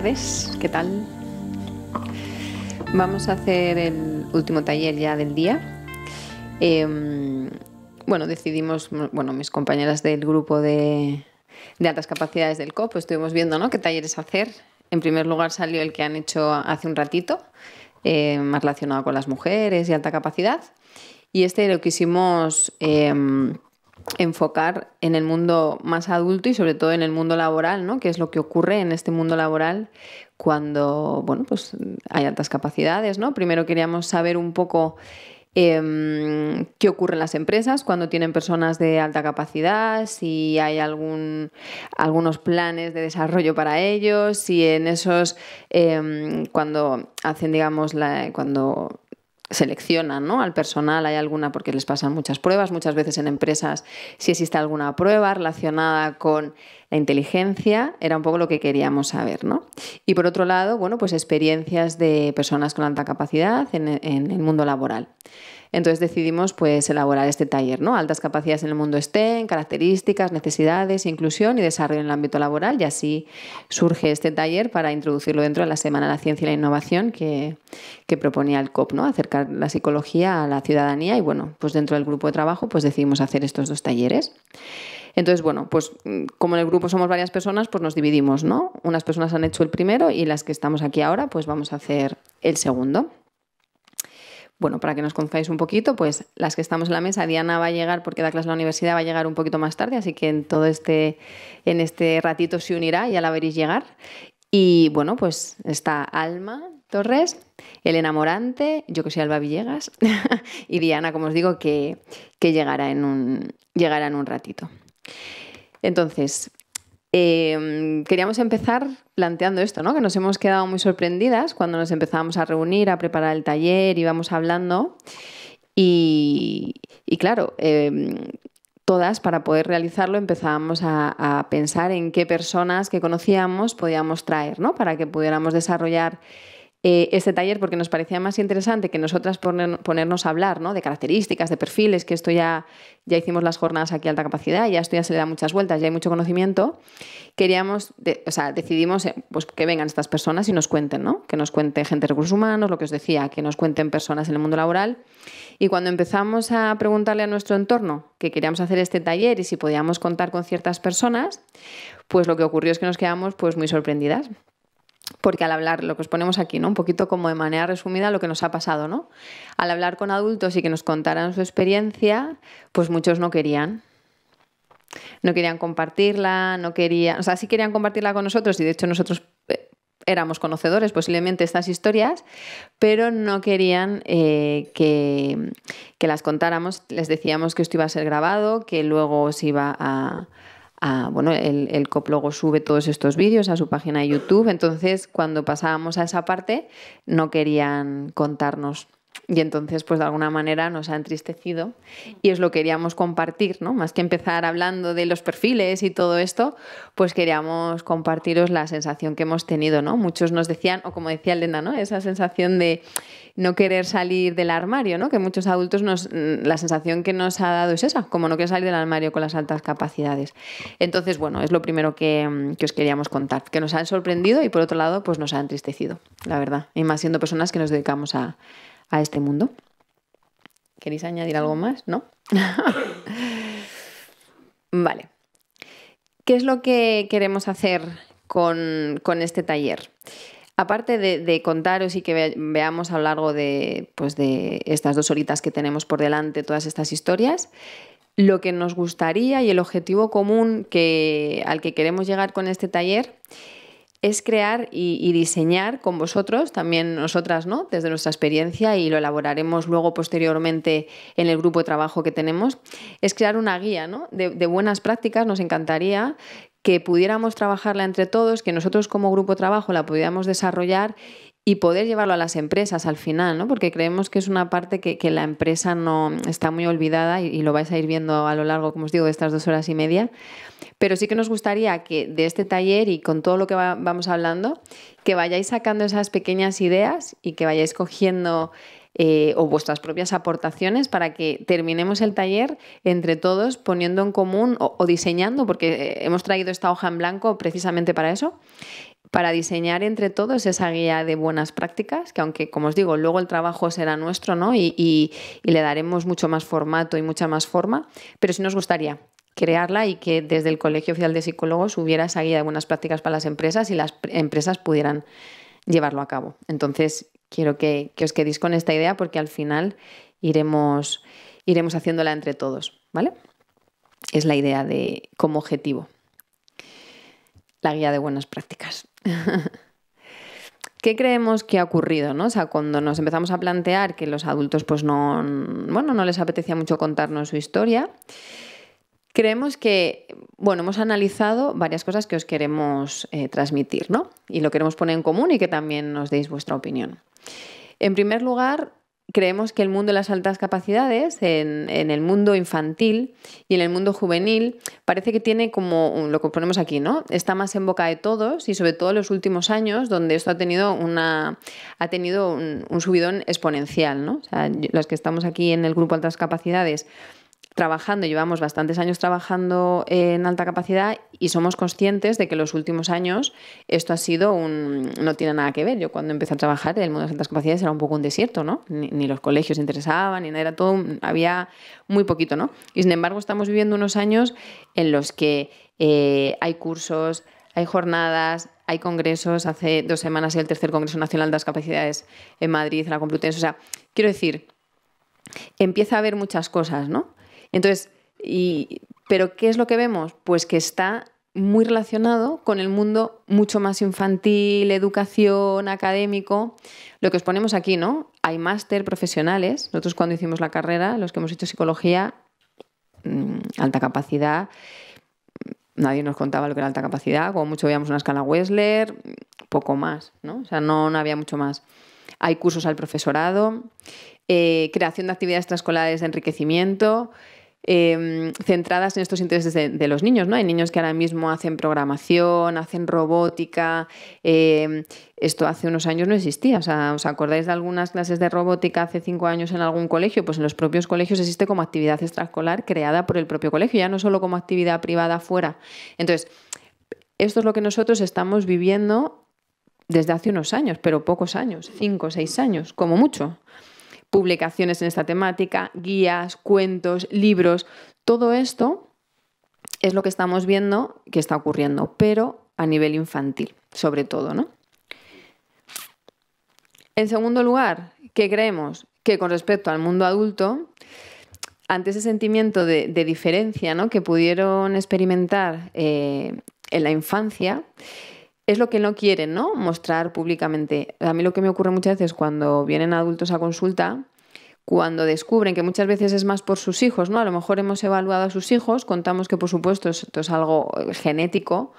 tardes, ¿qué tal? Vamos a hacer el último taller ya del día. Em, bueno, decidimos, bueno, mis compañeras del grupo de, altas capacidades del COP, pues estuvimos viendo qué talleres hacer. En primer lugar salió el que han hecho hace un ratito, em, más relacionado con las mujeres y alta capacidad. Y este lo quisimos... Eh, enfocar en el mundo más adulto y sobre todo en el mundo laboral, ¿no? que es lo que ocurre en este mundo laboral cuando bueno, pues hay altas capacidades. ¿no? Primero queríamos saber un poco em, qué ocurre en las empresas cuando tienen personas de alta capacidad, si hay algún, algunos planes de desarrollo para ellos, si en esos, em, cuando hacen, digamos, la, cuando seleccionan ¿no? al personal, hay alguna porque les pasan muchas pruebas, muchas veces en empresas si existe alguna prueba relacionada con la inteligencia, era un poco lo que queríamos saber. ¿no? Y por otro lado, bueno, pues experiencias de personas con alta capacidad en, en el mundo laboral. Entonces decidimos pues, elaborar este taller, ¿no? Altas capacidades en el mundo STEM, características, necesidades, inclusión y desarrollo en el ámbito laboral. Y así surge este taller para introducirlo dentro de la Semana de la Ciencia y la Innovación que, proponía el COP, ¿no? Acercar la psicología a la ciudadanía. Y bueno, pues dentro del grupo de trabajo pues decidimos hacer estos dos talleres. Entonces, bueno, pues mm, como en el grupo somos varias personas, pues nos dividimos, ¿no? Unas personas han hecho el primero y las que estamos aquí ahora, pues vamos a hacer el segundo bueno, para que nos conozcáis un poquito, pues las que estamos en la mesa, Diana va a llegar porque da clase la universidad, va a llegar un poquito más tarde, así que en todo este, en este ratito se unirá, y ya la veréis llegar. Y bueno, pues está Alma Torres, el enamorante, yo que soy Alba Villegas, y Diana, como os digo, que, llegará, en un, llegará en un ratito. Entonces, Em, queríamos empezar planteando esto, ¿no? Que nos hemos quedado muy sorprendidas cuando nos empezábamos a reunir, a preparar el taller, íbamos hablando. Y, claro, em, todas para poder realizarlo empezábamos a, a, pensar en qué personas que conocíamos podíamos traer, ¿no? Para que pudiéramos desarrollar este taller porque nos parecía más interesante que nosotras ponernos a hablar de características, de perfiles, que esto ya, ya hicimos las jornadas aquí a alta capacidad, ya esto ya se le da muchas vueltas, ya hay mucho conocimiento. Queríamos, decidimos eh, pues que vengan estas personas y nos cuenten, ¿no? que nos cuente gente de recursos humanos, lo que os decía, que nos cuenten personas en el mundo laboral. Y cuando empezamos a preguntarle a nuestro entorno que queríamos hacer este taller y si podíamos contar con ciertas personas, pues lo que ocurrió es que nos quedamos pues, muy sorprendidas porque al hablar, lo que os ponemos aquí, ¿no? Un poquito como de manera resumida lo que nos ha pasado, ¿no? Al hablar con adultos y que nos contaran su experiencia, pues muchos no querían. No querían compartirla, no querían, o sea, sí querían compartirla con nosotros y de hecho nosotros eh, éramos conocedores posiblemente de estas historias, pero no querían eh, que las contáramos, les decíamos que esto iba a ser grabado, que luego se iba a, bueno, el, el coplogo sube todos estos vídeos a su página de YouTube, entonces cuando pasábamos a esa parte no querían contarnos y entonces, pues de alguna manera nos ha entristecido y es lo que queríamos compartir, ¿no? Más que empezar hablando de los perfiles y todo esto, pues queríamos compartiros la sensación que hemos tenido, ¿no? Muchos nos decían, o como decía Lenda, ¿no? Esa sensación de no querer salir del armario, ¿no? Que muchos adultos nos, mm, la sensación que nos ha dado es esa, como no querer salir del armario con las altas capacidades. Entonces, bueno, es lo primero que, mm, que os queríamos contar, que nos han sorprendido y por otro lado, pues nos ha entristecido, la verdad. Y más siendo personas que nos dedicamos a a este mundo. ¿Queréis añadir algo mm. más? ¿No? vale. ¿Qué es lo que queremos hacer con, este taller? Aparte de, contaros y que veamos a lo largo de, pues de estas dos horitas que tenemos por delante todas estas historias, lo que nos gustaría y el objetivo común que, al que queremos llegar con este taller es crear y, diseñar con vosotros, también nosotras, ¿no? Desde nuestra experiencia y lo elaboraremos luego posteriormente en el grupo de trabajo que tenemos, es crear una guía, de, de buenas prácticas, nos encantaría que pudiéramos trabajarla entre todos, que nosotros como grupo de trabajo la pudiéramos desarrollar y poder llevarlo a las empresas al final, ¿no? porque creemos que es una parte que, la empresa no está muy olvidada y, lo vais a ir viendo a lo largo, como os digo, de estas dos horas y media. Pero sí que nos gustaría que de este taller y con todo lo que vamos hablando, que vayáis sacando esas pequeñas ideas y que vayáis cogiendo eh, o vuestras propias aportaciones para que terminemos el taller entre todos poniendo en común o diseñando, porque eh, hemos traído esta hoja en blanco precisamente para eso, para diseñar entre todos esa guía de buenas prácticas, que aunque, como os digo, luego el trabajo será nuestro ¿no? y, le daremos mucho más formato y mucha más forma, pero sí nos gustaría crearla y que desde el Colegio Oficial de Psicólogos hubiera esa guía de buenas prácticas para las empresas y las empresas pudieran llevarlo a cabo. Entonces, quiero que, que os quedéis con esta idea porque al final iremos, iremos haciéndola entre todos, ¿vale? Es la idea de como objetivo la guía de buenas prácticas. ¿Qué creemos que ha ocurrido? ¿no? sea, cuando nos empezamos a plantear que los adultos pues no, bueno, no les apetecía mucho contarnos su historia, creemos que bueno, hemos analizado varias cosas que os queremos eh, transmitir ¿no? y lo queremos poner en común y que también nos deis vuestra opinión. En primer lugar, creemos que el mundo de las altas capacidades, en, el mundo infantil y en el mundo juvenil, parece que tiene como lo que ponemos aquí, ¿no? Está más en boca de todos y sobre todo en los últimos años, donde esto ha tenido una ha tenido un, subidón exponencial, ¿no? las que estamos aquí en el grupo altas capacidades trabajando, llevamos bastantes años trabajando en alta capacidad y somos conscientes de que los últimos años esto ha sido un... no tiene nada que ver. Yo cuando empecé a trabajar el mundo de las altas capacidades era un poco un desierto, ¿no? Ni, los colegios interesaban, ni nada, era todo, había muy poquito, ¿no? Y sin embargo estamos viviendo unos años en los que eh, hay cursos, hay jornadas, hay congresos. Hace dos semanas el tercer Congreso Nacional de las Capacidades en Madrid, en la Complutense. O sea, quiero decir, empieza a haber muchas cosas, ¿no? Entonces, pero ¿qué es lo que vemos? Pues que está muy relacionado con el mundo mucho más infantil, educación, académico. Lo que os ponemos aquí, ¿no? Hay máster profesionales. Nosotros cuando hicimos la carrera, los que hemos hecho psicología, mm, alta capacidad, nadie nos contaba lo que era alta capacidad, como mucho veíamos una escala Wessler, poco más, ¿no? O sea, no, había mucho más. Hay cursos al profesorado, eh, creación de actividades transcolares de enriquecimiento, Em, centradas en estos intereses de, los niños, ¿no? Hay niños que ahora mismo hacen programación, hacen robótica. Em, esto hace unos años no existía. O sea, ¿os acordáis de algunas clases de robótica hace cinco años en algún colegio? Pues en los propios colegios existe como actividad extraescolar creada por el propio colegio, ya no solo como actividad privada fuera. Entonces, esto es lo que nosotros estamos viviendo desde hace unos años, pero pocos años, cinco o seis años, como mucho publicaciones en esta temática, guías, cuentos, libros, todo esto es lo que estamos viendo que está ocurriendo, pero a nivel infantil, sobre todo, ¿no? En segundo lugar, que creemos que con respecto al mundo adulto, ante ese sentimiento de, diferencia ¿no? que pudieron experimentar eh, en la infancia, es lo que no quieren, ¿no? Mostrar públicamente. A mí lo que me ocurre muchas veces cuando vienen adultos a consulta, cuando descubren que muchas veces es más por sus hijos, ¿no? A lo mejor hemos evaluado a sus hijos, contamos que por supuesto esto es algo eh, genético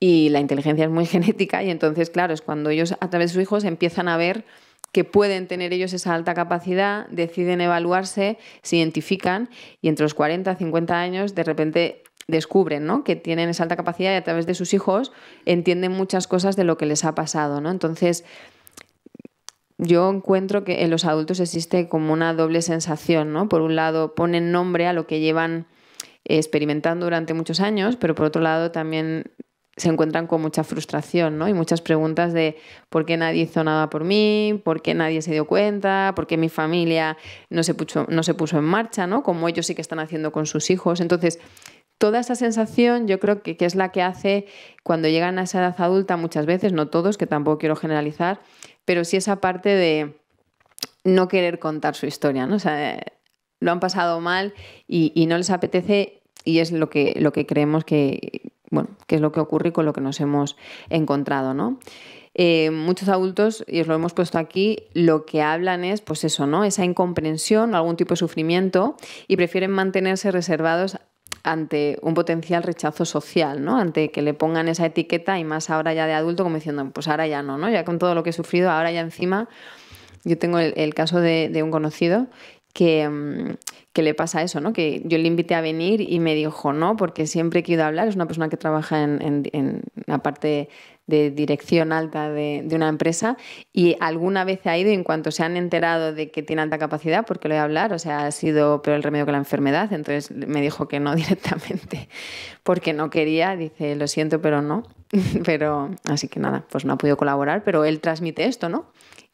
y la inteligencia es muy genética y entonces, claro, es cuando ellos a través de sus hijos empiezan a ver que pueden tener ellos esa alta capacidad, deciden evaluarse, se identifican y entre los 40 50 años de repente descubren ¿no? que tienen esa alta capacidad y a través de sus hijos entienden muchas cosas de lo que les ha pasado. ¿no? Entonces, yo encuentro que en los adultos existe como una doble sensación. ¿no? Por un lado, ponen nombre a lo que llevan experimentando durante muchos años, pero por otro lado también se encuentran con mucha frustración ¿no? y muchas preguntas de por qué nadie hizo nada por mí, por qué nadie se dio cuenta, por qué mi familia no se puso, no se puso en marcha, ¿no? como ellos sí que están haciendo con sus hijos. Entonces, Toda esa sensación yo creo que, es la que hace cuando llegan a esa edad adulta muchas veces, no todos, que tampoco quiero generalizar, pero sí esa parte de no querer contar su historia, ¿no? O sea, lo han pasado mal y, no les apetece y es lo que, lo que creemos que, bueno, es lo que ocurre y con lo que nos hemos encontrado, ¿no? Eh, muchos adultos, y os lo hemos puesto aquí, lo que hablan es, pues eso, ¿no? Esa incomprensión algún tipo de sufrimiento y prefieren mantenerse reservados ante un potencial rechazo social, ¿no? Ante que le pongan esa etiqueta y más ahora ya de adulto como diciendo, pues ahora ya no, ¿no? Ya con todo lo que he sufrido, ahora ya encima, yo tengo el, caso de, un conocido que, mm, que, le pasa eso, ¿no? Que yo le invité a venir y me dijo no, porque siempre he querido hablar, es una persona que trabaja en, en la parte de dirección alta de, una empresa y alguna vez ha ido en cuanto se han enterado de que tiene alta capacidad, porque le voy a hablar, o sea, ha sido peor el remedio que la enfermedad, entonces me dijo que no directamente, porque no quería, dice, lo siento, pero no, pero así que nada, pues no ha podido colaborar, pero él transmite esto, ¿no?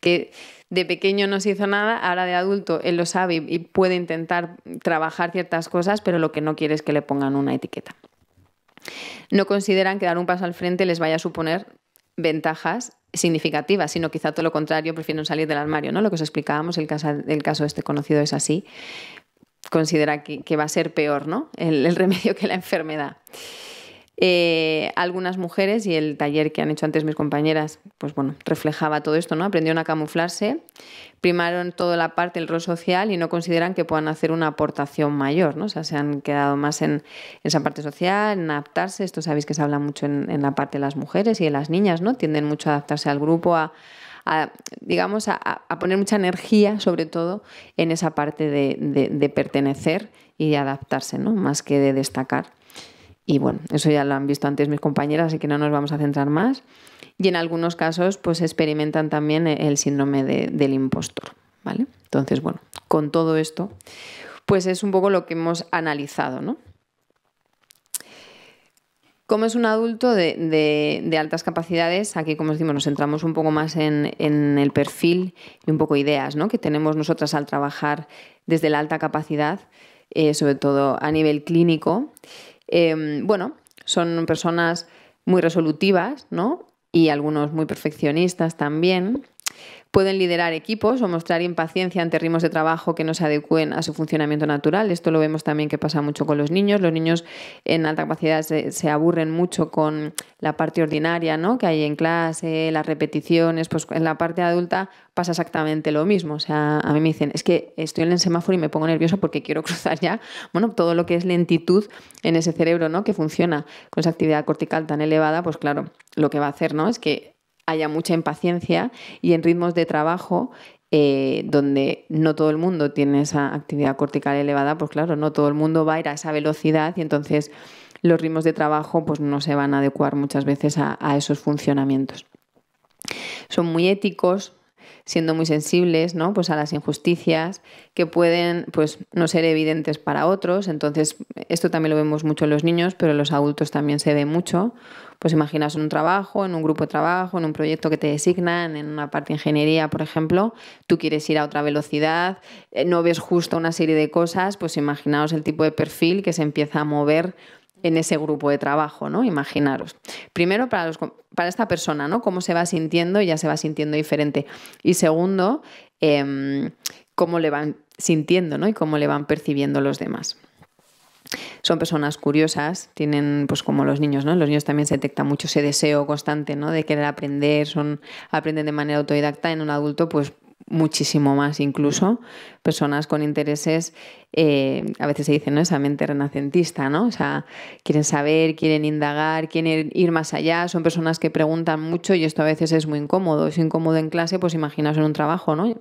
Que de pequeño no se hizo nada, ahora de adulto él lo sabe y puede intentar trabajar ciertas cosas, pero lo que no quiere es que le pongan una etiqueta no consideran que dar un paso al frente les vaya a suponer ventajas significativas, sino quizá todo lo contrario, prefieren salir del armario, ¿no? Lo que os explicábamos, el caso, el este conocido es así, considera que, va a ser peor, ¿no? el remedio que la enfermedad eh, algunas mujeres y el taller que han hecho antes mis compañeras, pues bueno, reflejaba todo esto, ¿no? Aprendieron a camuflarse, primaron toda la parte del rol social y no consideran que puedan hacer una aportación mayor, ¿no? O sea, se han quedado más en, esa parte social, en adaptarse, esto sabéis que se habla mucho en, la parte de las mujeres y de las niñas, ¿no? Tienden mucho a adaptarse al grupo, a, digamos, a, poner mucha energía, sobre todo, en esa parte de, de pertenecer y de adaptarse, ¿no? Más que de destacar. Y bueno, eso ya lo han visto antes mis compañeras, así que no nos vamos a centrar más. Y en algunos casos, pues experimentan también el síndrome del impostor. ¿vale? Entonces, bueno, con todo esto, pues es un poco lo que hemos analizado, ¿no? Como es un adulto de, altas capacidades, aquí, como decimos, nos centramos un poco más en, el perfil y un poco ideas que tenemos nosotras al trabajar desde la alta capacidad, eh, sobre todo a nivel clínico. Em, bueno, son personas muy resolutivas, ¿no? Y algunos muy perfeccionistas también. Pueden liderar equipos o mostrar impaciencia ante ritmos de trabajo que no se adecúen a su funcionamiento natural. Esto lo vemos también que pasa mucho con los niños. Los niños en alta capacidad se, aburren mucho con la parte ordinaria ¿no? que hay en clase, las repeticiones. Pues en la parte adulta pasa exactamente lo mismo. O sea, a mí me dicen, es que estoy en el semáforo y me pongo nervioso porque quiero cruzar ya. Bueno, todo lo que es lentitud en ese cerebro ¿no? que funciona con esa actividad cortical tan elevada, pues claro, lo que va a hacer ¿no? es que haya mucha impaciencia y en ritmos de trabajo eh, donde no todo el mundo tiene esa actividad cortical elevada, pues claro, no todo el mundo va a ir a esa velocidad y entonces los ritmos de trabajo pues no se van a adecuar muchas veces a, esos funcionamientos. Son muy éticos, siendo muy sensibles ¿no? pues a las injusticias que pueden pues, no ser evidentes para otros. Entonces, esto también lo vemos mucho en los niños, pero en los adultos también se ve mucho pues imaginaos en un trabajo, en un grupo de trabajo, en un proyecto que te designan, en una parte de ingeniería, por ejemplo, tú quieres ir a otra velocidad, eh, no ves justo una serie de cosas, pues imaginaos el tipo de perfil que se empieza a mover en ese grupo de trabajo, ¿no? Imaginaros. Primero, para, esta persona, ¿no? Cómo se va sintiendo, y ya se va sintiendo diferente. Y segundo, em, cómo le van sintiendo, ¿no? Y cómo le van percibiendo los demás son personas curiosas, tienen, pues como los niños, ¿no? Los niños también se detecta mucho ese deseo constante, ¿no? De querer aprender, son, aprenden de manera autodidacta. En un adulto, pues muchísimo más incluso, personas con intereses, eh, a veces se dice, ¿no? Esa mente renacentista, ¿no? O sea, quieren saber, quieren indagar, quieren ir más allá, son personas que preguntan mucho y esto a veces es muy incómodo. Es incómodo en clase, pues imaginaos en un trabajo, ¿no?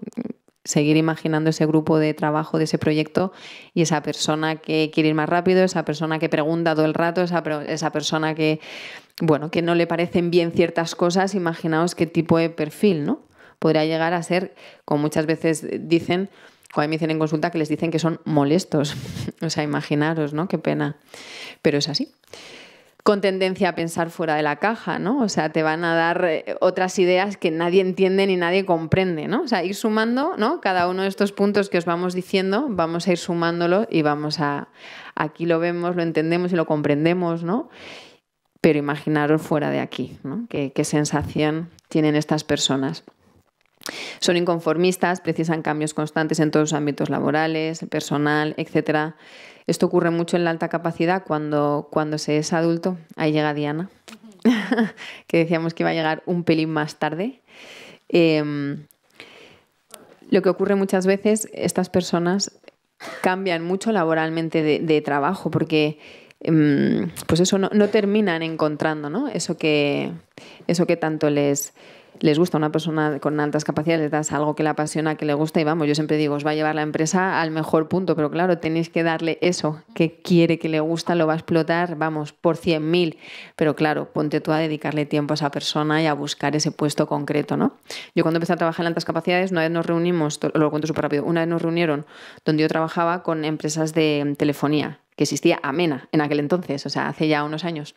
seguir imaginando ese grupo de trabajo, de ese proyecto y esa persona que quiere ir más rápido, esa persona que pregunta todo el rato, esa, persona que, bueno, que no le parecen bien ciertas cosas, imaginaos qué tipo de perfil, ¿no? Podría llegar a ser, como muchas veces dicen, cuando me dicen en consulta que les dicen que son molestos. o sea, imaginaros, ¿no? Qué pena. Pero es así con tendencia a pensar fuera de la caja, ¿no? O sea, te van a dar eh, otras ideas que nadie entiende ni nadie comprende, ¿no? O sea, ir sumando, ¿no? Cada uno de estos puntos que os vamos diciendo, vamos a ir sumándolo y vamos a, aquí lo vemos, lo entendemos y lo comprendemos, ¿no? Pero imaginaros fuera de aquí, ¿no? qué, sensación tienen estas personas. Son inconformistas, precisan cambios constantes en todos los ámbitos laborales, personal, etcétera esto ocurre mucho en la alta capacidad cuando, cuando se es adulto. Ahí llega Diana, que decíamos que iba a llegar un pelín más tarde. Em, lo que ocurre muchas veces, estas personas cambian mucho laboralmente de, trabajo porque em, pues eso no, terminan encontrando Eso, que, eso que tanto les, les gusta. una persona con altas capacidades les das algo que le apasiona, que le gusta y vamos, yo siempre digo, os va a llevar la empresa al mejor punto, pero claro, tenéis que darle eso que quiere, que le gusta, lo va a explotar, vamos, por 100.000. Pero claro, ponte tú a dedicarle tiempo a esa persona y a buscar ese puesto concreto, ¿no? Yo cuando empecé a trabajar en altas capacidades, una vez nos reunimos, lo cuento súper rápido, una vez nos reunieron donde yo trabajaba con empresas de telefonía que existía Amena en aquel entonces, o sea, hace ya unos años.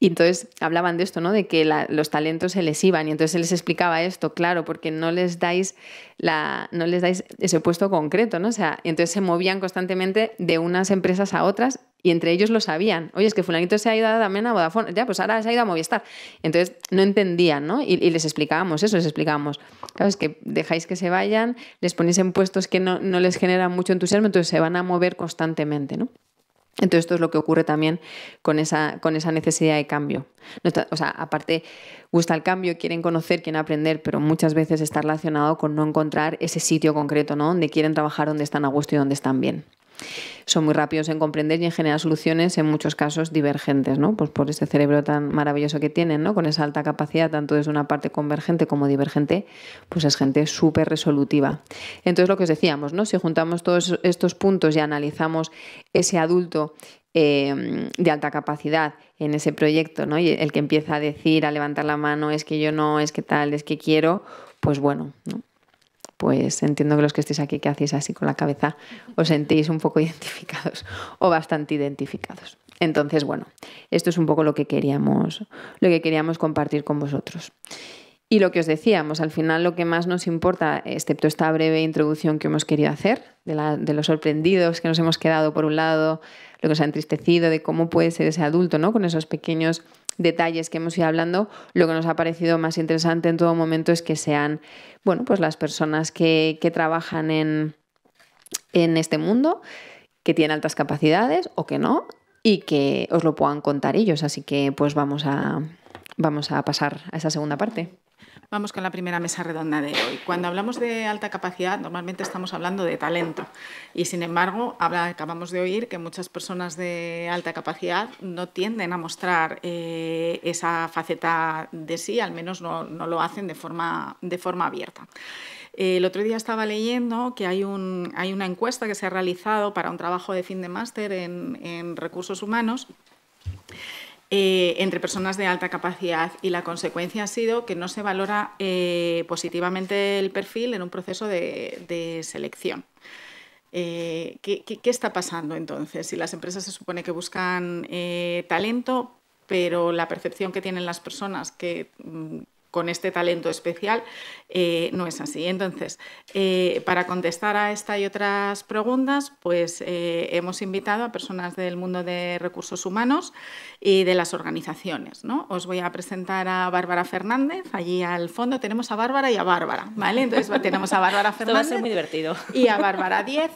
Y entonces hablaban de esto, ¿no? De que los talentos se les iban. Y entonces se les explicaba esto, claro, porque no les dais la, no les dais ese puesto concreto, ¿no? O sea, entonces se movían constantemente de unas empresas a otras y entre ellos lo sabían. Oye, es que fulanito se ha ido a también a Vodafone, ya, pues ahora se ha ido a Movistar. Entonces no entendían, ¿no? Y, les explicábamos eso, les explicábamos. Claro, es que dejáis que se vayan, les ponéis en puestos que no, no les generan mucho entusiasmo, entonces se van a mover constantemente, ¿no? Entonces, esto es lo que ocurre también con esa, necesidad de cambio. o sea, aparte, gusta el cambio, quieren conocer, quieren aprender, pero muchas veces está relacionado con no encontrar ese sitio concreto, ¿no? Donde quieren trabajar, donde están a gusto y donde están bien son muy rápidos en comprender y en generar soluciones en muchos casos divergentes, ¿no? Pues por este cerebro tan maravilloso que tienen, ¿no? Con esa alta capacidad, tanto desde una parte convergente como divergente, pues es gente súper resolutiva. Entonces, lo que os decíamos, ¿no? Si juntamos todos estos puntos y analizamos ese adulto eh, de alta capacidad en ese proyecto, ¿no? Y el que empieza a decir, a levantar la mano, es que yo no, es que tal, es que quiero, pues bueno, ¿no? pues entiendo que los que estéis aquí que hacéis así con la cabeza os sentís un poco identificados o bastante identificados. Entonces, bueno, esto es un poco lo que queríamos, lo que queríamos compartir con vosotros. Y lo que os decíamos, al final lo que más nos importa, excepto esta breve introducción que hemos querido hacer, de, de los sorprendidos que nos hemos quedado por un lado, lo que se ha entristecido, de cómo puede ser ese adulto, ¿no? Con esos pequeños detalles que hemos ido hablando, lo que nos ha parecido más interesante en todo momento es que sean, bueno, pues las personas que, trabajan en, este mundo, que tienen altas capacidades o que no, y que os lo puedan contar ellos. Así que pues vamos vamos a pasar a esa segunda parte. Vamos con la primera mesa redonda de hoy. Cuando hablamos de alta capacidad, normalmente estamos hablando de talento. Y sin embargo, acabamos de oír que muchas personas de alta capacidad no tienden a mostrar eh, esa faceta de sí, al menos no, no lo hacen de forma, de forma abierta. El otro día estaba leyendo que hay, un, hay, una encuesta que se ha realizado para un trabajo de fin de máster en, en recursos humanos eh, entre personas de alta capacidad y la consecuencia ha sido que no se valora eh, positivamente el perfil en un proceso de, selección. Eh, qué, está pasando entonces? Si las empresas se supone que buscan talento, pero la percepción que tienen las personas que mm, con este talento especial, eh, no es así. Entonces, eh, para contestar a esta y otras preguntas, pues eh, hemos invitado a personas del mundo de recursos humanos y de las organizaciones. ¿no? Os voy a presentar a Bárbara Fernández. Allí al fondo tenemos a Bárbara y a Bárbara, ¿vale? Entonces tenemos a Bárbara Fernández. muy divertido. Y a Bárbara Diez.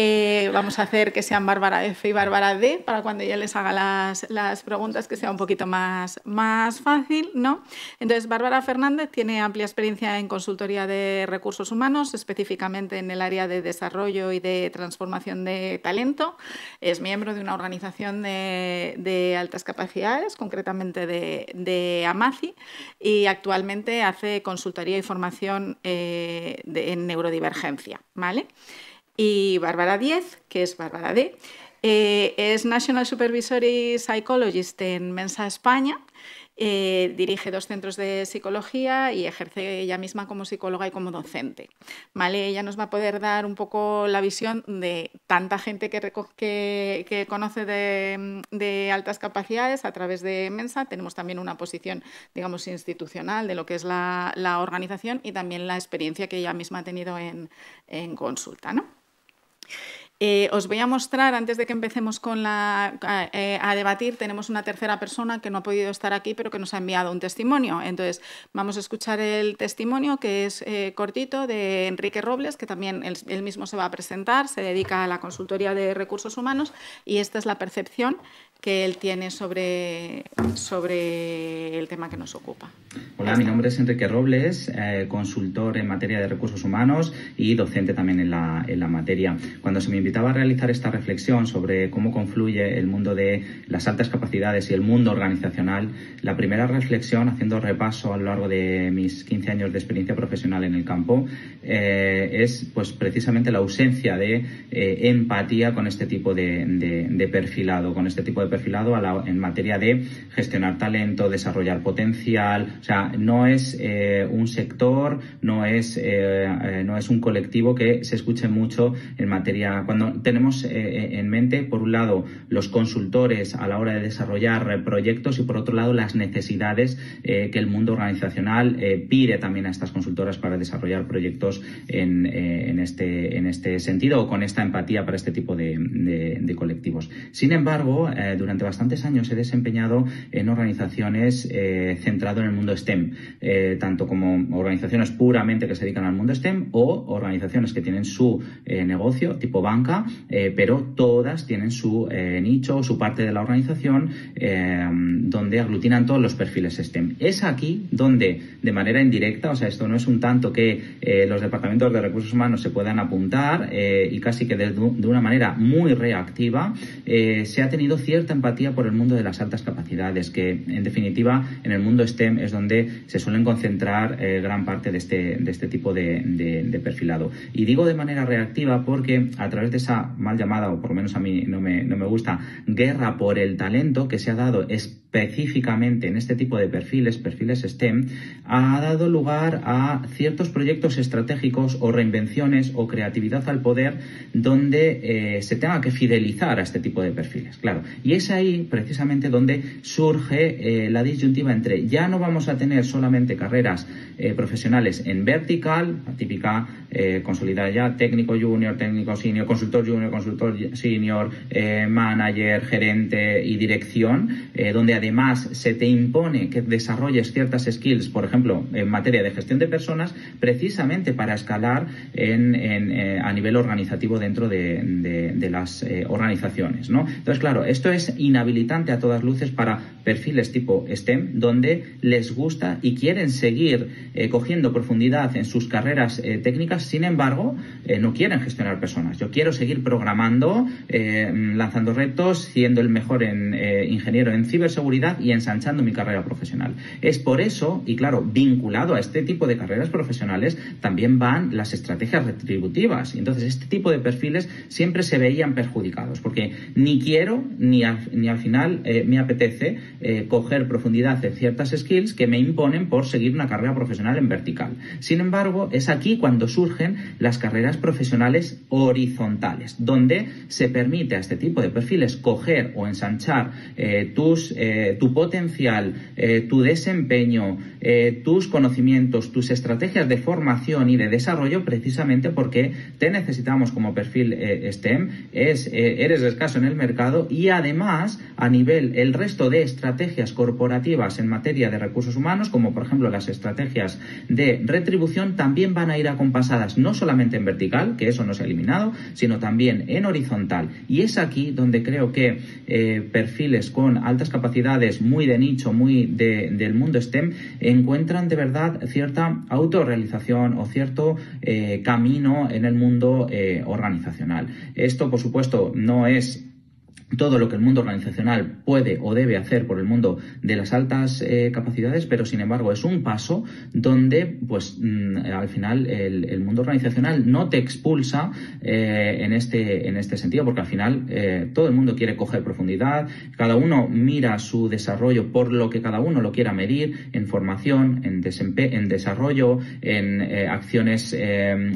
Eh, vamos a hacer que sean Bárbara F y Bárbara D para cuando yo les haga las, preguntas que sea un poquito más, más fácil, ¿no? Entonces, Bárbara Fernández tiene amplia experiencia en consultoría de recursos humanos, específicamente en el área de desarrollo y de transformación de talento. Es miembro de una organización de, altas capacidades, concretamente de, AMACI, y actualmente hace consultoría y formación eh, en neurodivergencia, ¿vale? y Bárbara Díez, que es Bárbara D. Eh, es National Supervisory Psychologist en Mensa España. Eh, dirige dos centros de psicología y ejerce ella misma como psicóloga y como docente. ¿vale? Ella nos va a poder dar un poco la visión de tanta gente que, conoce de, altas capacidades a través de Mensa. Tenemos también una posición, digamos, institucional de lo que es la, organización y también la experiencia que ella misma ha tenido en, en consulta. ¿no? Eh, os voy a mostrar, antes de que empecemos con la, eh, a, debatir, tenemos una tercera persona que no ha podido estar aquí, pero que nos ha enviado un testimonio. Entonces, vamos a escuchar el testimonio, que es eh, cortito, de Enrique Robles, que también él mismo se va a presentar, se dedica a la consultoría de recursos humanos, y esta es la percepción que él tiene sobre, sobre el tema que nos ocupa. Hola, mi nombre es Enrique Robles, eh, consultor en materia de recursos humanos y docente también en la, en la materia. Cuando se me invitaba a realizar esta reflexión sobre cómo confluye el mundo de las altas capacidades y el mundo organizacional, la primera reflexión, haciendo repaso a lo largo de mis 15 años de experiencia profesional en el campo, eh, es pues precisamente la ausencia de eh, empatía con este tipo de, de, de perfilado, con este tipo de perfilado, en materia de gestionar talento, desarrollar potencial. O sea, no es eh, un sector, no es, eh, eh, no es un colectivo que se escuche mucho en materia. Cuando tenemos en mente, por un lado, los consultores a la hora de desarrollar proyectos y por otro lado, las necesidades que el mundo organizacional pide también a estas consultoras para desarrollar proyectos en, este, en este sentido o con esta empatía para este tipo de, colectivos. Sin embargo, durante bastantes años he desempeñado en organizaciones eh, centrado en el mundo STEM, eh, tanto como organizaciones puramente que se dedican al mundo STEM o organizaciones que tienen su eh, negocio tipo banca, pero todas tienen su nicho, o su parte de la organización donde aglutinan todos los perfiles STEM. Es aquí donde, de manera indirecta, o sea, esto no es un tanto que los departamentos de recursos humanos se puedan apuntar y casi que de, de una manera muy reactiva, se ha tenido cierto empatía por el mundo de las altas capacidades, que en definitiva en el mundo STEM es donde se suelen concentrar eh, gran parte de este, de este tipo de, perfilado. Y digo de manera reactiva porque a través de esa mal llamada, o por lo menos a mí no me, no me gusta, guerra por el talento que se ha dado específicamente en este tipo de perfiles, perfiles STEM, ha dado lugar a ciertos proyectos estratégicos o reinvenciones o creatividad al poder donde eh, se tenga que fidelizar a este tipo de perfiles. Claro, y es ahí precisamente donde surge eh, la disyuntiva entre ya no vamos a tener solamente carreras eh, profesionales en vertical, la típica eh, consolidada ya, técnico junior, técnico senior, consultor junior, consultor senior, eh, manager, gerente y dirección, eh, donde además se te impone que desarrolles ciertas skills, por ejemplo, en materia de gestión de personas, precisamente para escalar a nivel organizativo dentro de, las organizaciones. ¿no? Entonces, claro, esto es inhabilitante a todas luces para perfiles tipo STEM, donde les gusta y quieren seguir cogiendo profundidad en sus carreras técnicas sin embargo, eh, no quieren gestionar personas. Yo quiero seguir programando, eh, lanzando retos, siendo el mejor en, eh, ingeniero en ciberseguridad y ensanchando mi carrera profesional. Es por eso, y claro, vinculado a este tipo de carreras profesionales, también van las estrategias retributivas. Entonces, este tipo de perfiles siempre se veían perjudicados, porque ni quiero ni al, ni al final me apetece coger profundidad en ciertas skills que me imponen por seguir una carrera profesional en vertical. Sin embargo, es aquí cuando surge surgen las carreras profesionales horizontales, donde se permite a este tipo de perfiles coger o ensanchar eh, tus, eh, tu potencial, eh, tu desempeño, tus conocimientos, tus estrategias de formación y de desarrollo, precisamente porque te necesitamos como perfil STEM, es, eres escaso en el mercado y además a nivel el resto de estrategias corporativas en materia de recursos humanos, como por ejemplo las estrategias de retribución, también van a ir acompasadas no solamente en vertical, que eso no se ha eliminado, sino también en horizontal. Y es aquí donde creo que eh, perfiles con altas capacidades, muy de nicho, muy del mundo STEM, encuentran de verdad cierta autorrealización o cierto eh, camino en el mundo eh, organizacional. Esto, por supuesto, no es todo lo que el mundo organizacional puede o debe hacer por el mundo de las altas eh, capacidades, pero sin embargo es un paso donde, pues, mm, al final el, mundo organizacional no te expulsa eh, en, este, en este sentido, porque al final eh, todo el mundo quiere coger profundidad, cada uno mira su desarrollo por lo que cada uno lo quiera medir, en formación, en, en desarrollo, en acciones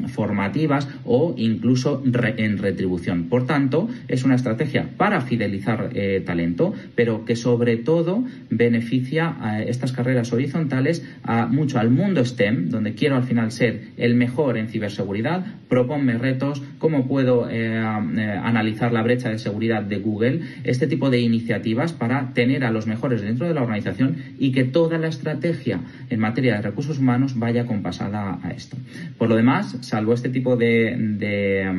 formativas o incluso en retribución. Por tanto, es una estrategia para fidelizar eh, talento, pero que sobre todo beneficia a estas carreras horizontales mucho al mundo STEM, donde quiero al final ser el mejor en ciberseguridad, proponme retos, cómo puedo eh, eh, analizar la brecha de seguridad de Google, este tipo de iniciativas para tener a los mejores dentro de la organización y que toda la estrategia en materia de recursos humanos vaya compasada a esto. Por lo demás, salvo este tipo de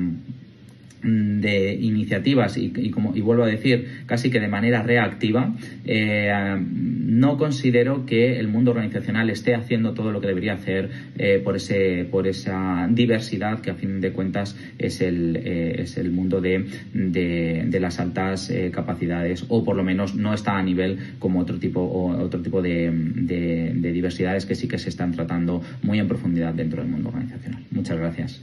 Mm, de iniciativas y, como y vuelvo a decir casi que de manera reactiva eh, ah, no considero que el mundo organizacional esté haciendo todo lo que debería hacer eh, por ese por esa diversidad que a fin de cuentas es el eh, es el mundo de, de, las altas capacidades o por lo menos no está a nivel como otro tipo otro tipo de diversidades que sí que se están tratando muy en profundidad dentro del mundo organizacional muchas gracias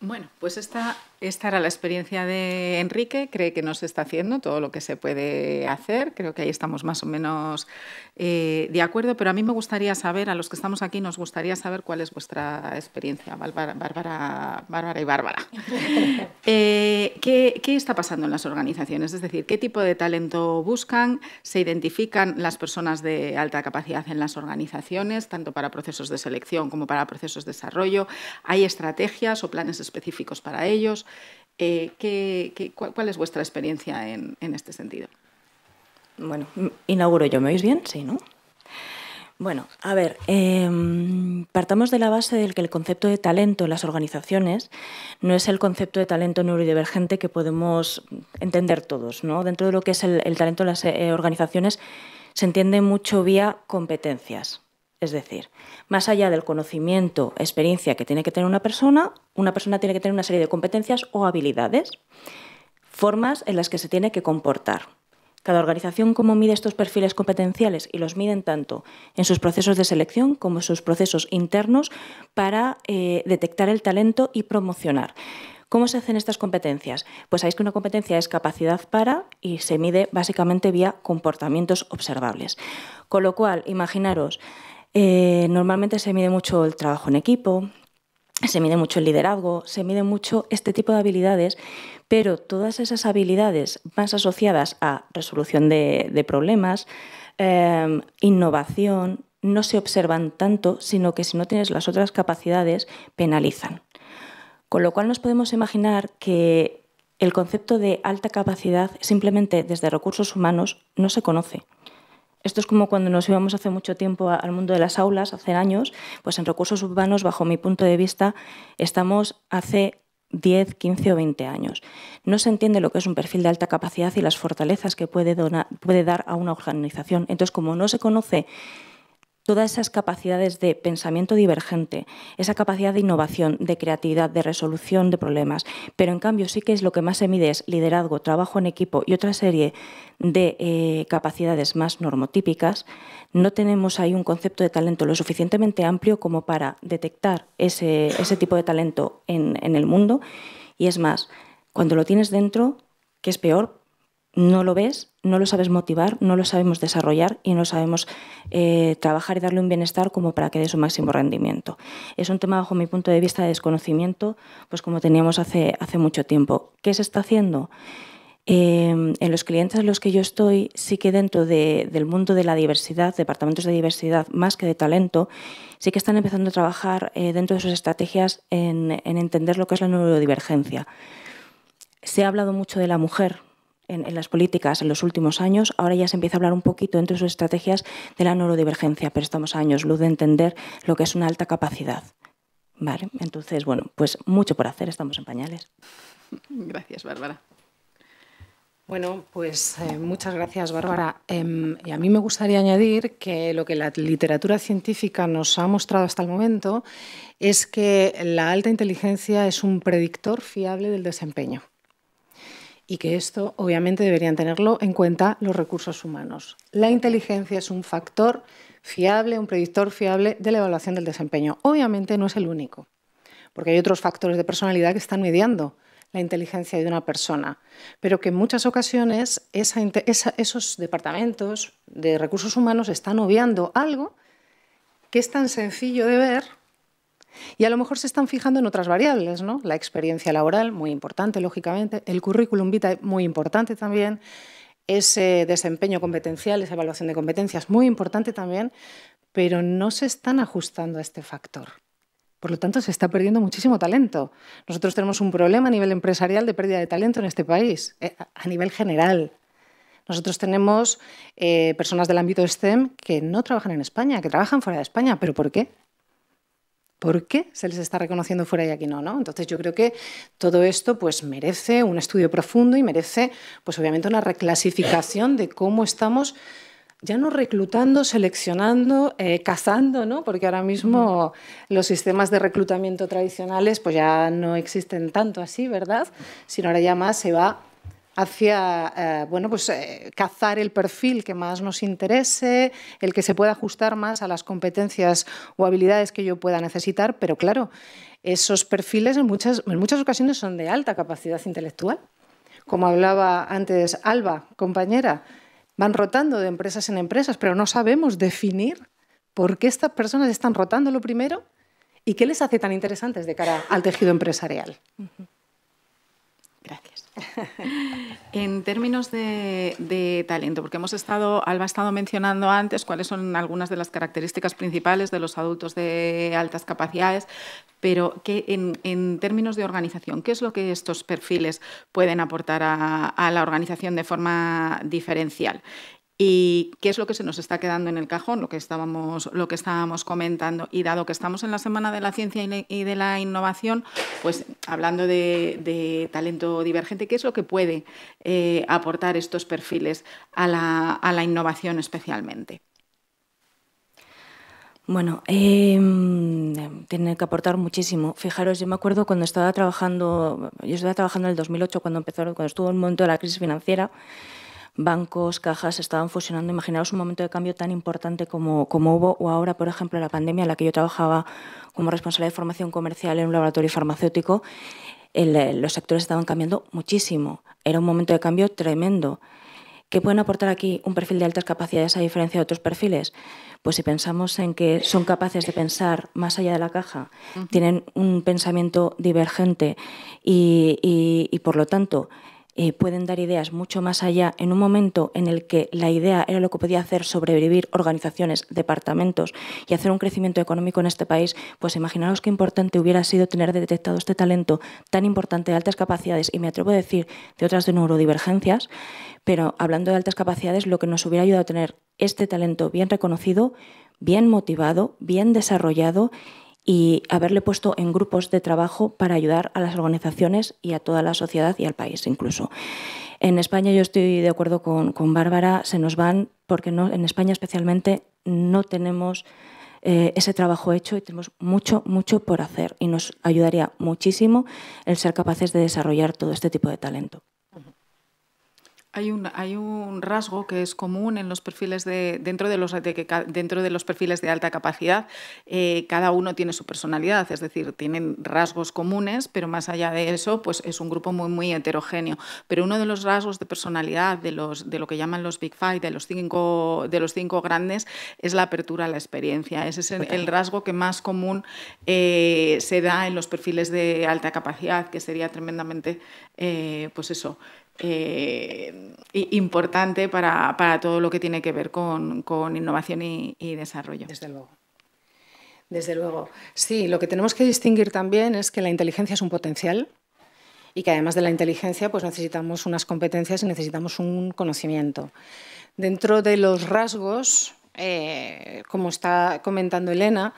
Bueno, pues esta esta era la experiencia de Enrique, cree que no se está haciendo todo lo que se puede hacer, creo que ahí estamos más o menos eh, de acuerdo, pero a mí me gustaría saber, a los que estamos aquí nos gustaría saber cuál es vuestra experiencia, Bárbara, y Bárbara. Eh, ¿qué, ¿Qué está pasando en las organizaciones? Es decir, ¿qué tipo de talento buscan? ¿Se identifican las personas de alta capacidad en las organizaciones, tanto para procesos de selección como para procesos de desarrollo? ¿Hay estrategias o planes específicos para ellos? Eh, cuál, es vuestra experiencia en, este sentido? Bueno, inauguro yo, ¿me oís bien? Sí, ¿no? Bueno, a ver, em, partamos de la base del que el concepto de talento en las organizaciones no es el concepto de talento neurodivergente que podemos entender todos. ¿no? Dentro de lo que es el, talento en las eh, organizaciones se entiende mucho vía competencias. Es decir, más allá del conocimiento, experiencia que tiene que tener una persona, una persona tiene que tener una serie de competencias o habilidades, formas en las que se tiene que comportar. Cada organización cómo mide estos perfiles competenciales y los miden tanto en sus procesos de selección como en sus procesos internos para eh, detectar el talento y promocionar. ¿Cómo se hacen estas competencias? Pues sabéis que una competencia es capacidad para y se mide básicamente vía comportamientos observables. Con lo cual, imaginaros, eh, normalmente se mide mucho el trabajo en equipo, se mide mucho el liderazgo, se mide mucho este tipo de habilidades, pero todas esas habilidades más asociadas a resolución de, problemas, em, innovación, no se observan tanto, sino que si no tienes las otras capacidades, penalizan. Con lo cual nos podemos imaginar que el concepto de alta capacidad simplemente desde recursos humanos no se conoce. Esto es como cuando nos íbamos hace mucho tiempo al mundo de las aulas, hace años, pues en recursos urbanos, bajo mi punto de vista, estamos hace 10, 15 o 20 años. No se entiende lo que es un perfil de alta capacidad y las fortalezas que puede, puede dar a una organización. Entonces, como no se conoce todas esas capacidades de pensamiento divergente, esa capacidad de innovación, de creatividad, de resolución de problemas. Pero en cambio sí que es lo que más se mide es liderazgo, trabajo en equipo y otra serie de eh, capacidades más normotípicas. No tenemos ahí un concepto de talento lo suficientemente amplio como para detectar ese, tipo de talento en, en el mundo. Y es más, cuando lo tienes dentro, que es peor, no lo ves, no lo sabes motivar, no lo sabemos desarrollar y no sabemos eh, trabajar y darle un bienestar como para que dé su máximo rendimiento. Es un tema, bajo mi punto de vista, de desconocimiento, pues como teníamos hace, hace mucho tiempo. ¿Qué se está haciendo? Em, en los clientes en los que yo estoy, sí que dentro del mundo de la diversidad, departamentos de diversidad más que de talento, sí que están empezando a trabajar eh, dentro de sus estrategias en entender lo que es la neurodivergencia. Se ha hablado mucho de la mujer, en, las políticas en los últimos años. Ahora ya se empieza a hablar un poquito entre sus estrategias de la neurodivergencia, pero estamos a años luz de entender lo que es una alta capacidad. Vale, entonces, bueno, pues mucho por hacer, estamos en pañales. Gracias, Bárbara. Bueno, pues eh, muchas gracias, Bárbara. Em, y a mí me gustaría añadir que lo que la literatura científica nos ha mostrado hasta el momento es que la alta inteligencia es un predictor fiable del desempeño y que esto obviamente deberían tenerlo en cuenta los recursos humanos. La inteligencia es un factor fiable, un predictor fiable de la evaluación del desempeño. Obviamente no es el único, porque hay otros factores de personalidad que están mediando la inteligencia de una persona, pero que en muchas ocasiones esos departamentos de recursos humanos están obviando algo que es tan sencillo de ver y a lo mejor se están fijando en otras variables, ¿no? La experiencia laboral, muy importante, lógicamente, el currículum vitae, muy importante también, ese desempeño competencial, esa evaluación de competencias, muy importante también, pero no se están ajustando a este factor. Por lo tanto, se está perdiendo muchísimo talento. Nosotros tenemos un problema a nivel empresarial de pérdida de talento en este país, eh, a nivel general. Nosotros tenemos eh, personas del ámbito STEM que no trabajan en España, que trabajan fuera de España. ¿Pero por qué? por qué se les está reconociendo fuera y aquí no, ¿no? Entonces yo creo que todo esto pues merece un estudio profundo y merece pues obviamente una reclasificación de cómo estamos ya no reclutando, seleccionando, eh, cazando, ¿no? Porque ahora mismo los sistemas de reclutamiento tradicionales pues ya no existen tanto así, ¿verdad? Sino ahora ya más se va hacia eh, bueno, pues, eh, cazar el perfil que más nos interese, el que se pueda ajustar más a las competencias o habilidades que yo pueda necesitar, pero claro, esos perfiles en muchas, en muchas ocasiones son de alta capacidad intelectual. Como hablaba antes Alba, compañera, van rotando de empresas en empresas, pero no sabemos definir por qué estas personas están rotando lo primero y qué les hace tan interesantes de cara al tejido empresarial. en términos de, talento, porque hemos estado, Alba ha estado mencionando antes cuáles son algunas de las características principales de los adultos de altas capacidades, pero que en, términos de organización, ¿qué es lo que estos perfiles pueden aportar a la organización de forma diferencial? ¿Y qué es lo que se nos está quedando en el cajón? Lo que estábamos, lo que estábamos comentando. Y dado que estamos en la Semana de la Ciencia y de la Innovación, pues hablando de, talento divergente, ¿qué es lo que puede eh, aportar estos perfiles a la, innovación especialmente? Bueno, eh, tiene que aportar muchísimo. Fijaros, yo me acuerdo cuando estaba trabajando, yo estaba trabajando en el 2008 cuando empezó, cuando estuvo un momento de la crisis financiera, bancos, cajas estaban fusionando. Imaginaos un momento de cambio tan importante como, como hubo o ahora, por ejemplo, la pandemia en la que yo trabajaba como responsable de formación comercial en un laboratorio farmacéutico. Eh, los sectores estaban cambiando muchísimo. Era un momento de cambio tremendo. ¿Qué pueden aportar aquí un perfil de altas capacidades a diferencia de otros perfiles? Pues si pensamos en que son capaces de pensar más allá de la caja, tienen un pensamiento divergente y, y por lo tanto eh, pueden dar ideas mucho más allá en un momento en el que la idea era lo que podía hacer sobrevivir organizaciones, departamentos y hacer un crecimiento económico en este país, pues imaginaros qué importante hubiera sido tener detectado este talento tan importante de altas capacidades y me atrevo a decir de otras de neurodivergencias, pero hablando de altas capacidades, lo que nos hubiera ayudado a tener este talento bien reconocido, bien motivado, bien desarrollado y haberle puesto en grupos de trabajo para ayudar a las organizaciones y a toda la sociedad y al país incluso. En España yo estoy de acuerdo con, Bárbara, se nos van porque no, en España especialmente no tenemos eh, ese trabajo hecho y tenemos mucho, mucho por hacer y nos ayudaría muchísimo el ser capaces de desarrollar todo este tipo de talento. Hay un, rasgo que es común en los perfiles de, dentro, de los, dentro de los perfiles de alta capacidad. Eh, cada uno tiene su personalidad, es decir, tienen rasgos comunes, pero más allá de eso, pues es un grupo muy, muy heterogéneo. Pero uno de los rasgos de personalidad de, los, de lo que llaman los Big Five, de los cinco, de los cinco grandes, es la apertura a la experiencia. Ese es el, rasgo que más común eh, se da en los perfiles de alta capacidad, que sería tremendamente, eh, pues eso, eh, importante para, todo lo que tiene que ver con, innovación y, desarrollo. Desde luego. Desde luego. Sí, lo que tenemos que distinguir también es que la inteligencia es un potencial y que además de la inteligencia pues necesitamos unas competencias y necesitamos un conocimiento. Dentro de los rasgos, eh, como está comentando Elena,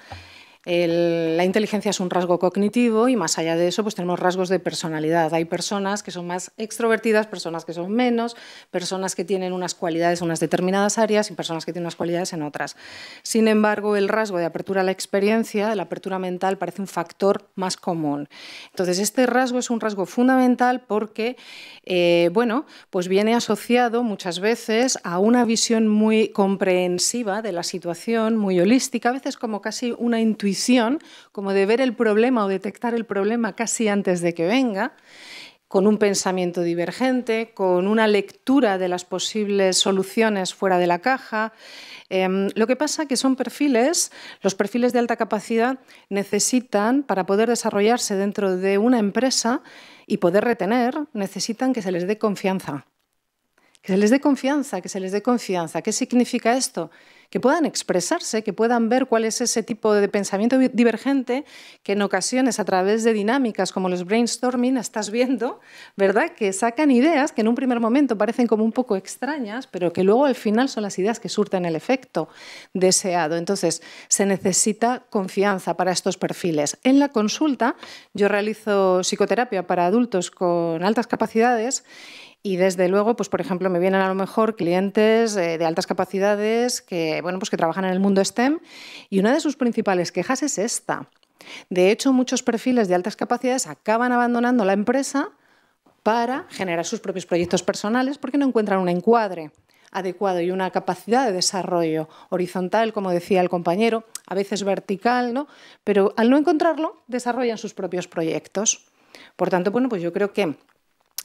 la inteligencia es un rasgo cognitivo y más allá de eso, pues tenemos rasgos de personalidad. Hay personas que son más extrovertidas, personas que son menos, personas que tienen unas cualidades en unas determinadas áreas y personas que tienen unas cualidades en otras. Sin embargo, el rasgo de apertura a la experiencia, la apertura mental, parece un factor más común. Entonces, este rasgo es un rasgo fundamental porque, eh, bueno, pues viene asociado muchas veces a una visión muy comprensiva de la situación, muy holística, a veces como casi una intuición como de ver el problema o detectar el problema casi antes de que venga, con un pensamiento divergente, con una lectura de las posibles soluciones fuera de la caja. Em, lo que pasa que son perfiles, los perfiles de alta capacidad necesitan, para poder desarrollarse dentro de una empresa y poder retener, necesitan que se les dé confianza. Que se les dé confianza, que se les dé confianza. ¿Qué significa esto? que puedan expresarse, que puedan ver cuál es ese tipo de pensamiento divergente que en ocasiones a través de dinámicas como los brainstorming estás viendo, ¿verdad? Que sacan ideas que en un primer momento parecen como un poco extrañas, pero que luego al final son las ideas que surten el efecto deseado. Entonces, se necesita confianza para estos perfiles. En la consulta, yo realizo psicoterapia para adultos con altas capacidades y desde luego, pues por ejemplo, me vienen a lo mejor clientes eh, de altas capacidades que, bueno, pues que trabajan en el mundo STEM y una de sus principales quejas es esta. De hecho, muchos perfiles de altas capacidades acaban abandonando la empresa para generar sus propios proyectos personales porque no encuentran un encuadre adecuado y una capacidad de desarrollo horizontal, como decía el compañero, a veces vertical, ¿no? Pero al no encontrarlo, desarrollan sus propios proyectos. Por tanto, bueno, pues yo creo que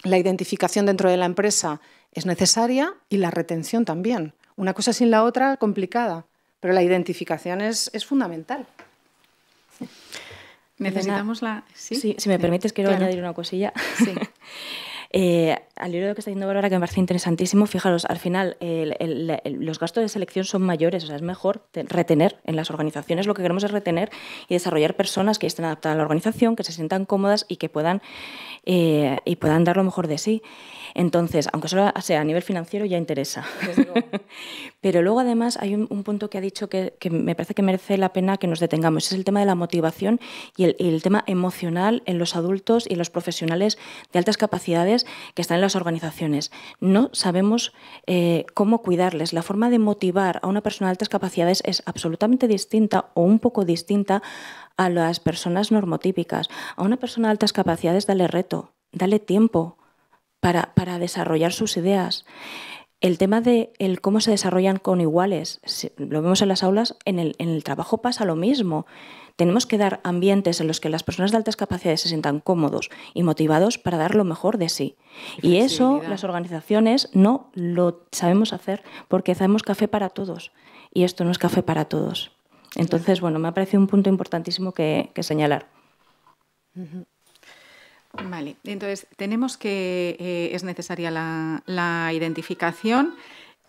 la identificación dentro de la empresa es necesaria y la retención también. Una cosa sin la otra, complicada, pero la identificación es, fundamental. Necesitamos la... ¿Sí? si me permites, quiero añadir una cosilla. Sí. Eh, al libro de que está diciendo Bárbara, que me parece interesantísimo, fijaros, al final los gastos de selección son mayores, o sea, es mejor retener en las organizaciones. Lo que queremos es retener y desarrollar personas que estén adaptadas a la organización, que se sientan cómodas y que puedan eh, y puedan dar lo mejor de sí. Entonces, aunque solo sea a nivel financiero, ya interesa. Pero luego, además, hay un, punto que ha dicho que, me parece que merece la pena que nos detengamos. Es el tema de la motivación y el, tema emocional en los adultos y en los profesionales de altas capacidades que están en las organizaciones. No sabemos eh, cómo cuidarles. La forma de motivar a una persona de altas capacidades es absolutamente distinta o un poco distinta a las personas normotípicas, a una persona de altas capacidades, dale reto, dale tiempo para, desarrollar sus ideas. El tema de cómo se desarrollan con iguales, lo vemos en las aulas, en el, en el trabajo pasa lo mismo. Tenemos que dar ambientes en los que las personas de altas capacidades se sientan cómodos y motivados para dar lo mejor de sí. Y eso las organizaciones no lo sabemos hacer porque hacemos café para todos y esto no es café para todos. Entonces, bueno, me ha parecido un punto importantísimo que, señalar. Vale, entonces tenemos que eh, es necesaria la, identificación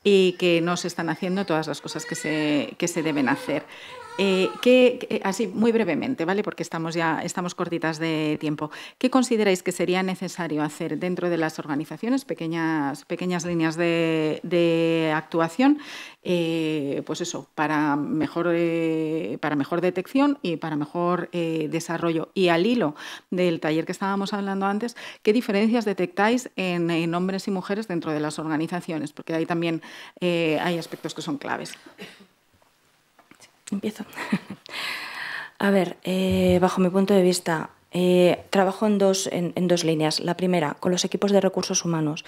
y que no se están haciendo todas las cosas que se, que se deben hacer. Eh, así, muy brevemente, ¿vale? Porque estamos ya estamos cortitas de tiempo. ¿Qué consideráis que sería necesario hacer dentro de las organizaciones, pequeñas, pequeñas líneas de, actuación, eh, pues eso, para mejor, eh, para mejor detección y para mejor desarrollo? Y al hilo del taller que estábamos hablando antes, ¿qué diferencias detectáis en, en hombres y mujeres dentro de las organizaciones? Porque ahí también hay aspectos que son claves empiezo. A ver, eh, bajo mi punto de vista, eh, trabajo en dos, en dos líneas. La primera, con los equipos de recursos humanos.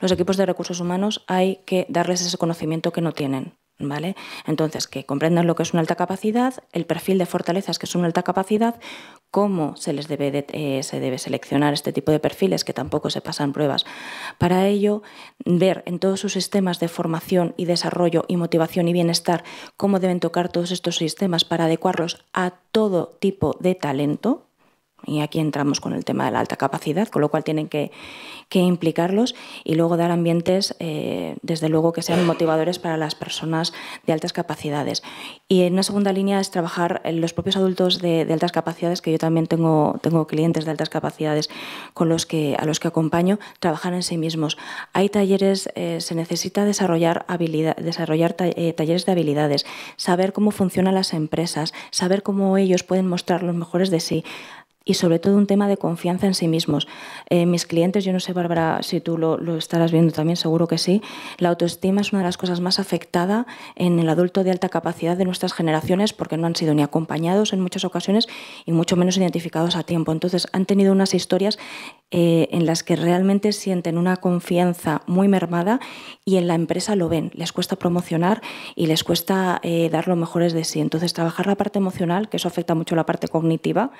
Los equipos de recursos humanos hay que darles ese conocimiento que no tienen. ¿vale? Entonces, que comprendan lo que es una alta capacidad, el perfil de fortalezas que es una alta capacidad, cómo se les debe, eh, se debe seleccionar este tipo de perfiles, que tampoco se pasan pruebas. Para ello, ver en todos sus sistemas de formación y desarrollo y motivación y bienestar cómo deben tocar todos estos sistemas para adecuarlos a todo tipo de talento, y aquí entramos con el tema de la alta capacidad, con lo cual tienen que, implicarlos y luego dar ambientes, eh, desde luego, que sean motivadores para las personas de altas capacidades. Y en una segunda línea es trabajar los propios adultos de, altas capacidades, que yo también tengo, tengo clientes de altas capacidades con los que, a los que acompaño, trabajar en sí mismos. Hay talleres, eh, se necesita desarrollar, habilidad, desarrollar eh, talleres de habilidades, saber cómo funcionan las empresas, saber cómo ellos pueden mostrar los mejores de sí y sobre todo un tema de confianza en sí mismos. Eh, mis clientes, yo no sé, Bárbara, si tú lo, lo, estarás viendo también, seguro que sí, la autoestima es una de las cosas más afectada en el adulto de alta capacidad de nuestras generaciones porque no han sido ni acompañados en muchas ocasiones y mucho menos identificados a tiempo. Entonces, han tenido unas historias eh, en las que realmente sienten una confianza muy mermada y en la empresa lo ven, les cuesta promocionar y les cuesta eh, dar lo mejores de sí. Entonces, trabajar la parte emocional, que eso afecta mucho la parte cognitiva,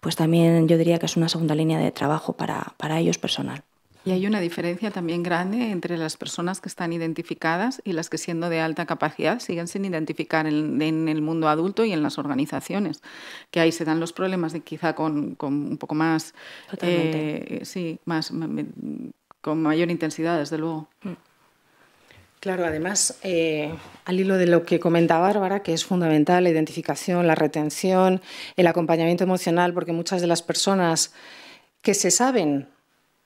pues también yo diría que es una segunda línea de trabajo para, para ellos personal. Y hay una diferencia también grande entre las personas que están identificadas y las que siendo de alta capacidad siguen sin identificar en, el mundo adulto y en las organizaciones, que ahí se dan los problemas de quizá con, un poco más, eh, sí, más, con mayor intensidad, desde luego. Mm. Claro, además, eh, al hilo de lo que comenta Bárbara, que es fundamental la identificación, la retención, el acompañamiento emocional, porque muchas de las personas que se saben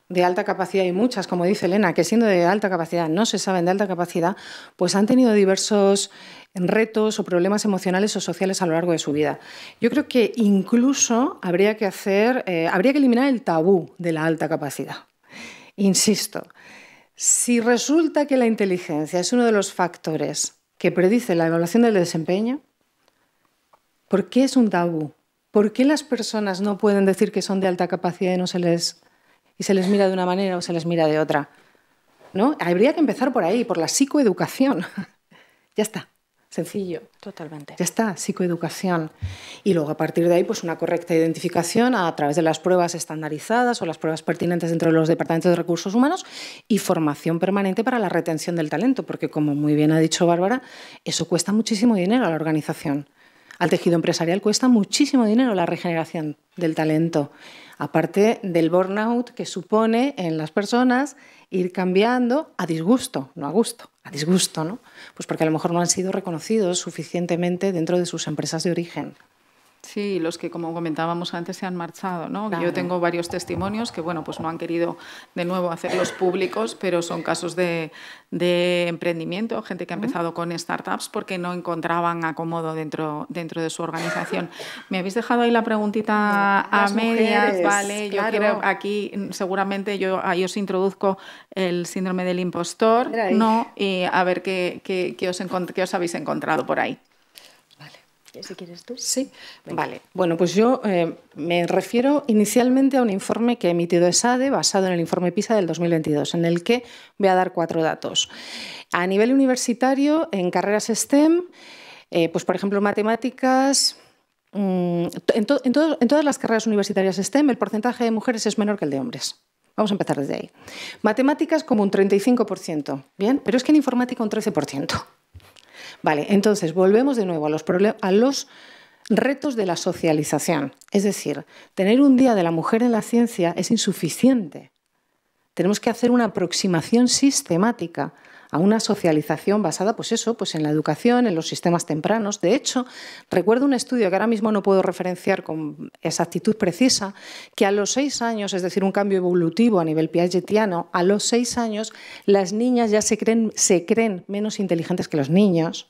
de alta capacidad y muchas, como dice Elena, que siendo de alta capacidad no se saben de alta capacidad, pues han tenido diversos retos o problemas emocionales o sociales a lo largo de su vida. Yo creo que incluso habría que hacer, eh, habría que eliminar el tabú de la alta capacidad. Insisto, si resulta que la inteligencia es uno de los factores que predice la evaluación del desempeño, ¿por qué es un tabú? ¿Por qué las personas no pueden decir que son de alta capacidad y no se les y se les mira de una manera o se les mira de otra. ¿No? Habría que empezar por ahí, por la psicoeducación. ya está, sencillo. Totalmente. Ya está, psicoeducación. Y luego a partir de ahí, pues una correcta identificación a través de las pruebas estandarizadas o las pruebas pertinentes dentro de los departamentos de recursos humanos y formación permanente para la retención del talento, porque como muy bien ha dicho Bárbara, eso cuesta muchísimo dinero a la organización. Al tejido empresarial cuesta muchísimo dinero la regeneración del talento. Aparte del burnout que supone en las personas ir cambiando a disgusto, no a gusto, a disgusto, ¿no? Pues porque a lo mejor no han sido reconocidos suficientemente dentro de sus empresas de origen. Sí, los que, como comentábamos antes, se han marchado. ¿no? Yo tengo varios testimonios que bueno, pues no han querido de nuevo hacerlos públicos, pero son casos de, emprendimiento, gente que ha empezado con startups porque no encontraban acomodo dentro, dentro de su organización. Me habéis dejado ahí la preguntita a media, ¿vale? Yo quiero aquí, seguramente yo ahí os introduzco el síndrome del impostor, ¿no? Y a ver qué, qué, qué os, qué os habéis encontrado por ahí si quieres tú. Sí, vale. Bueno, pues yo eh, me refiero inicialmente a un informe que ha emitido ESADE e basado en el informe PISA del 2022, en el que voy a dar cuatro datos. A nivel universitario, en carreras STEM, eh, pues por ejemplo, matemáticas, mm, en, en, todas las carreras universitarias STEM, el porcentaje de mujeres es menor que el de hombres. Vamos a empezar desde ahí. Matemáticas como un 35%, ¿bien? Pero es que en informática un 13%. Vale, entonces volvemos de nuevo a los, a los retos de la socialización. Es decir, tener un Día de la Mujer en la Ciencia es insuficiente. Tenemos que hacer una aproximación sistemática a una socialización basada, pues eso, pues en la educación, en los sistemas tempranos. De hecho, recuerdo un estudio que ahora mismo no puedo referenciar con exactitud precisa, que a los seis años, es decir, un cambio evolutivo a nivel piagetiano, a los seis años las niñas ya se creen, se creen menos inteligentes que los niños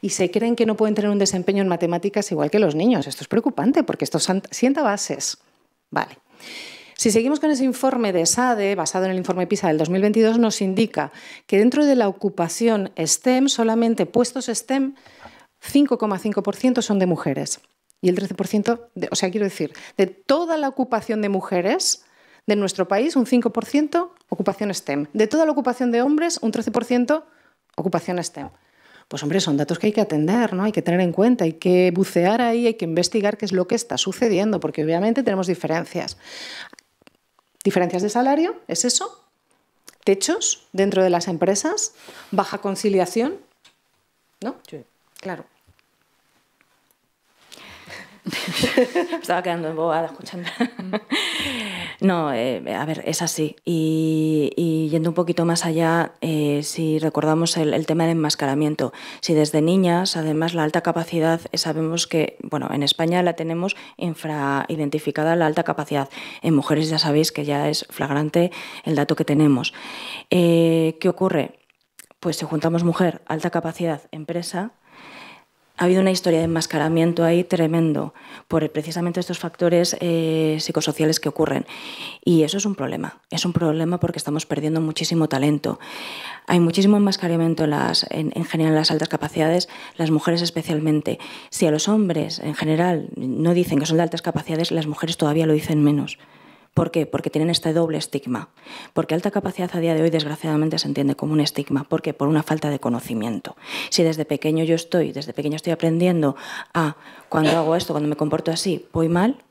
y se creen que no pueden tener un desempeño en matemáticas igual que los niños. Esto es preocupante porque esto sienta bases. Vale. Si seguimos con ese informe de SADE, basado en el informe PISA del 2022, nos indica que dentro de la ocupación STEM, solamente puestos STEM, 5,5% son de mujeres. Y el 13%, o sea, quiero decir, de toda la ocupación de mujeres de nuestro país, un 5% ocupación STEM. De toda la ocupación de hombres, un 13% ocupación STEM. Pues hombre, son datos que hay que atender, ¿no? Hay que tener en cuenta, hay que bucear ahí, hay que investigar qué es lo que está sucediendo, porque obviamente tenemos diferencias. Diferencias de salario, ¿es eso? ¿Techos dentro de las empresas? ¿Baja conciliación? ¿No? Claro. Estaba quedando embobada escuchando. no, eh, a ver, es así. Y, yendo un poquito más allá, eh, si recordamos el, tema del enmascaramiento, si desde niñas, además, la alta capacidad, eh, sabemos que, bueno, en España la tenemos infraidentificada la alta capacidad. En mujeres ya sabéis que ya es flagrante el dato que tenemos. ¿Qué ocurre? Pues si juntamos mujer, alta capacidad, empresa, ha habido una historia de enmascaramiento ahí tremendo por precisamente estos factores eh, psicosociales que ocurren. Y eso es un problema. Es un problema porque estamos perdiendo muchísimo talento. Hay muchísimo enmascaramiento en general en las altas capacidades, las mujeres especialmente. Si a los hombres en general no dicen que son de altas capacidades, las mujeres todavía lo dicen menos. ¿Por qué? Porque tienen este doble estigma. Porque alta capacidad a día de hoy, desgraciadamente, se entiende como un estigma. ¿Por qué? Por una falta de conocimiento. Si desde pequeño yo estoy, desde pequeño estoy aprendiendo a cuando hago esto, cuando me comporto así, voy mal,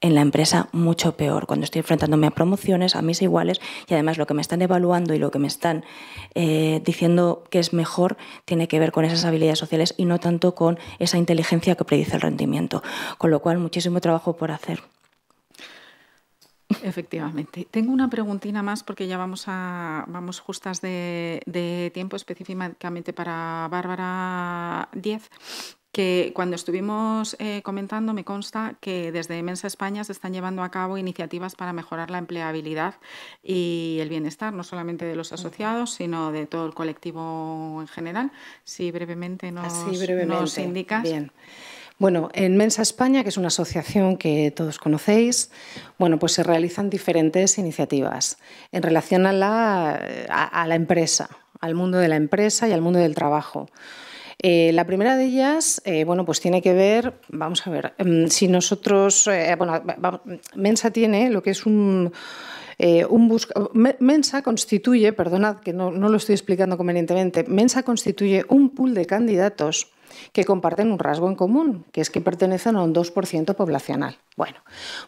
en la empresa mucho peor, cuando estoy enfrentándome a promociones, a mis iguales, y además lo que me están evaluando y lo que me están eh, diciendo que es mejor tiene que ver con esas habilidades sociales y no tanto con esa inteligencia que predice el rendimiento. Con lo cual, muchísimo trabajo por hacer. Efectivamente. Tengo una preguntina más porque ya vamos a vamos justas de, tiempo específicamente para Bárbara diez que cuando estuvimos eh, comentando me consta que desde Mensa España se están llevando a cabo iniciativas para mejorar la empleabilidad y el bienestar, no solamente de los asociados, sino de todo el colectivo en general. Si brevemente nos, indicas. Bien. Bueno, en Mensa España, que es una asociación que todos conocéis, bueno, pues se realizan diferentes iniciativas en relación a la, empresa, al mundo de la empresa y al mundo del trabajo. Eh, la primera de ellas, eh, bueno, pues tiene que ver, vamos a ver, em, si nosotros, eh, bueno, Mensa tiene lo que es un, un Mensa constituye, perdonad que no, no lo estoy explicando convenientemente, Mensa constituye un pool de candidatos que comparten un rasgo en común, que es que pertenecen a un 2% poblacional. Bueno,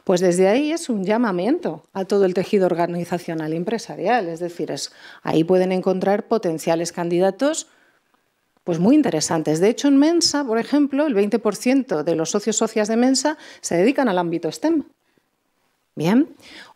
pues desde ahí es un llamamiento a todo el tejido organizacional empresarial, es decir, es, ahí pueden encontrar potenciales candidatos pues muy interesantes. De hecho, en Mensa, por ejemplo, el 20% de los socios socias de Mensa se dedican al ámbito STEM. Bien,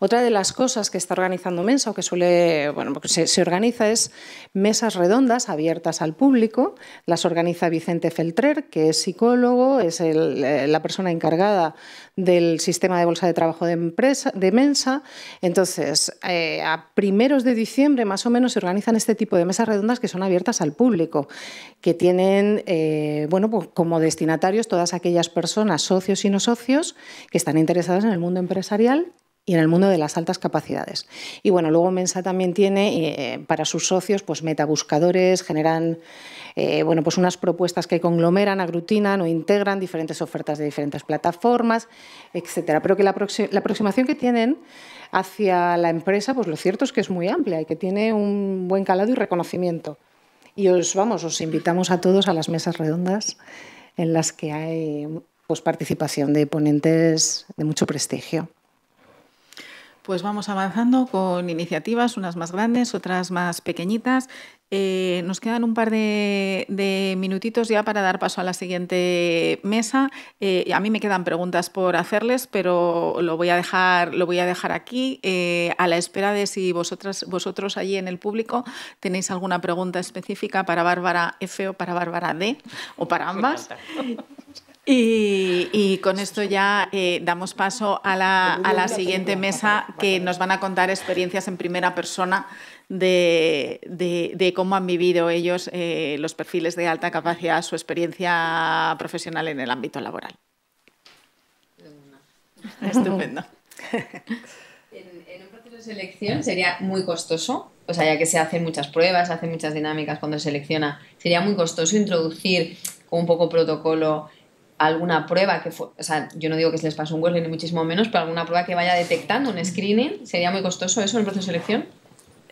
otra de las cosas que está organizando Mensa o que suele, bueno, pues se, se organiza es mesas redondas abiertas al público. Las organiza Vicente Feltrer, que es psicólogo, es eh, la persona encargada del sistema de bolsa de trabajo de, empresa, de Mensa. Entonces, eh, a primeros de diciembre más o menos se organizan este tipo de mesas redondas que son abiertas al público, que tienen, eh, bueno, pues como destinatarios todas aquellas personas, socios y no socios, que están interesadas en el mundo empresarial y en el mundo de las altas capacidades. Y bueno, luego Mensa también tiene eh, para sus socios pues metabuscadores, generan eh, bueno, pues unas propuestas que conglomeran, aglutinan o integran diferentes ofertas de diferentes plataformas, etcétera. Pero que la, la aproximación que tienen hacia la empresa, pues lo cierto es que es muy amplia y que tiene un buen calado y reconocimiento. Y os vamos, os invitamos a todos a las mesas redondas en las que hay pues, participación de ponentes de mucho prestigio. Pues vamos avanzando con iniciativas, unas más grandes, otras más pequeñitas. Eh, nos quedan un par de, minutitos ya para dar paso a la siguiente mesa. Eh, a mí me quedan preguntas por hacerles, pero lo voy a dejar, lo voy a dejar aquí eh, a la espera de si vosotras, vosotros allí en el público tenéis alguna pregunta específica para Bárbara F o para Bárbara D o para ambas. Y, con esto ya eh, damos paso a la, siguiente mesa que nos van a contar experiencias en primera persona de, cómo han vivido ellos eh, los perfiles de alta capacidad, su experiencia profesional en el ámbito laboral. Estupendo. en, un proceso de selección sería muy costoso, o sea, ya que se hacen muchas pruebas, se hacen muchas dinámicas cuando se selecciona, sería muy costoso introducir con un poco protocolo alguna prueba que o sea, yo no digo que se les pase un Wesley ni muchísimo menos, pero alguna prueba que vaya detectando un screening, ¿sería muy costoso eso en el proceso de selección?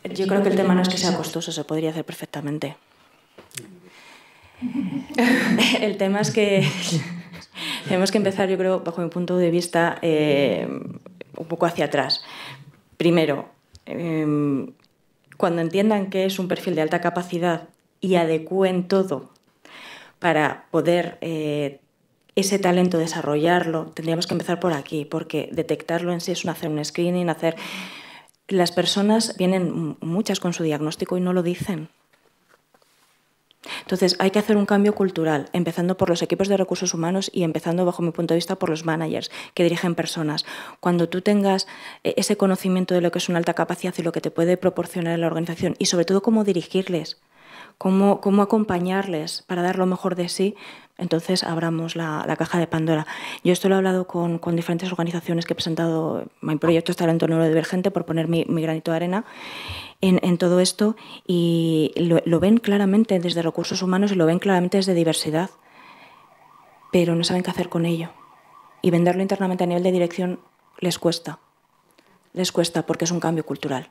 Yo creo que el tema no es que sea costoso, se podría hacer perfectamente. el tema es que tenemos que empezar, yo creo, bajo mi punto de vista, eh, un poco hacia atrás. Primero, em, cuando entiendan que es un perfil de alta capacidad y adecúen todo para poder eh, ese talento, desarrollarlo, tendríamos que empezar por aquí, porque detectarlo en sí es hacer un screening, hacer... Las personas vienen muchas con su diagnóstico y no lo dicen. Entonces, hay que hacer un cambio cultural, empezando por los equipos de recursos humanos y empezando, bajo mi punto de vista, por los managers que dirigen personas. Cuando tú tengas eh, ese conocimiento de lo que es una alta capacidad y lo que te puede proporcionar la organización y, sobre todo, cómo dirigirles, cómo, cómo acompañarles para dar lo mejor de sí, entonces abramos la, caja de Pandora. Yo esto lo he hablado con, diferentes organizaciones que he presentado, mi proyecto a lo divergente, por poner mi, granito de arena en, todo esto, y lo, lo ven claramente desde recursos humanos y lo ven claramente desde diversidad, pero no saben qué hacer con ello. Y venderlo internamente a nivel de dirección les cuesta, les cuesta porque es un cambio cultural.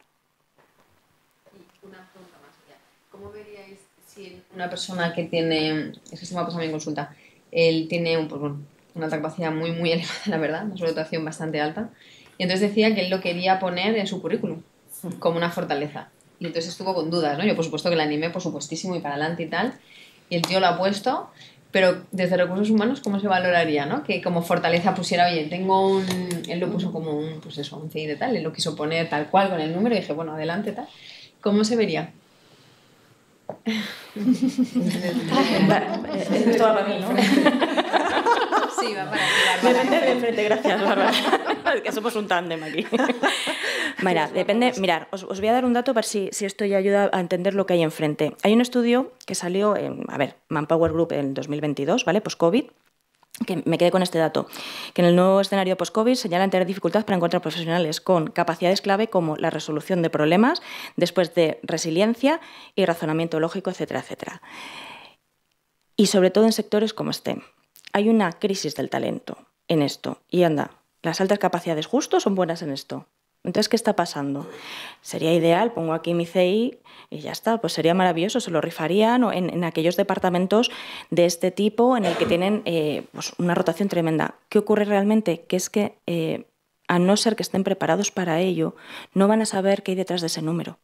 una persona que tiene, es que se me ha pasado en consulta, él tiene un, pues, bueno, una capacidad muy, muy elevada, la verdad, una sobredotación bastante alta, y entonces decía que él lo quería poner en su currículum como una fortaleza. Y entonces estuvo con dudas, ¿no? Yo por supuesto que la animé, por supuestísimo, y para adelante y tal, y el tío lo ha puesto, pero desde recursos humanos, ¿cómo se valoraría, no? Que como fortaleza pusiera, oye, tengo un... Él lo puso como un, pues eso, un CI de tal, él lo quiso poner tal cual con el número, y dije, bueno, adelante, tal. ¿Cómo se vería? Esto va para mí, ¿no? Sí, va para Depende de frente, gracias, Bárbara. que somos un tándem aquí. Mira, depende. Mirar, os, voy a dar un dato para si, si esto ya ayuda a entender lo que hay enfrente. Hay un estudio que salió, en, a ver, Manpower Group en 2022, ¿vale? Post-COVID, que me quedé con este dato, que en el nuevo escenario post-COVID señalan tener dificultad para encontrar profesionales con capacidades clave como la resolución de problemas, después de resiliencia y razonamiento lógico, etcétera, etcétera. Y sobre todo en sectores como este. Hay una crisis del talento en esto. Y anda, ¿las altas capacidades justo son buenas en esto? Entonces, ¿qué está pasando? Sería ideal, pongo aquí mi CI y ya está, pues sería maravilloso, se lo rifarían en, aquellos departamentos de este tipo en el que tienen eh, pues una rotación tremenda. ¿Qué ocurre realmente? Que es que, eh, a no ser que estén preparados para ello, no van a saber qué hay detrás de ese número.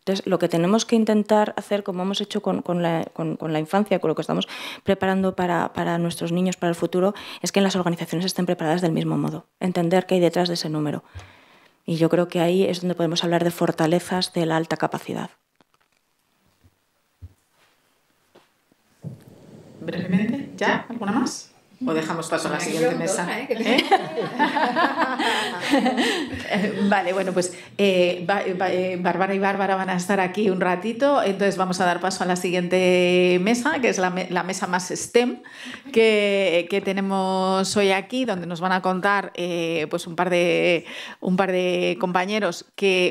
Entonces, lo que tenemos que intentar hacer, como hemos hecho con, la, infancia, con lo que estamos preparando para, para, nuestros niños, para el futuro, es que en las organizaciones estén preparadas del mismo modo, entender qué hay detrás de ese número. Y yo creo que ahí es donde podemos hablar de fortalezas de la alta capacidad. Brevemente, ¿ya? ¿Alguna más? ¿O dejamos paso a la siguiente mesa? ¿Eh? vale, bueno, pues eh, Bárbara eh, y Bárbara van a estar aquí un ratito, entonces vamos a dar paso a la siguiente mesa, que es la, mesa más STEM que, tenemos hoy aquí, donde nos van a contar pues un, par de, un par de compañeros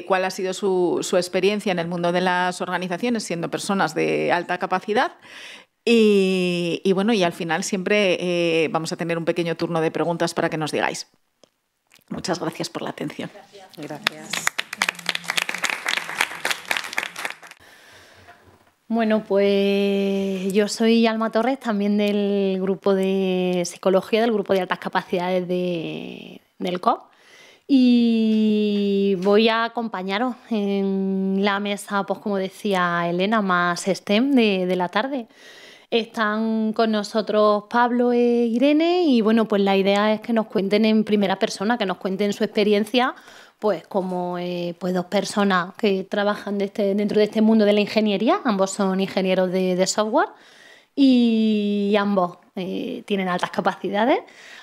cuál ha sido su, su experiencia en el mundo de las organizaciones, siendo personas de alta capacidad. Y, bueno, y al final siempre eh, vamos a tener un pequeño turno de preguntas para que nos digáis. Muchas gracias por la atención. Gracias. Bueno, pues yo soy Alma Torres, también del grupo de psicología, del grupo de altas capacidades de, del COP. Y voy a acompañaros en la mesa, pues como decía Elena, más STEM de la tarde. Están con nosotros Pablo e Irene y bueno, pues la idea es que nos cuenten en primera persona, que nos cuenten su experiencia, pues como eh, pues dos personas que trabajan este, dentro de este mundo de la ingeniería, ambos son ingenieros de, software y ambos eh, tienen altas capacidades.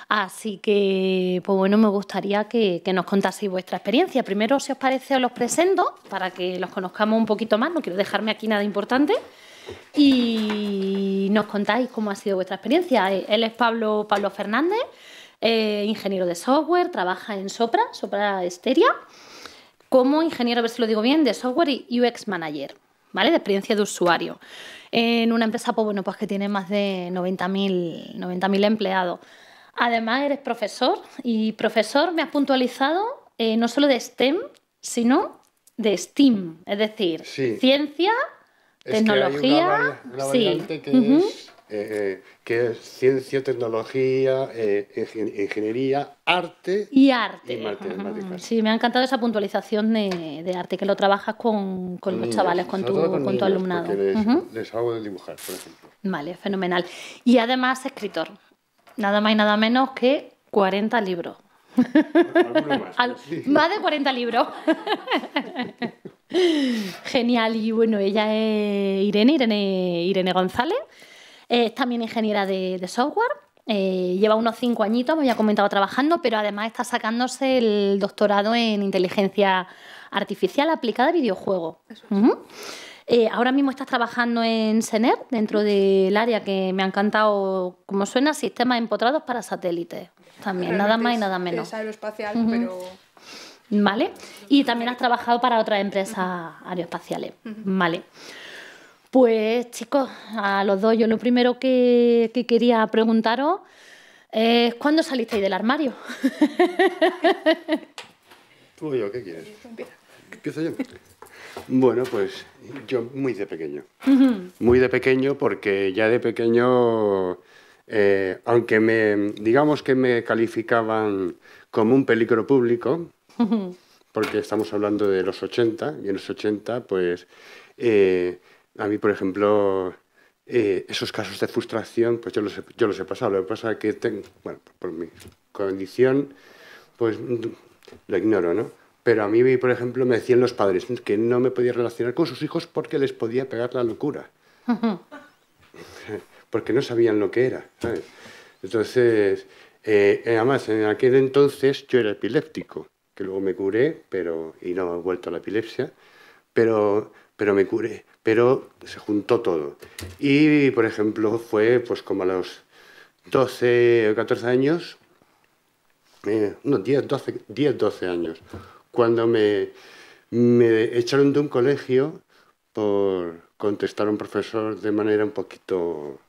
Así que, pues bueno, me gustaría que, nos contaseis vuestra experiencia. Primero, si os parece, os los presento para que los conozcamos un poquito más, no quiero dejarme aquí nada importante y nos contáis cómo ha sido vuestra experiencia. Eh, él es Pablo, Pablo Fernández, eh, ingeniero de software, trabaja en Sopra, Sopra Esteria, como ingeniero, a ver si lo digo bien, de software y UX manager, ¿vale? De experiencia de usuario. En una empresa, pues, pues que tiene más de 90.000 empleados. Además, eres profesor y profesor me ha puntualizado eh, no solo de STEM, sino de STEAM, es decir, ciencia, tecnología, que que, es, ciencia, tecnología, eh, ingeniería, arte y arte. Sí, me ha encantado esa puntualización de, arte, que lo trabajas con, los chavales, con tu, con, alumnado. Les, hago de dibujar, por ejemplo. Vale, fenomenal. Y además escritor, nada más y nada menos que 40 libros. Más, más de 40 libros. Genial, y bueno, ella es Irene, Irene, Irene González, es también ingeniera de, software. Eh, lleva unos cinco añitos, me había comentado, trabajando, pero además está sacándose el doctorado en inteligencia artificial aplicada a videojuegos. Eh, ahora mismo estás trabajando en SENER, dentro del área que me ha encantado, como suena, sistemas empotrados para satélites. También, nada más y nada menos. pero ¿vale? Y también has trabajado para otras empresas aeroespaciales, ¿vale? Pues chicos, a los dos, yo lo primero que, quería preguntaros es ¿cuándo salisteis del armario? ¿Tú o yo? ¿Qué quieres? ¿Empiezo yo? Bueno, pues yo muy de pequeño. Muy de pequeño porque ya de pequeño, eh, aunque me, digamos que me calificaban como un peligro público, porque estamos hablando de los 80, y en los 80, pues, eh, a mí, por ejemplo, eh, esos casos de frustración, pues yo los he, yo he pasado. Lo que pasa es que, tengo, bueno, por mi condición, pues lo ignoro, ¿no? Pero a mí, por ejemplo, me decían los padres que no me podía relacionar con sus hijos porque les podía pegar la locura. porque no sabían lo que era, ¿sabes? Entonces, eh, además, en aquel entonces yo era epiléptico que luego me curé, pero, y no he vuelto a la epilepsia, pero, pero me curé, pero se juntó todo. Y, por ejemplo, fue pues como a los 12 o 14 años, eh, no, 10 12, 10, 12 años, cuando me, echaron de un colegio por contestar a un profesor de manera un poquito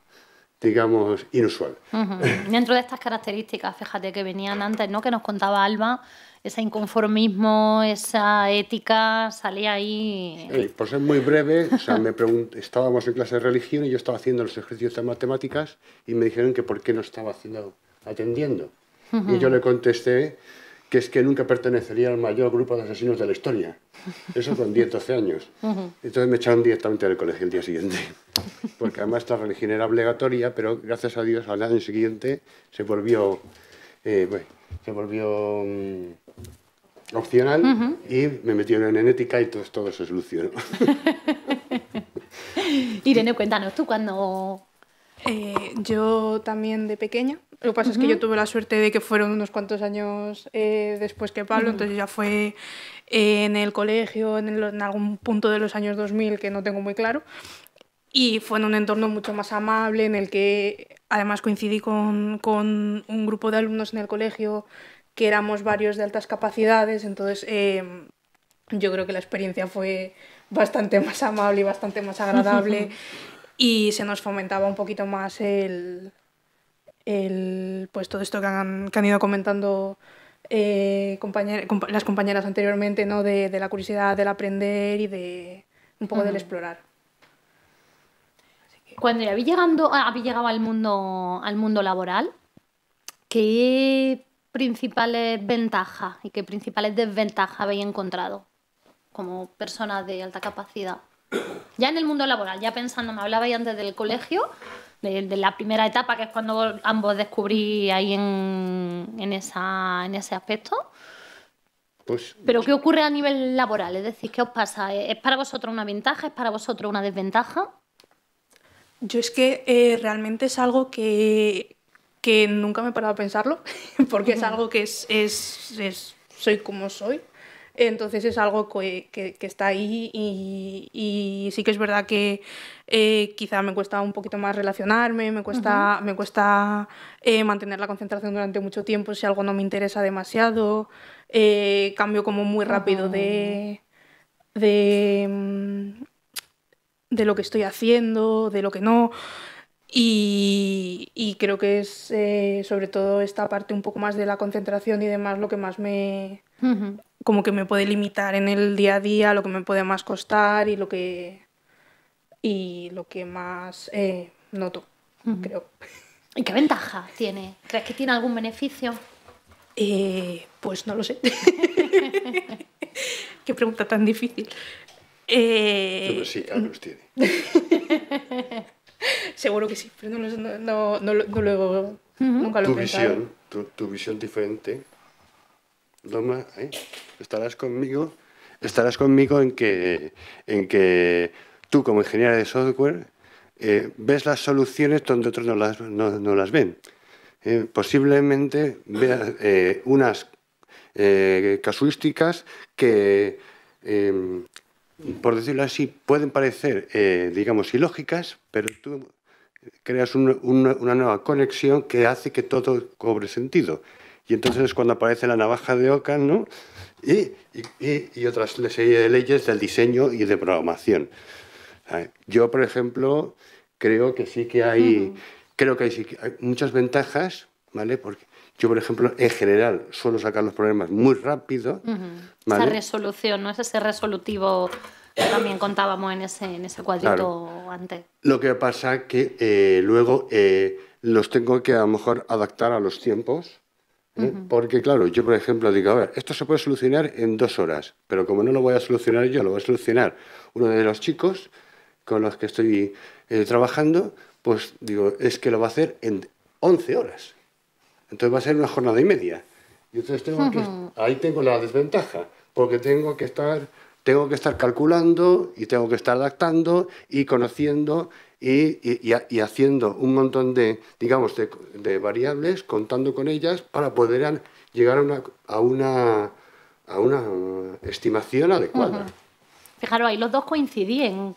digamos, inusual. Dentro de estas características, fíjate que venían antes, ¿no? Que nos contaba Alba ese inconformismo, esa ética, salía ahí. por ser muy breve, o estábamos en clase de religión y yo estaba haciendo los ejercicios de matemáticas y me dijeron que por qué no estaba haciendo, atendiendo. Y yo le contesté que es que nunca pertenecería al mayor grupo de asesinos de la historia. Eso con 10, 12 años. Entonces me echaron directamente del colegio el día siguiente. Porque además esta religión era obligatoria, pero gracias a Dios al año siguiente se volvió, eh, se volvió mm, opcional y me metieron en ética y todo, todo se solucionó. Irene, cuéntanos, tú cuando... Eh, yo también de pequeña. Lo que pasa es que yo tuve la suerte de que fueron unos cuantos años eh, después que Pablo, entonces ya fue eh, en el colegio, en, algún punto de los años 2000, que no tengo muy claro. Y fue en un entorno mucho más amable, en el que además coincidí con, con un grupo de alumnos en el colegio que éramos varios de altas capacidades, entonces em, yo creo que la experiencia fue bastante más amable y bastante más agradable y se nos fomentaba un poquito más el, el pues todo esto que han, ido comentando eh, las compañeras anteriormente, ¿no? De, la curiosidad, del aprender y de un poco del explorar. Cuando ya vi había llegado al mundo, al mundo laboral, ¿qué principales ventajas y qué principales desventajas habéis encontrado como personas de alta capacidad? Ya en el mundo laboral, ya pensando, me hablabais antes del colegio, de, la primera etapa, que es cuando ambos descubrí ahí en, esa, en ese aspecto. Pues, Pero ¿qué ocurre a nivel laboral? Es decir, ¿qué os pasa? ¿Es para vosotros una ventaja? ¿Es para vosotros una desventaja? Yo es que eh, realmente es algo que, que nunca me he parado a pensarlo, porque es algo que es, es, soy como soy. Entonces es algo que, está ahí y, sí que es verdad que eh, quizá me cuesta un poquito más relacionarme, me cuesta, me cuesta eh, mantener la concentración durante mucho tiempo si algo no me interesa demasiado, eh, cambio como muy rápido de, de, mm, de lo que estoy haciendo, de lo que no. Y, creo que es eh, sobre todo esta parte un poco más de la concentración y demás lo que más me... como que me puede limitar en el día a día, lo que me puede más costar y lo que... y lo que más eh, noto, creo. ¿Y qué ventaja tiene? ¿Crees que tiene algún beneficio? Eh, pues no lo sé. qué pregunta tan difícil. Eh... sí, hable tiene. Seguro que sí, pero no, no, lo, uh nunca lo tu he Visión, tu, tu visión diferente. Loma, estarás conmigo, estarás conmigo en que, en que tú como ingeniera de software eh, ves las soluciones donde otros no las, no, las ven. Eh, posiblemente veas eh, unas casuísticas que, em, por decirlo así, pueden parecer, digamos, ilógicas, pero tú creas una, nueva conexión que hace que todo cobre sentido. Y entonces es cuando aparece la navaja de Ockham, Y, y, y otras leyes del diseño y de programación. Yo, por ejemplo, creo que sí que hay, creo que hay, muchas ventajas, ¿vale? Porque yo, por ejemplo, en general suelo sacar los problemas muy rápido. Esa resolución, ¿no? Es ese resolutivo también contábamos en ese, en ese cuadrito antes. Lo que pasa que eh, luego eh, los tengo que a lo mejor adaptar a los tiempos. ¿eh? Porque, claro, yo, por ejemplo, digo, a ver, esto se puede solucionar en dos horas, pero como no lo voy a solucionar yo, lo voy a solucionar uno de los chicos con los que estoy trabajando, pues digo, es que lo va a hacer en 11 horas. Entonces va a ser una jornada y media. Y entonces tengo que, ahí tengo la desventaja, porque tengo que estar tengo que estar calculando y tengo que estar adaptando y conociendo y, haciendo un montón de, digamos, de, variables, contando con ellas para poder llegar a una, a una, estimación adecuada. Fijaros, ahí los dos coincidían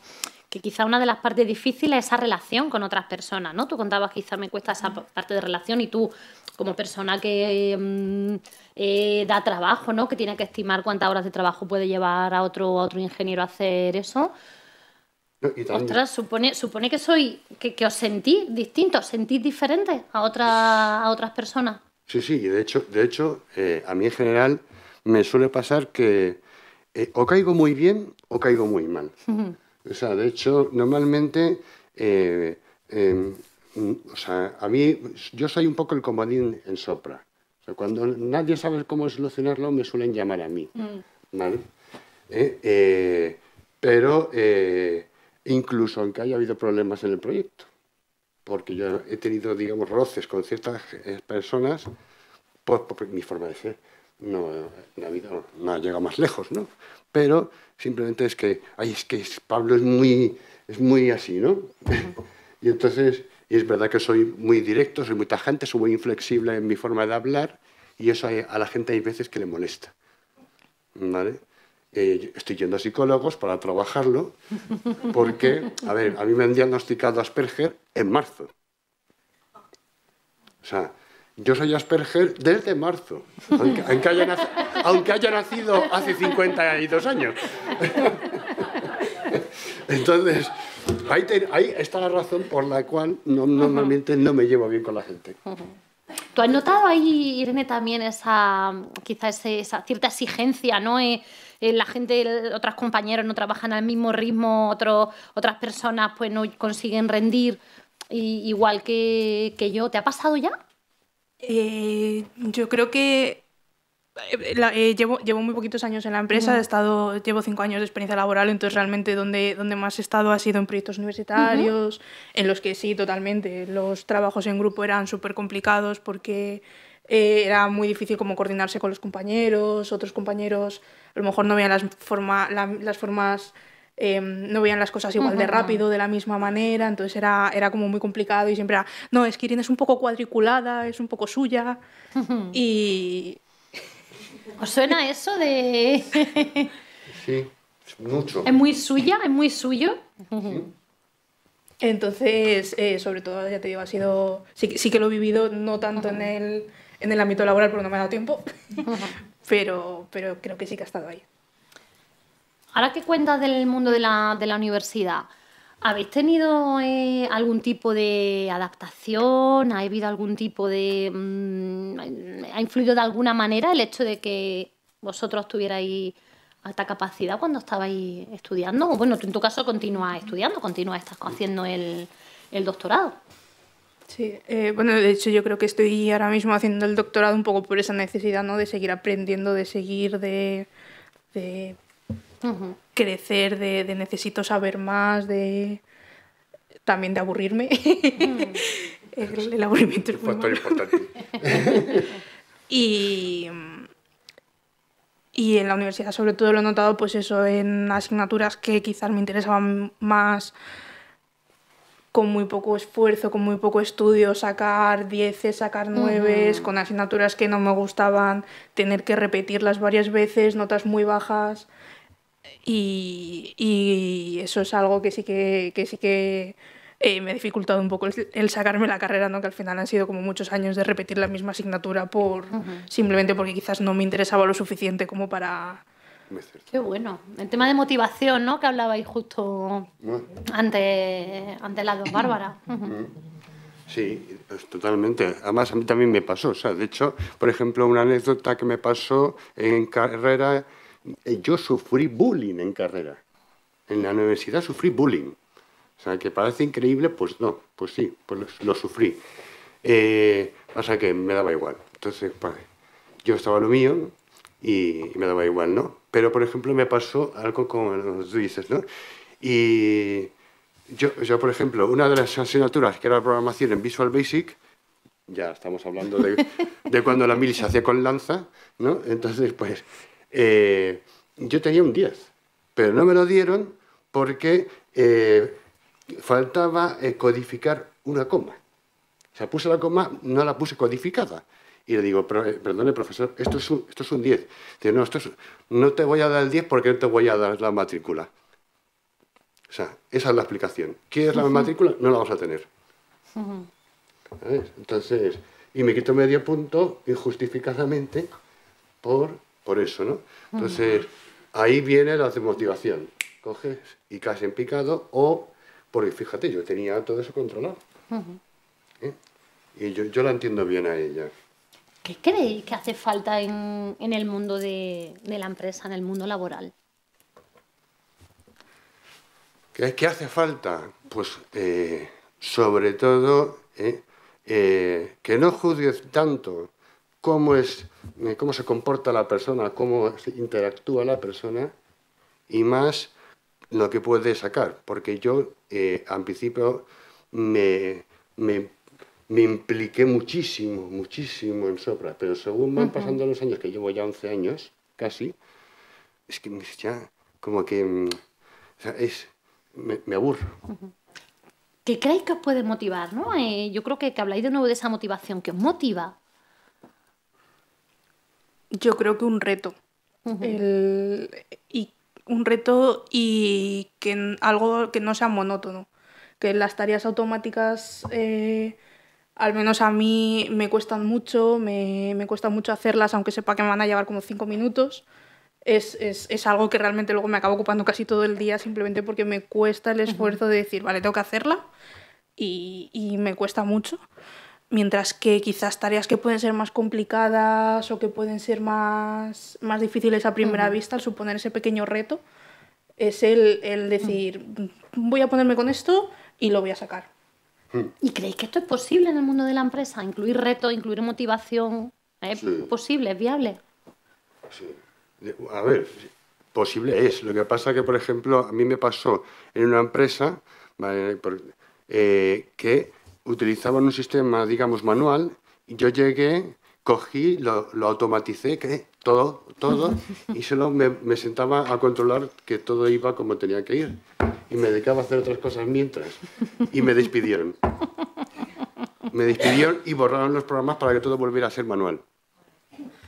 que quizá una de las partes difíciles es esa relación con otras personas, ¿no? Tú contabas que quizá me cuesta esa parte de relación y tú como persona que mm, eh, da trabajo, ¿no? Que tiene que estimar cuántas horas de trabajo puede llevar a otro, otro ingeniero a hacer eso. Ostras, supone, supone que soy, que, que os sentís distintos, sentís a otras, a otras personas. Sí, sí, y de hecho, de hecho eh, a mí en general me suele pasar que eh, o caigo muy bien o caigo muy mal. O sea, de hecho, normalmente em, o sea, a mí, yo soy un poco el comodín en sopra. O sea, cuando nadie sabe cómo solucionarlo, me suelen llamar a mí. Mm. ¿vale? Eh, eh, pero eh, incluso aunque haya habido problemas en el proyecto, porque yo he tenido, digamos, roces con ciertas personas pues, por, mi forma de ser. No, no, ha llegado más lejos, ¿no? Pero simplemente es que, ay, es que Pablo es muy, es muy así, ¿no? y entonces y es verdad que soy muy directo, soy muy tajante, soy muy inflexible en mi forma de hablar y eso a la gente hay veces que le molesta. Eh, estoy yendo a psicólogos para trabajarlo porque, a ver, a mí me han diagnosticado Asperger en marzo. O sea, yo soy Asperger desde marzo, aunque haya nacido hace 52 años. Entonces, ahí, está la razón por la cual normalmente no me llevo bien con la gente. ¿Tú has notado ahí, Irene, también esa, quizás esa cierta exigencia, ¿no? Eh, eh, la gente, otros compañeros no trabajan al mismo ritmo, otras personas pues no consiguen rendir y, igual que, yo. ¿Te ha pasado ya? Eh, yo creo que eh, eh, llevo, llevo, muy poquitos años en la empresa, he estado, llevo cinco años de experiencia laboral, entonces realmente donde, donde más he estado ha sido en proyectos universitarios, en los que sí, totalmente, los trabajos en grupo eran súper complicados porque eh, era muy difícil como coordinarse con los compañeros, otros compañeros a lo mejor no veían las, forma, las formas... Em, no veían las cosas igual de rápido, de la misma manera, entonces era, era como muy complicado y siempre era, no, es que Irene es un poco cuadriculada, es un poco suya y, ¿Os suena eso de...? sí, mucho. ¿Es muy suya? ¿Es muy suyo? Entonces, eh, sobre todo, ya te digo, ha sido... Sí, que lo he vivido, no tanto en el, en el ámbito laboral porque no me ha dado tiempo, pero, creo que sí que ha estado ahí. Ahora qué cuentas del mundo de la universidad, ¿Habéis tenido eh, algún tipo de adaptación? ¿Ha habido algún tipo de... Mm, ¿Ha influido de alguna manera el hecho de que vosotros tuvierais alta capacidad cuando estabais estudiando? bueno, en tu caso continúas estudiando, continúas estás haciendo el, doctorado. Sí, eh, bueno, de hecho yo creo que estoy ahora mismo haciendo el doctorado un poco por esa necesidad, ¿no? De seguir aprendiendo, de seguir, de, de crecer, de, necesito saber más, de también de aburrirme. Mm. el, aburrimiento es, muy importante. y, y en la universidad sobre todo lo he notado pues eso en asignaturas que quizás me interesaban más con muy poco esfuerzo, con muy poco estudio, sacar 10, sacar 9, con asignaturas que no me gustaban, tener que repetirlas varias veces, notas muy bajas. Y, y eso es algo que sí que, que sí que eh, me ha dificultado un poco el, sacarme la carrera, que al final han sido como muchos años de repetir la misma asignatura por, simplemente porque quizás no me interesaba lo suficiente como para, Qué bueno. El tema de motivación, ¿no? Que hablabais justo ante, ante las dos Bárbara. Sí, pues totalmente. Además, a mí también me pasó. O sea, de hecho, por ejemplo, una anécdota que me pasó en carrera eh, yo sufrí bullying en carrera. En la universidad sufrí bullying. O sea, que parece increíble, pues no, pues sí, pues lo, sufrí. Eh, o sea, que me daba igual. Entonces, pues, yo estaba lo mío y, me daba igual, ¿no? Pero, por ejemplo, me pasó algo con los dices, ¿no? Y yo, yo, por ejemplo, una de las asignaturas que era programación en Visual Basic, ya estamos hablando de, de cuando la mil se hacía con lanza, ¿no? Entonces, pues, eh, yo tenía un 10, pero no me lo dieron porque eh, faltaba eh, codificar una coma. O sea, puse la coma, no la puse codificada. Y le digo, perdone, profesor, esto es un, esto es un 10. Dice, no, no te voy a dar el 10 porque no te voy a dar la matrícula. O sea, esa es la explicación. ¿Quieres la matrícula? No la vas a tener. Entonces, y me quito medio punto injustificadamente por por eso, ¿no? Entonces, ahí viene la desmotivación. Coges y casi en picado o, porque fíjate, yo tenía todo eso controlado. ¿Eh? Y yo, yo, la entiendo bien a ella. ¿Qué creéis que hace falta en, el mundo de, la empresa, en el mundo laboral? ¿Qué, qué hace falta? Pues eh, sobre todo ¿eh? que no juzgues tanto cómo, es, eh, cómo se comporta la persona, cómo interactúa la persona y más lo que puede sacar, porque yo eh, al principio me, me, impliqué muchísimo, muchísimo en Sopra, pero según van pasando los años, que llevo ya 11 años casi, es que ya como que mm, o sea, es, me, aburro. ¿Qué creéis que os puede motivar? ¿no? Eh, yo creo que, que habláis de nuevo de esa motivación, que os motiva yo creo que un reto. y un reto y que algo que no sea monótono. Que las tareas automáticas, eh, al menos a mí, me cuestan mucho, me, me, cuesta mucho hacerlas, aunque sepa que me van a llevar como cinco minutos. Es, algo que realmente luego me acabo ocupando casi todo el día simplemente porque me cuesta el esfuerzo de decir, vale, tengo que hacerla y, y me cuesta mucho. Mientras que quizás tareas que pueden ser más complicadas o que pueden ser más, más difíciles a primera vista, al suponer ese pequeño reto, es el, el decir, voy a ponerme con esto y lo voy a sacar. ¿Y creéis que esto es posible en el mundo de la empresa? Incluir reto, incluir motivación, ¿es posible, es viable? A ver, posible es. Lo que pasa que, por ejemplo, a mí me pasó en una empresa eh, que utilizaban un sistema, digamos, manual. Yo llegué, cogí, lo, automaticé, que todo, todo, y solo me, me, sentaba a controlar que todo iba como tenía que ir. Y me dedicaba a hacer otras cosas mientras. Y me despidieron. Me despidieron y borraron los programas para que todo volviera a ser manual.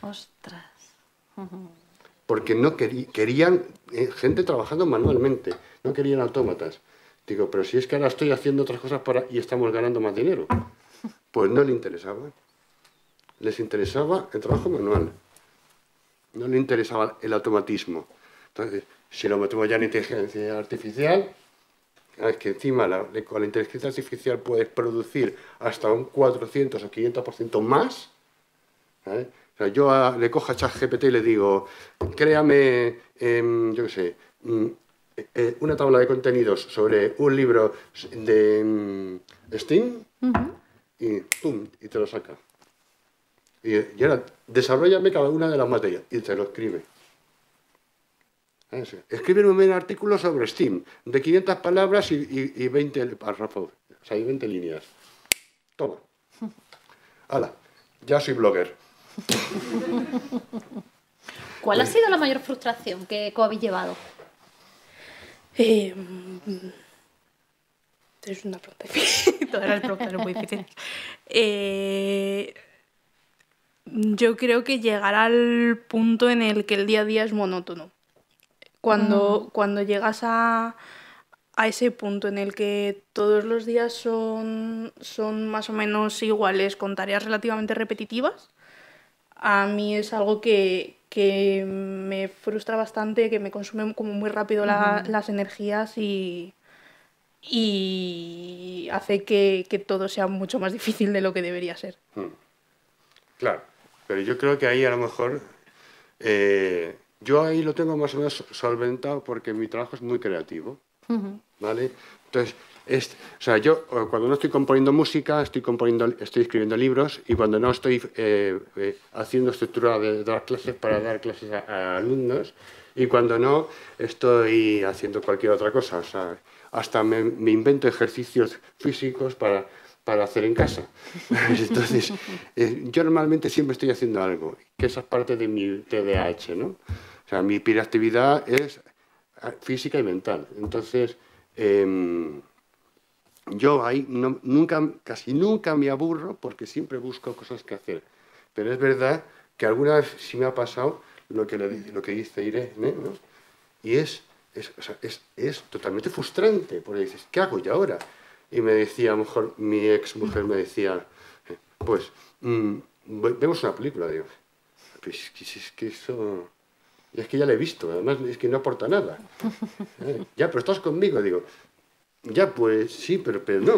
Ostras. Porque no querían eh, gente trabajando manualmente, no querían autómatas. Digo, pero si es que ahora estoy haciendo otras cosas para... y estamos ganando más dinero. Pues no le interesaba. Les interesaba el trabajo manual. No le interesaba el automatismo. Entonces, si lo metemos ya en inteligencia artificial, ah, es que encima con la inteligencia artificial puedes producir hasta un 400 o 500% más. ¿eh? yo le cojo a ChatGPT y le digo, créame, em, yo qué sé, mm, eh, una tabla de contenidos sobre un libro de mm, Steam y y te lo saca. Y, ahora, desarrollame cada una de las materias y te lo escribe. Escribe un artículo sobre Steam, de 500 palabras y, 20 párrafos, o sea, 20 líneas. Toma. Hala, ya soy blogger. ¿Cuál ha sido la mayor frustración que habéis llevado? Eh, es una muy eh, yo creo que llegar al punto en el que el día a día es monótono. Cuando, mm. cuando llegas a, a ese punto en el que todos los días son, son más o menos iguales, con tareas relativamente repetitivas, a mí es algo que, me frustra bastante, que me consume como muy rápido las energías y, hace que, todo sea mucho más difícil de lo que debería ser. Hmm. Claro, pero yo creo que ahí a lo mejor, eh, yo ahí lo tengo más o menos solventado porque mi trabajo es muy creativo, ¿vale? Entonces, o sea, yo eh, cuando no estoy componiendo música, estoy, componiendo, estoy escribiendo libros y cuando no estoy eh, eh, haciendo estructura de, de, las clases para dar clases a, alumnos y cuando no estoy haciendo cualquier otra cosa. O sea, hasta me, invento ejercicios físicos para, para hacer en casa. Entonces, yo normalmente siempre estoy haciendo algo, que esa es parte de mi TDAH, ¿no? O sea, mi hiperactividad es ah, física y mental. Entonces, em, yo ahí nunca, casi nunca me aburro porque siempre busco cosas que hacer. Pero es verdad que alguna vez sí me ha pasado lo que, lo que dice Irene, ¿no? Y es, es, es, es, totalmente frustrante, porque dices, ¿qué hago yo ahora? Y me decía, a lo mejor mi ex mujer me decía, pues, mm, vemos una película, digo, pues es que eso... Es que ya la he visto, además es que no aporta nada. Ya, pero estás conmigo, digo, ya pues, sí, pero, pero no.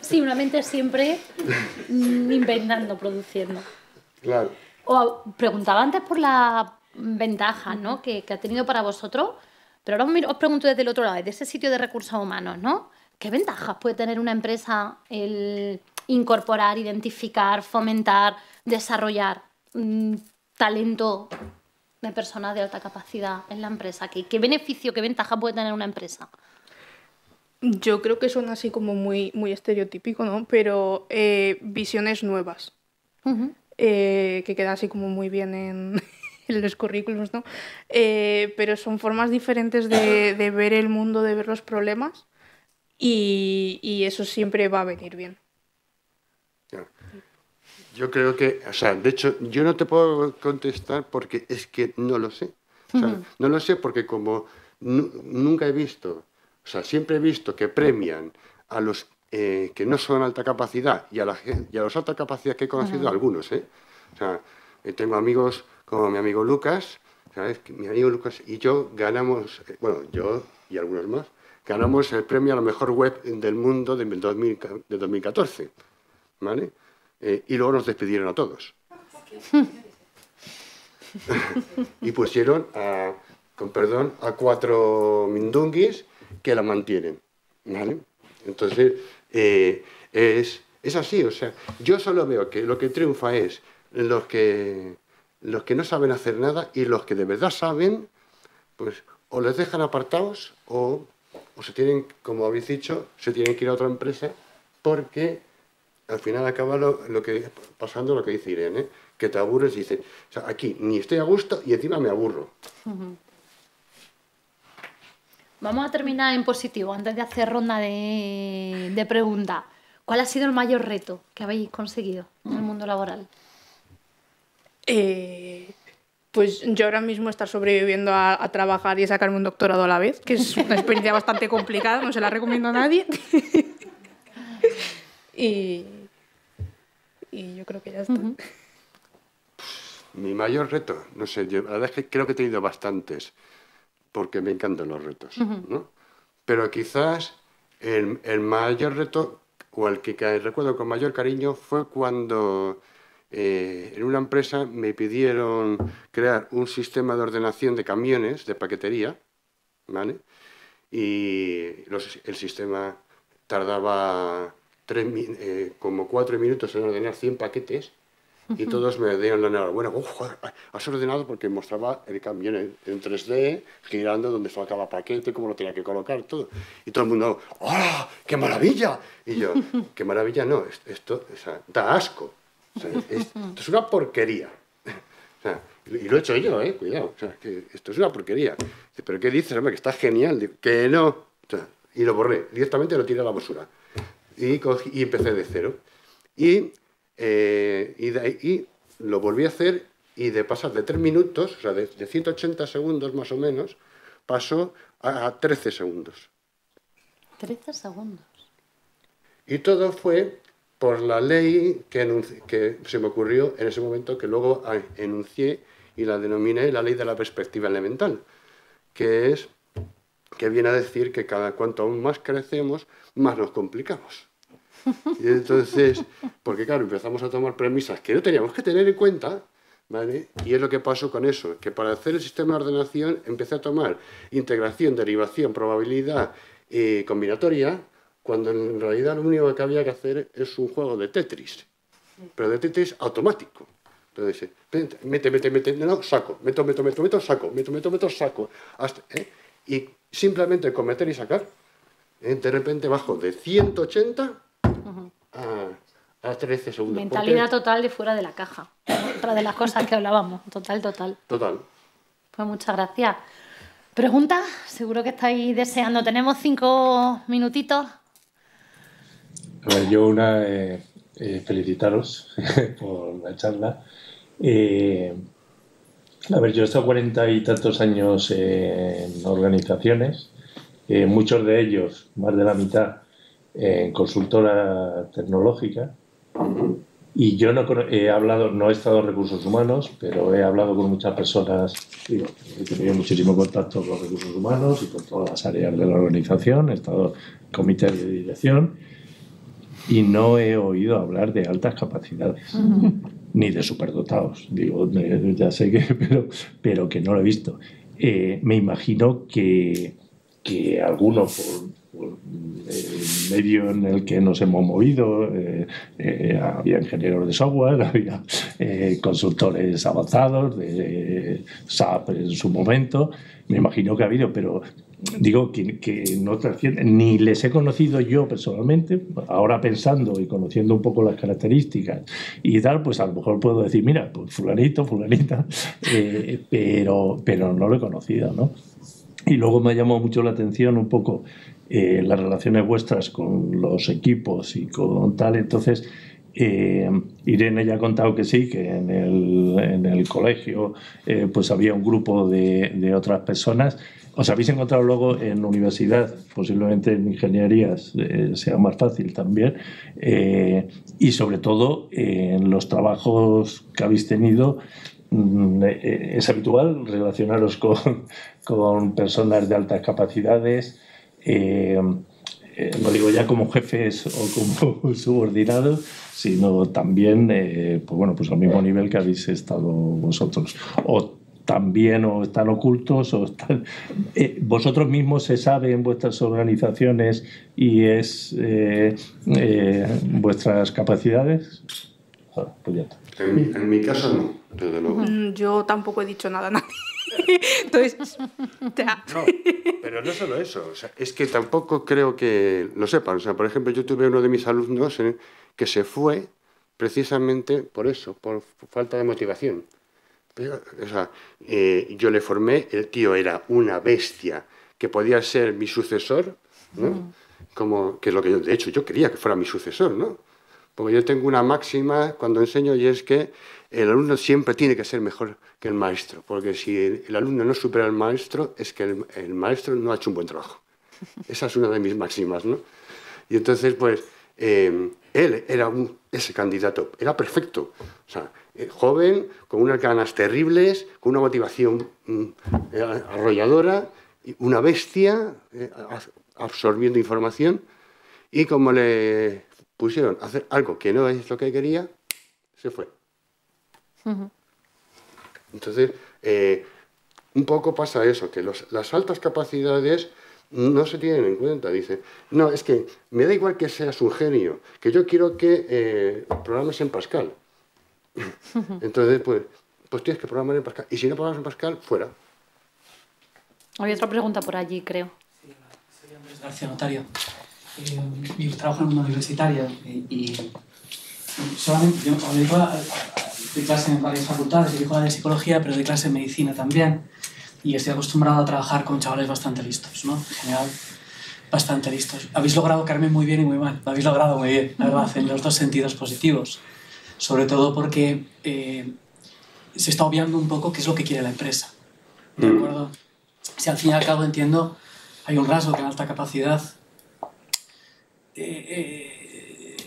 sí, una mente siempre mm, inventando, produciendo. Claro. O preguntaba antes por las ventajas que, que ha tenido para vosotros, pero ahora os pregunto desde el otro lado, desde ese sitio de recursos humanos, ¿no? ¿Qué ventajas puede tener una empresa el incorporar, identificar, fomentar, desarrollar mm, talento de personas de alta capacidad en la empresa? ¿Qué, qué beneficio, qué ventaja puede tener una empresa? Yo creo que son así como muy, muy estereotípico, ¿no? Pero eh, visiones nuevas, eh, que quedan así como muy bien en, los currículums, ¿no? Eh, pero son formas diferentes de, ver el mundo, de ver los problemas y eso siempre va a venir bien. Yo creo que, o sea, de hecho, yo no te puedo contestar porque es que no lo sé. No lo sé porque como nunca he visto, o sea, siempre he visto que premian a los eh, que no son alta capacidad y a, la, y a los alta capacidad que he conocido algunos, ¿eh? O sea, eh, tengo amigos como mi amigo Lucas, ¿sabes? Mi amigo Lucas y yo ganamos, eh, bueno, yo y algunos más, ganamos el premio a la mejor web del mundo de de 2014, ¿vale? Eh, y luego nos despidieron a todos. y pusieron, a, con perdón, a cuatro mindunguis que la mantienen. ¿vale? Entonces, eh, es, así. O sea, yo solo veo que lo que triunfa es los que, los que no saben hacer nada y los que de verdad saben, pues o les dejan apartados o, o se tienen, como habéis dicho, se tienen que ir a otra empresa porque al final acaba lo, que pasando lo que dice Irene, ¿eh? que te aburres y dices, aquí ni estoy a gusto y encima me aburro. Vamos a terminar en positivo, antes de hacer ronda de, de preguntas. ¿Cuál ha sido el mayor reto que habéis conseguido en el mundo laboral? Eh, pues yo ahora mismo estar sobreviviendo a, a, trabajar y a sacarme un doctorado a la vez, que es una experiencia bastante complicada, no se la recomiendo a nadie. y, y yo creo que ya está. Mi mayor reto, no sé, yo, la verdad es que creo que he tenido bastantes, porque me encantan los retos, ¿no? Pero quizás el, mayor reto, o el que, recuerdo con mayor cariño, fue cuando eh, en una empresa me pidieron crear un sistema de ordenación de camiones de paquetería, ¿vale? Y el sistema tardaba eh, como cuatro minutos en ordenar 100 paquetes y todos me dieron la enhorabuena. Uf, ah, ah, has ordenado porque mostraba el camión en, 3D, girando donde estaba cada paquete, cómo lo tenía que colocar, todo. Y todo el mundo, ¡ah! ¡Qué maravilla! Y yo, ¡qué maravilla! No, esto, da asco. es, esto es una porquería. y lo he hecho yo, ¿eh? Cuidado. esto es una porquería. Pero ¿qué dices, hombre? Que está genial. que no. y lo borré. Directamente lo tiré a la basura y, empecé de cero. Eh, y, lo volví a hacer y de pasar de 3 minutos, o sea, de, 180 segundos más o menos, pasó a, 13 segundos. 13 segundos. Y todo fue por la ley que, que, se me ocurrió en ese momento, que luego ah, enuncié y la denominé la ley de la perspectiva elemental, que es que viene a decir que cada cuanto aún más crecemos, más nos complicamos. Y entonces, porque claro, empezamos a tomar premisas que no teníamos que tener en cuenta, ¿vale? Y es lo que pasó con eso, que para hacer el sistema de ordenación empecé a tomar integración, derivación, probabilidad eh, combinatoria, cuando en realidad lo único que había que hacer es un juego de Tetris, pero de Tetris automático. Entonces, mete, mete, mete, no, saco, meto, meto, meto, meto, saco, meto, meto, meto, saco. ¿eh? Y simplemente con meter y sacar, ¿eh? de repente bajo de 180 Mentalidad total de fuera de la caja. Otra de las cosas que hablábamos. Total, total. Total. Pues muchas gracias. Preguntas, seguro que estáis deseando. Tenemos cinco minutitos. A ver, yo una, eh, eh, felicitaros por la charla. Eh, a ver, yo he estado cuarenta y tantos años en organizaciones, muchos de ellos, más de la mitad, en consultora tecnológica, y yo no he hablado, no he estado en recursos humanos, pero he hablado con muchas personas, he tenido muchísimo contacto con recursos humanos y con todas las áreas de la organización, he estado en comités de dirección y no he oído hablar de altas capacidades, ni de superdotados, digo, eh, ya sé que, pero, que no lo he visto. Eh, me imagino que, que eh, medio en el que nos hemos movido. Eh, eh, había ingenieros de software, había consultores avanzados de SAP en su momento. Me imagino que ha habido, pero digo que, no ni les he conocido yo personalmente, ahora pensando y conociendo un poco las características y tal, pues a lo mejor puedo decir, mira, pues fulanito, fulanita, pero, pero no lo he conocido, ¿no? Y luego me ha llamado mucho la atención un poco eh, las relaciones vuestras con los equipos y con tal. Entonces, eh, Irene ya ha contado que sí, que en el, colegio eh, pues había un grupo de, otras personas. Os habéis encontrado luego en universidad, posiblemente en ingenierías sea más fácil también, y sobre todo en los trabajos que habéis tenido. Mm, es habitual relacionaros con personas de altas capacidades, eh, eh, no digo ya como jefes o como subordinados, sino también, eh, pues bueno, pues al mismo nivel que habéis estado vosotros. O también o están ocultos o vosotros mismos se sabe en vuestras organizaciones y es vuestras capacidades ah, pues En, en mi caso no desde luego mm, yo tampoco he dicho nada a nadie Entonces, no, pero no solo eso, es que tampoco creo que lo sepan. O sea, por ejemplo, yo tuve uno de mis alumnos eh, que se fue precisamente por eso, por falta de motivación. Eh, yo le formé, el tío era una bestia que podía ser mi sucesor, ¿no? Como, que es lo que yo, de hecho, yo quería que fuera mi sucesor, ¿no? Porque yo tengo una máxima cuando enseño y es que el alumno siempre tiene que ser mejor que el maestro, porque si el, alumno no supera al maestro, es que el, maestro no ha hecho un buen trabajo. Esa es una de mis máximas, ¿no? Y entonces, pues, em, él era ese candidato, era perfecto. O sea, eh, joven, con unas ganas terribles, con una motivación mm, eh, arrolladora, una bestia eh, absorbiendo información, y como le pusieron a hacer algo que no es lo que quería, se fue. Entonces, eh, un poco pasa eso, que las altas capacidades no se tienen en cuenta. Dice, no, es que me da igual que seas un genio, que yo quiero que eh, programes en Pascal. Entonces, pues, pues tienes que programar en Pascal. Y si no programas en Pascal, fuera. Hay otra pregunta por allí, creo. soy Andrés García Notario. Eh, trabajo en una universitaria y, solamente de clase en varias facultades, de psicología, pero de clase en medicina también. Y estoy acostumbrado a trabajar con chavales bastante listos, ¿no? En general, bastante listos. Habéis logrado caerme muy bien y muy mal. Lo habéis logrado muy bien, la verdad, en los dos sentidos positivos. Sobre todo porque eh, se está obviando un poco qué es lo que quiere la empresa. ¿De mm. acuerdo? Si al fin y al cabo entiendo, hay un rasgo que en alta capacidad. Eh, eh,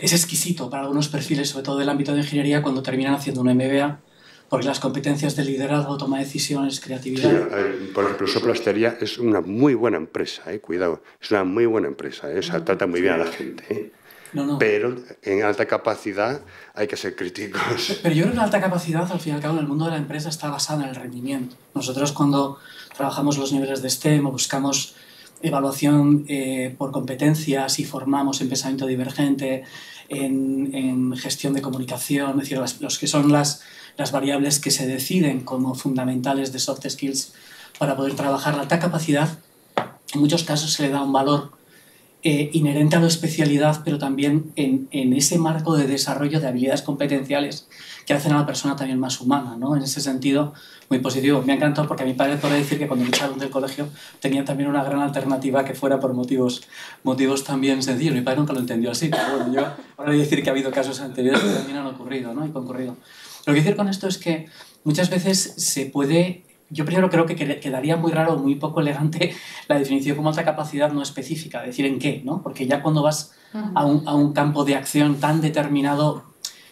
es exquisito para algunos perfiles, sobre todo del ámbito de ingeniería, cuando terminan haciendo un MBA, porque las competencias de liderazgo, toma de decisiones, creatividad. por ejemplo, Soplastería es una muy buena empresa, eh, cuidado, es una muy buena empresa, eh, mm. trata muy bien a la gente. Eh. Pero en alta capacidad hay que ser críticos. Pero yo creo que en alta capacidad, al fin y al cabo, en el mundo de la empresa está basada en el rendimiento. Nosotros cuando trabajamos los niveles de STEM o buscamos evaluación eh, por competencias y formamos en pensamiento divergente, en, gestión de comunicación, es decir, los que son las, las variables que se deciden como fundamentales de soft skills para poder trabajar la alta capacidad, en muchos casos se le da un valor eh, inherente a la especialidad, pero también en, ese marco de desarrollo de habilidades competenciales que hacen a la persona también más humana, ¿no? En ese sentido, muy positivo. Me ha encantado porque a mi padre puede decir que cuando me echaron del colegio tenía también una gran alternativa que fuera por motivos, motivos también sencillos. Mi padre nunca lo entendió así, pero bueno, yo ahora voy a decir que ha habido casos anteriores que también han ocurrido, ¿no? Y concurrido. Lo que quiero decir con esto es que muchas veces se puede yo primero creo que quedaría muy raro, muy poco elegante la definición como alta capacidad no específica, decir en qué, ¿no? Porque ya cuando vas a un, a un campo de acción tan determinado,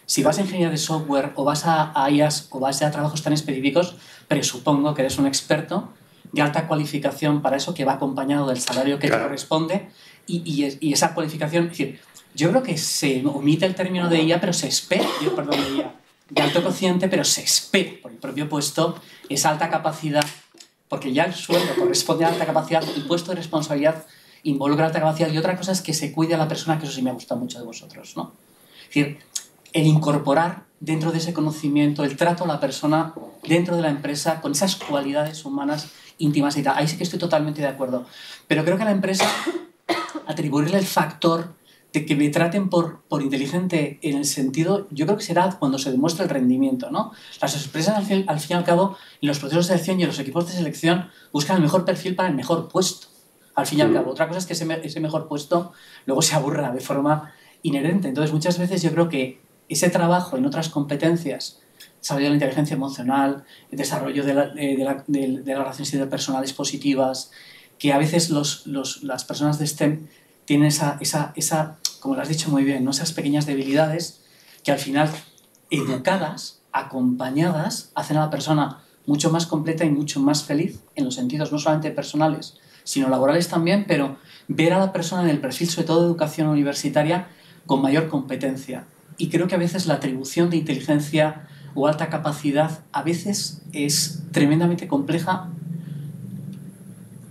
si vas a ingeniería de software o vas a, a IAS o vas a trabajos tan específicos, presupongo que eres un experto de alta cualificación para eso que va acompañado del salario que te corresponde y, y, y, esa cualificación, es decir, yo creo que se omite el término de IA, pero se espera, perdón, de IA, de alto cociente, pero se espera por el propio puesto es alta capacidad, porque ya el sueldo corresponde a alta capacidad, el puesto de responsabilidad involucra alta capacidad, y otra cosa es que se cuide a la persona, que eso sí me ha gusta mucho de vosotros, ¿no? Es decir, el incorporar dentro de ese conocimiento, el trato a la persona dentro de la empresa, con esas cualidades humanas íntimas y tal. Ahí sí que estoy totalmente de acuerdo. Pero creo que a la empresa atribuirle el factor de que me traten por, por inteligente en el sentido, yo creo que será cuando se demuestre el rendimiento, ¿no? Las empresas, al fin, y al cabo, en los procesos de selección y los equipos de selección, buscan el mejor perfil para el mejor puesto, al fin y al mm. cabo. Otra cosa es que ese, mejor puesto luego se aburra de forma inherente. Entonces, muchas veces yo creo que ese trabajo en otras competencias, desarrollo de la inteligencia emocional, el desarrollo de, la, eh, de, la, de, las relaciones positivas, que a veces las personas de STEM tiene esa, como lo has dicho muy bien, ¿no? esas pequeñas debilidades que al final, educadas, acompañadas, hacen a la persona mucho más completa y mucho más feliz en los sentidos no solamente personales, sino laborales también, pero ver a la persona en el perfil, sobre todo educación universitaria, con mayor competencia. Y creo que a veces la atribución de inteligencia o alta capacidad a veces es tremendamente compleja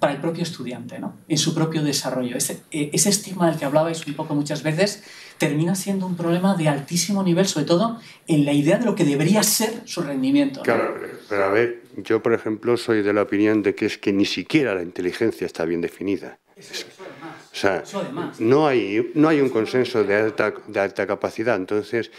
para el propio estudiante, ¿no? en su propio desarrollo. Eh, ese, estigma del que hablabais un poco muchas veces termina siendo un problema de altísimo nivel, sobre todo en la idea de lo que debería ser su rendimiento. Claro, pero a ver, yo por ejemplo soy de la opinión de que es que ni siquiera la inteligencia está bien definida. o sea, no hay, no hay un consenso de alta, de alta capacidad. Entonces,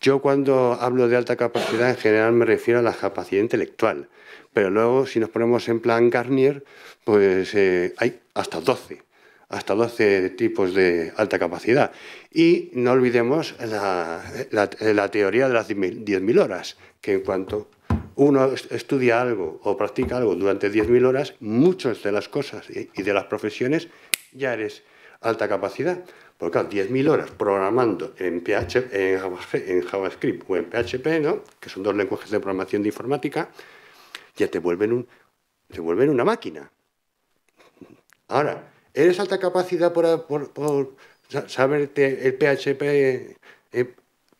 yo cuando hablo de alta capacidad en general me refiero a la capacidad intelectual. Pero luego, si nos ponemos en plan Garnier, pues eh, hay hasta 12, hasta 12 tipos de alta capacidad. Y no olvidemos la, teoría de las 10.000 horas, que en cuanto uno estudia algo o practica algo durante 10.000 horas, muchas de las cosas y de las profesiones ya eres alta capacidad. Porque claro, 10.000 horas programando en, PHP, en, JavaScript o en PHP, ¿no? que son dos lenguajes de programación de informática, ya te vuelven, un, te vuelven una máquina. Ahora, ¿eres alta capacidad por, saber saberte el PHP eh,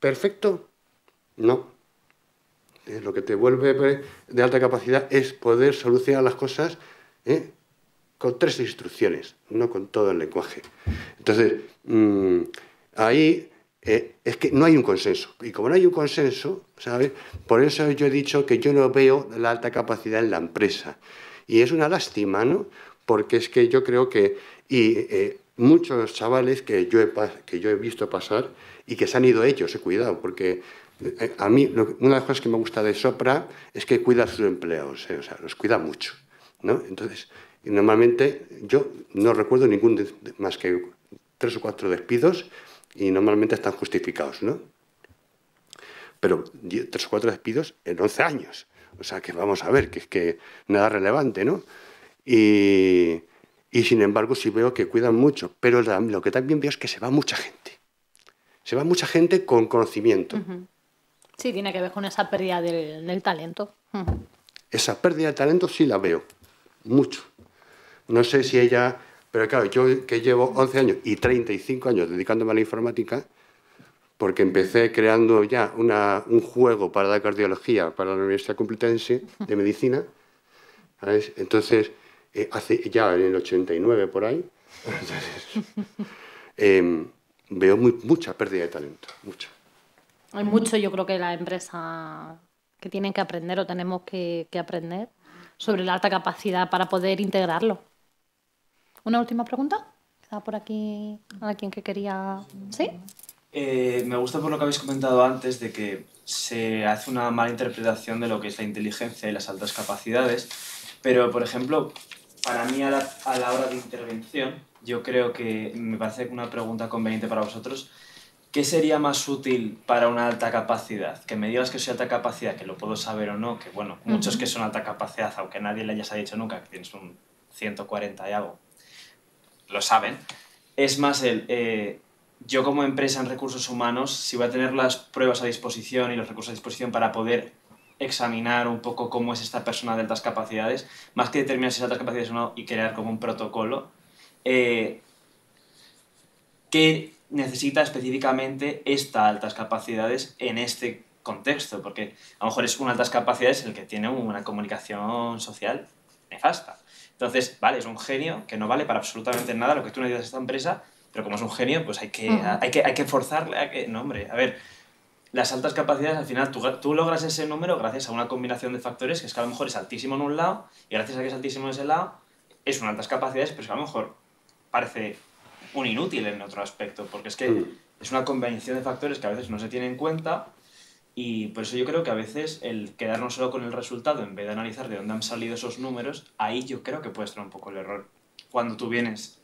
perfecto? No. Eh, lo que te vuelve de alta capacidad es poder solucionar las cosas eh, con tres instrucciones, no con todo el lenguaje. Entonces, mm, ahí es que no hay un consenso. Y como no hay un consenso, ¿sabes? Por eso yo he dicho que yo no veo la alta capacidad en la empresa. Y es una lástima, ¿no? porque es que yo creo que y, eh, muchos chavales que yo, he, que yo he visto pasar y que se han ido ellos, he cuidado, porque eh, a mí una de las cosas que me gusta de Sopra es que cuida a sus empleados, eh, o sea, los cuida mucho. ¿no? Entonces, normalmente yo no recuerdo ningún más que tres o cuatro despidos y normalmente están justificados, ¿no? Pero tres o cuatro despidos en 11 años. O sea que vamos a ver, que es que nada relevante, ¿no? Y, sin embargo sí veo que cuidan mucho, pero lo que también veo es que se va mucha gente. Se va mucha gente con conocimiento. Sí, tiene que ver con esa pérdida del, talento. Esa pérdida de talento sí la veo, mucho. No sé si ella, pero claro, yo que llevo 11 años y 35 años dedicándome a la informática, porque empecé creando ya una, un juego para la cardiología, para la Universidad Complutense de Medicina. ¿sabes? Entonces, eh, hace ya en el 89 por ahí, em, veo muy, mucha pérdida de talento, mucha. Hay mucho, yo creo que la empresa que tienen que aprender o tenemos que, aprender sobre la alta capacidad para poder integrarlo. Una última pregunta. Estaba por aquí alguien que quería. ¿Sí? Eh, me gusta por lo que habéis comentado antes de que se hace una mala interpretación de lo que es la inteligencia y las altas capacidades, pero por ejemplo, para mí a la, hora de intervención, yo creo que me parece una pregunta conveniente para vosotros. ¿Qué sería más útil para una alta capacidad? Que me digas que soy alta capacidad, que lo puedo saber o no, que bueno, muchos que son alta capacidad, aunque nadie le haya dicho nunca que tienes un 140 y algo, lo saben. Es más el, eh, yo como empresa en recursos humanos, si voy a tener las pruebas a disposición y los recursos a disposición para poder examinar un poco cómo es esta persona de altas capacidades, más que determinar si es altas capacidades o no y crear como un protocolo, que eh, ¿qué necesita específicamente esta altas capacidades en este contexto? Porque a lo mejor es una altas capacidades el que tiene una comunicación social nefasta. Entonces, vale, es un genio que no vale para absolutamente nada lo que tú necesitas a esta empresa, pero como es un genio, pues hay que, hay que, hay que forzarle a que... No, hombre, a ver, las altas capacidades, al final, tú, logras ese número gracias a una combinación de factores que es que a lo mejor es altísimo en un lado y gracias a que es altísimo en ese lado, es una altas capacidades, pero que a lo mejor parece un inútil en otro aspecto, porque es que mm. es una combinación de factores que a veces no se tiene en cuenta y por eso yo creo que a veces el quedarnos solo con el resultado en vez de analizar de dónde han salido esos números, ahí yo creo que puede estar un poco el error cuando tú vienes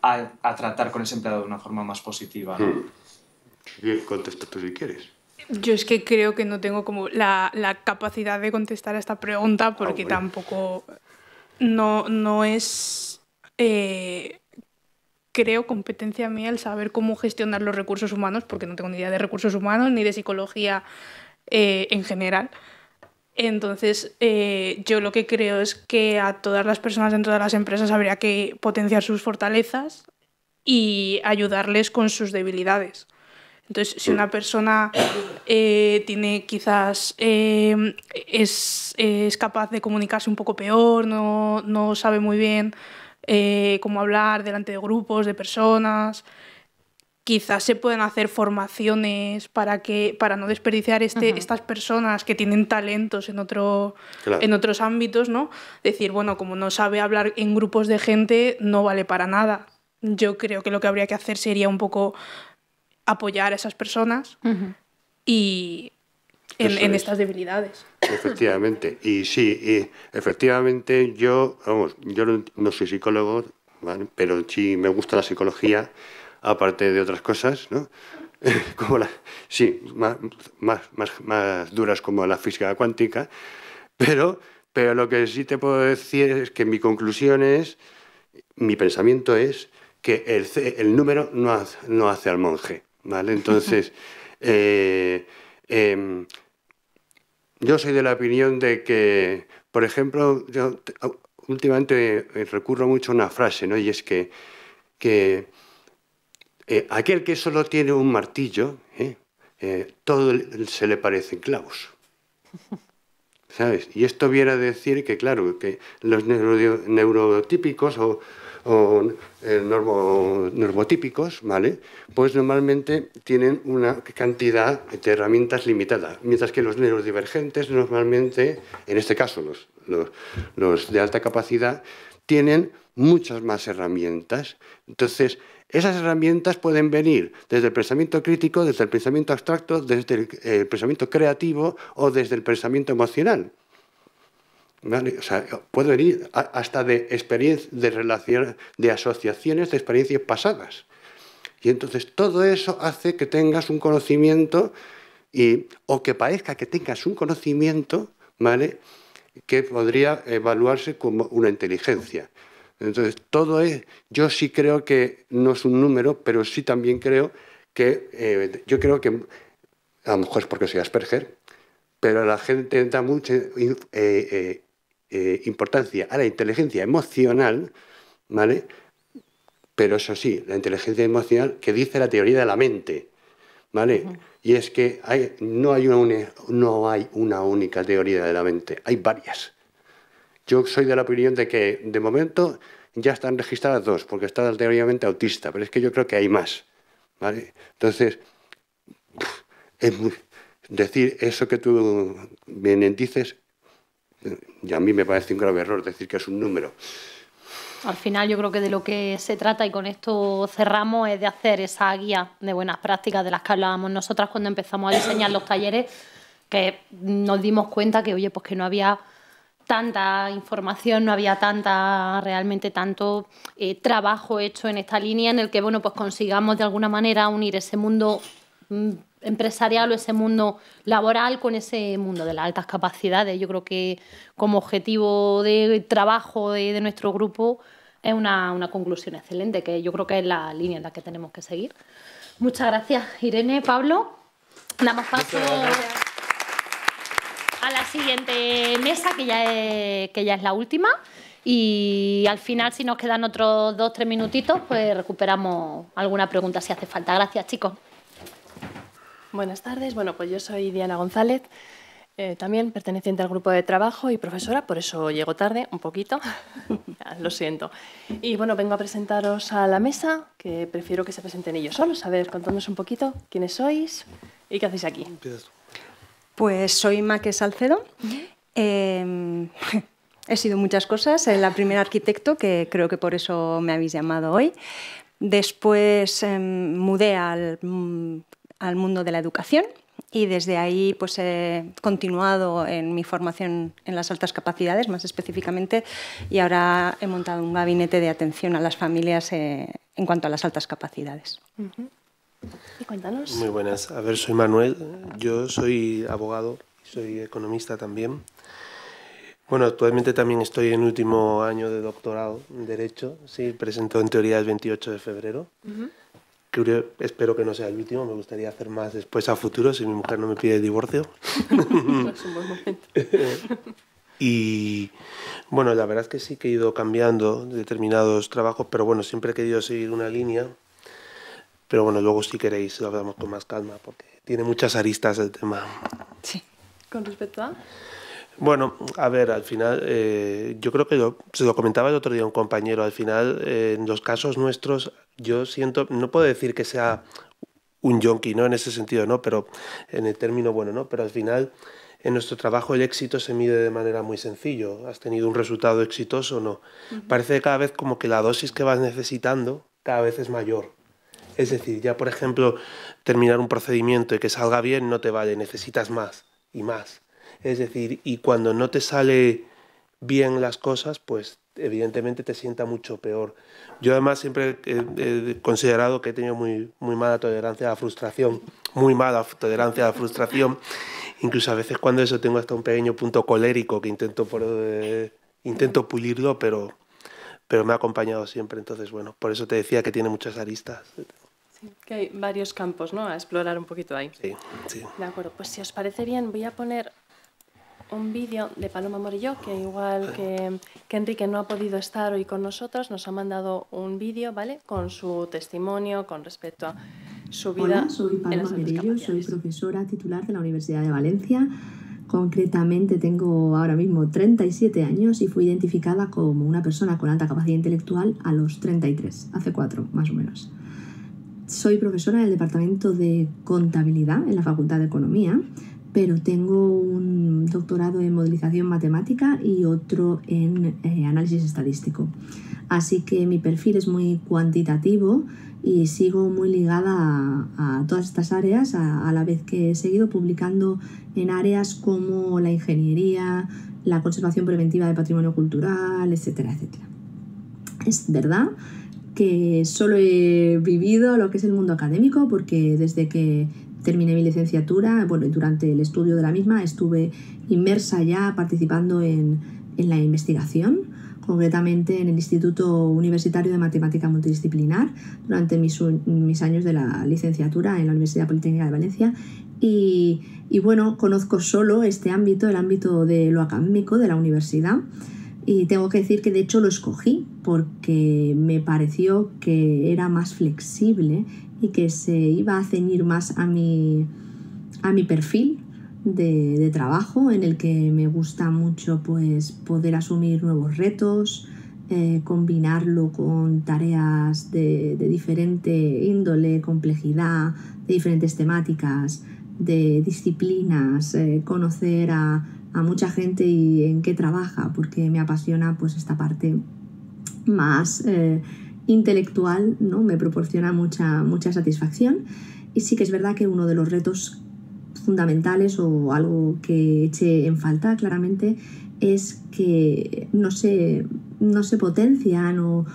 a, tratar con ese empleado de una forma más positiva. ¿no? Mm. Contesta tú si quieres. Yo es que creo que no tengo como la, capacidad de contestar a esta pregunta porque tampoco no, no es, eh, creo, competencia mía el saber cómo gestionar los recursos humanos porque no tengo ni idea de recursos humanos ni de psicología eh, en general. Entonces, eh, yo lo que creo es que a todas las personas dentro de las empresas habría que potenciar sus fortalezas y ayudarles con sus debilidades. Entonces, si una persona eh, tiene quizás eh, es, capaz de comunicarse un poco peor, no, no sabe muy bien eh, cómo hablar delante de grupos, de personas, quizás se pueden hacer formaciones para que para no desperdiciar este, estas personas que tienen talentos en otro en otros ámbitos no decir bueno como no sabe hablar en grupos de gente no vale para nada yo creo que lo que habría que hacer sería un poco apoyar a esas personas y en, estas debilidades. Efectivamente, y sí, y efectivamente yo, vamos, yo no soy psicólogo, pero sí me gusta la psicología, aparte de otras cosas, ¿no? como la, sí, más, duras como la física cuántica, pero, pero lo que sí te puedo decir es que mi conclusión es, mi pensamiento es que el, número no no hace al monje. ¿vale? Entonces, eh, em, yo soy de la opinión de que, por ejemplo, yo últimamente eh, recurro mucho a una frase, ¿no? Y es que, eh, aquel que solo tiene un martillo, todo se le parecen clavos. ¿Sabes? Y esto viera a decir que, claro, que los neurotípicos o o eh, normotípicos, ¿vale? Pues normalmente tienen una cantidad de herramientas limitada, mientras que los neurodivergentes normalmente, en este caso los, de alta capacidad, tienen muchas más herramientas. Entonces, esas herramientas pueden venir desde el pensamiento crítico, desde el pensamiento abstracto, desde el pensamiento creativo o desde el pensamiento emocional. ¿Vale? O sea, puedo venir hasta de experiencia, de relación, de asociaciones de experiencias pasadas. Y entonces todo eso hace que tengas un conocimiento y, o que parezca que tengas un conocimiento, ¿vale? Que podría evaluarse como una inteligencia. Entonces, todo es, yo sí creo que no es un número, pero sí también creo que, eh, yo creo que, a lo mejor es porque soy Asperger, pero la gente da mucho... Eh, eh, eh, importancia a la inteligencia emocional, ¿vale? Pero eso sí, la inteligencia emocional que dice la teoría de la mente, ¿vale? Y es que no, hay una no hay una única teoría de la mente, hay varias. Yo soy de la opinión de que de momento ya están registradas dos, porque está la teoría de la mente autista, pero es que yo creo que hay más, ¿vale? Entonces, es decir eso que tú bien dices y a mí me parece un grave error decir que es un número. Al final yo creo que de lo que se trata y con esto cerramos es de hacer esa guía de buenas prácticas de las que hablábamos nosotras cuando empezamos a diseñar los talleres, que nos dimos cuenta que, oye, pues que no había tanta información, no había tanta, realmente tanto eh, trabajo hecho en esta línea en el que, bueno, pues consigamos de alguna manera unir ese mundo mm, empresarial o ese mundo laboral con ese mundo de las altas capacidades. Yo creo que como objetivo de trabajo de, nuestro grupo es una, conclusión excelente, que yo creo que es la línea en la que tenemos que seguir. Muchas gracias, Irene, Pablo. Damos paso a la siguiente mesa, que ya es, que ya es la última. Y al final, si nos quedan otros dos, tres minutitos, pues recuperamos alguna pregunta si hace falta. Gracias, chicos. Buenas tardes. Bueno, pues yo soy Diana González, eh, también perteneciente al grupo de trabajo y profesora, por eso llego tarde un poquito, lo siento. Y bueno, vengo a presentaros a la mesa, que prefiero que se presenten ellos solos. A ver, contadnos un poquito quiénes sois y qué hacéis aquí. Pues soy Maque Salcedo. Em, he sido muchas cosas. La primera arquitecto, que creo que por eso me habéis llamado hoy. Después em, mudé al mm, al mundo de la educación y desde ahí pues he continuado en mi formación en las altas capacidades más específicamente y ahora he montado un gabinete de atención a las familias eh, en cuanto a las altas capacidades. Y cuéntanos. Muy buenas. A ver, soy Manuel, yo soy abogado, soy economista también. Bueno, actualmente también estoy en último año de doctorado en Derecho, sí, presento en teoría el 28 de febrero espero que no sea el último, me gustaría hacer más después a futuro, si mi mujer no me pide divorcio. es un buen momento. y bueno, la verdad es que sí que he ido cambiando determinados trabajos, pero bueno, siempre he querido seguir una línea. Pero bueno, luego si queréis lo hablamos con más calma, porque tiene muchas aristas el tema. Sí. ¿Con respecto a...? Bueno, a ver, al final, eh, yo creo que se lo comentaba el otro día un compañero, al final, eh, en los casos nuestros yo siento, no puedo decir que sea un yonki, ¿no? En ese sentido, ¿no? Pero en el término bueno, ¿no? Pero al final, en nuestro trabajo el éxito se mide de manera muy sencillo. ¿Has tenido un resultado exitoso o no? Parece cada vez como que la dosis que vas necesitando cada vez es mayor. Es decir, ya por ejemplo, terminar un procedimiento y que salga bien no te vale, necesitas más y más. Es decir, y cuando no te sale bien las cosas, pues evidentemente te sienta mucho peor. Yo además siempre he, considerado que he tenido muy, mala tolerancia a la frustración, muy mala tolerancia a la frustración, incluso a veces cuando eso tengo hasta un pequeño punto colérico que intento, eh, intento pulirlo, pero, pero me ha acompañado siempre, entonces bueno, por eso te decía que tiene muchas aristas. Sí, que hay varios campos ¿no? a explorar un poquito ahí. Sí, sí. De acuerdo, pues si os parece bien voy a poner un vídeo de Paloma Morillo, que igual que, Enrique no ha podido estar hoy con nosotros, nos ha mandado un vídeo, ¿vale? Con su testimonio con respecto a su vida. Hola, soy Paloma Morillo, soy profesora titular de la Universidad de Valencia. Concretamente tengo ahora mismo 37 años y fui identificada como una persona con alta capacidad intelectual a los 33, hace cuatro más o menos. Soy profesora del Departamento de Contabilidad en la Facultad de Economía pero tengo un doctorado en modelización matemática y otro en eh, análisis estadístico. Así que mi perfil es muy cuantitativo y sigo muy ligada a, todas estas áreas, a, a, la vez que he seguido publicando en áreas como la ingeniería, la conservación preventiva de patrimonio cultural, etcétera, etcétera. Es verdad que solo he vivido lo que es el mundo académico porque desde que terminé mi licenciatura, bueno, durante el estudio de la misma estuve inmersa ya participando en, en la investigación, concretamente en el Instituto Universitario de Matemática Multidisciplinar, durante mis, mis años de la licenciatura en la Universidad Politécnica de Valencia. Y, y bueno, conozco solo este ámbito, el ámbito de lo académico de la universidad. Y tengo que decir que de hecho lo escogí porque me pareció que era más flexible y que se iba a ceñir más a mi, a mi perfil de, trabajo en el que me gusta mucho pues poder asumir nuevos retos, eh, combinarlo con tareas de, diferente índole, complejidad, de diferentes temáticas, de disciplinas, eh, conocer a, mucha gente y en qué trabaja, porque me apasiona pues esta parte más... Eh, intelectual ¿no? me proporciona mucha, mucha satisfacción y sí que es verdad que uno de los retos fundamentales o algo que eche en falta claramente es que no se, no se potencian o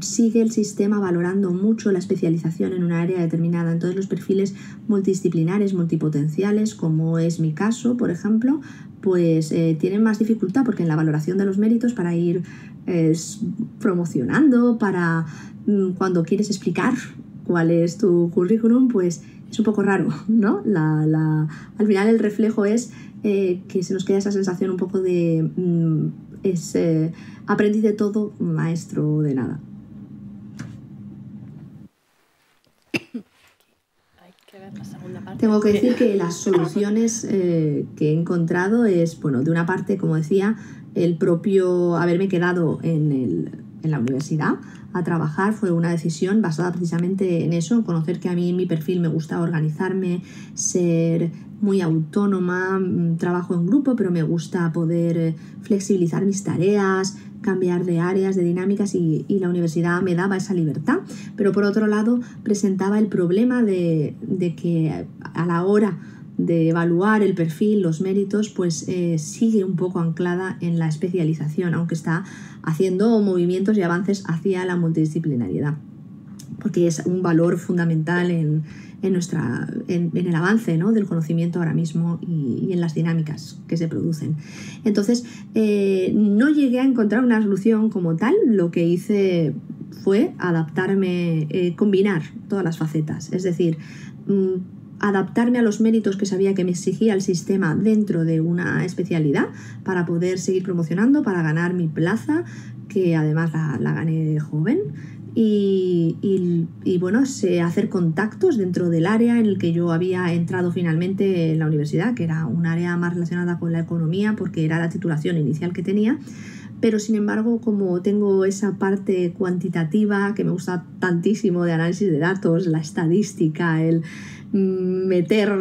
sigue el sistema valorando mucho la especialización en una área determinada. Entonces los perfiles multidisciplinares, multipotenciales, como es mi caso, por ejemplo, pues eh, tienen más dificultad porque en la valoración de los méritos para ir es, promocionando, para mm, cuando quieres explicar cuál es tu currículum, pues es un poco raro, ¿no? La, la, al final el reflejo es eh, que se nos queda esa sensación un poco de... Mm, es, eh, aprendiz de todo, maestro de nada. Tengo que decir que las soluciones eh, que he encontrado es, bueno, de una parte, como decía, el propio haberme quedado en, el, en, la universidad a trabajar fue una decisión basada precisamente en eso, conocer que a mí en mi perfil me gusta organizarme, ser muy autónoma, mm, trabajo en grupo, pero me gusta poder flexibilizar mis tareas, cambiar de áreas, de dinámicas y, la universidad me daba esa libertad, pero por otro lado presentaba el problema de, que a la hora de evaluar el perfil, los méritos, pues eh, sigue un poco anclada en la especialización, aunque está haciendo movimientos y avances hacia la multidisciplinariedad, porque es un valor fundamental en, en, nuestra, en, el avance ¿no? del conocimiento ahora mismo y, en las dinámicas que se producen. Entonces, eh, no llegué a encontrar una solución como tal, lo que hice fue adaptarme, eh, combinar todas las facetas, es decir, mm, adaptarme a los méritos que sabía que me exigía el sistema dentro de una especialidad para poder seguir promocionando, para ganar mi plaza, que además la, la gané joven, y, bueno, hacer contactos dentro del área en el que yo había entrado finalmente en la universidad, que era un área más relacionada con la economía porque era la titulación inicial que tenía. Pero sin embargo, como tengo esa parte cuantitativa que me gusta tantísimo de análisis de datos, la estadística, el, meter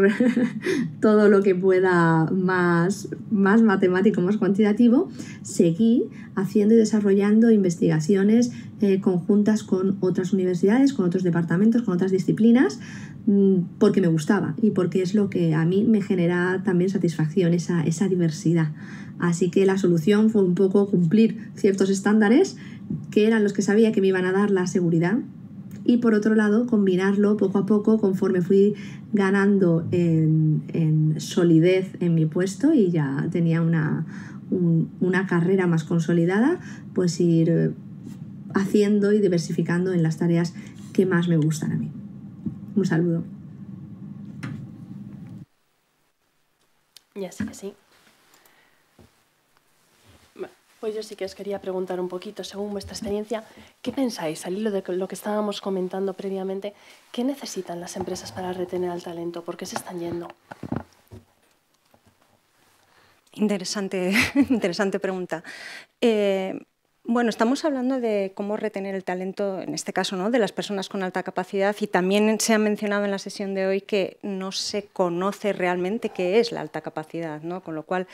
todo lo que pueda más, más matemático, más cuantitativo, seguí haciendo y desarrollando investigaciones eh, conjuntas con otras universidades, con otros departamentos, con otras disciplinas, mm, porque me gustaba y porque es lo que a mí me genera también satisfacción, esa, esa diversidad. Así que la solución fue un poco cumplir ciertos estándares que eran los que sabía que me iban a dar la seguridad y por otro lado combinarlo poco a poco conforme fui ganando en, solidez en mi puesto y ya tenía una, una carrera más consolidada, pues ir eh, haciendo y diversificando en las tareas que más me gustan a mí. Un saludo. Ya sé que sí. Pues yo sí que os quería preguntar un poquito, según vuestra experiencia, ¿qué pensáis, al hilo de lo que estábamos comentando previamente, qué necesitan las empresas para retener al talento? ¿Por qué se están yendo? Interesante, interesante pregunta. Eh, bueno, estamos hablando de cómo retener el talento, en este caso, ¿no? de las personas con alta capacidad y también se ha mencionado en la sesión de hoy que no se conoce realmente qué es la alta capacidad, ¿no? con lo cual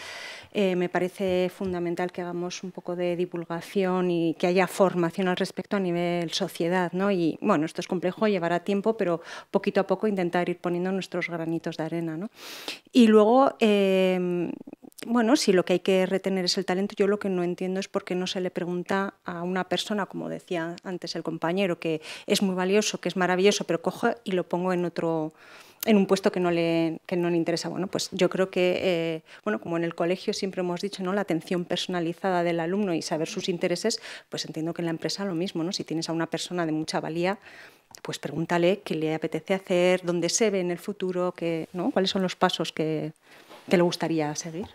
eh, me parece fundamental que hagamos un poco de divulgación y que haya formación al respecto a nivel sociedad. ¿no? Y bueno, esto es complejo, llevará tiempo, pero poquito a poco intentar ir poniendo nuestros granitos de arena. ¿no? Y luego... Eh, bueno, si lo que hay que retener es el talento, yo lo que no entiendo es por qué no se le pregunta a una persona, como decía antes el compañero, que es muy valioso, que es maravilloso, pero cojo y lo pongo en otro en un puesto que no le, que no le interesa. Bueno, pues yo creo que, eh, bueno, como en el colegio siempre hemos dicho, ¿no? la atención personalizada del alumno y saber sus intereses, pues entiendo que en la empresa lo mismo, ¿no? si tienes a una persona de mucha valía, pues pregúntale qué le apetece hacer, dónde se ve en el futuro, ¿qué, ¿no? cuáles son los pasos que le gustaría seguir.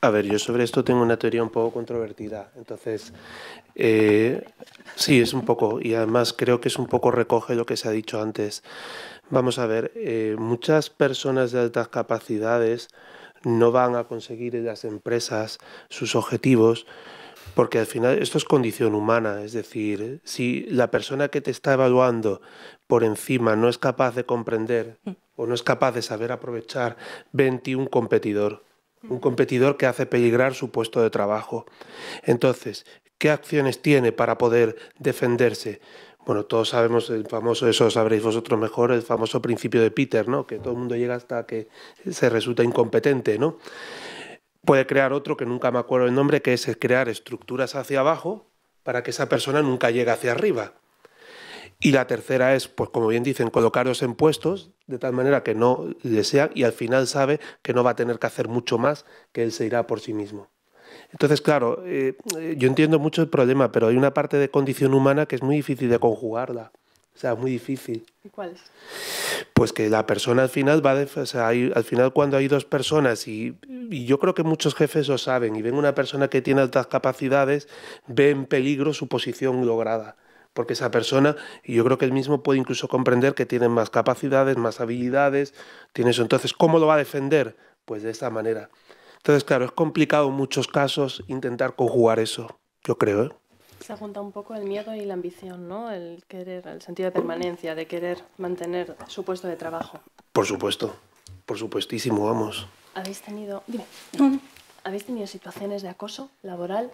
A ver, yo sobre esto tengo una teoría un poco controvertida. Entonces, eh, sí, es un poco, y además creo que es un poco recoge lo que se ha dicho antes. Vamos a ver, eh, muchas personas de altas capacidades no van a conseguir en las empresas sus objetivos porque al final esto es condición humana, es decir, si la persona que te está evaluando por encima no es capaz de comprender mm. o no es capaz de saber aprovechar, 21 un competidor, un competidor que hace peligrar su puesto de trabajo. Entonces, ¿qué acciones tiene para poder defenderse? Bueno, todos sabemos el famoso, eso sabréis vosotros mejor, el famoso principio de Peter, ¿no? Que todo el mundo llega hasta que se resulta incompetente, ¿no? puede crear otro que nunca me acuerdo el nombre, que es crear estructuras hacia abajo para que esa persona nunca llegue hacia arriba. Y la tercera es, pues como bien dicen, colocaros en puestos de tal manera que no desean y al final sabe que no va a tener que hacer mucho más, que él se irá por sí mismo. Entonces, claro, eh, eh, yo entiendo mucho el problema, pero hay una parte de condición humana que es muy difícil de conjugarla. O sea, muy difícil. ¿Y cuáles? Pues que la persona al final va, de, o sea, al final cuando hay dos personas y, yo creo que muchos jefes lo saben y ven una persona que tiene altas capacidades, ve en peligro su posición lograda. Porque esa persona, y yo creo que él mismo puede incluso comprender que tiene más capacidades, más habilidades, tiene eso. Entonces, ¿cómo lo va a defender? Pues de esta manera. Entonces, claro, es complicado en muchos casos intentar conjugar eso, yo creo. ¿eh? se junta un poco el miedo y la ambición, ¿no? El querer, el sentido de permanencia, de querer mantener su puesto de trabajo. Por supuesto, por supuestísimo, vamos. ¿Habéis tenido, dime, ¿habéis tenido situaciones de acoso laboral?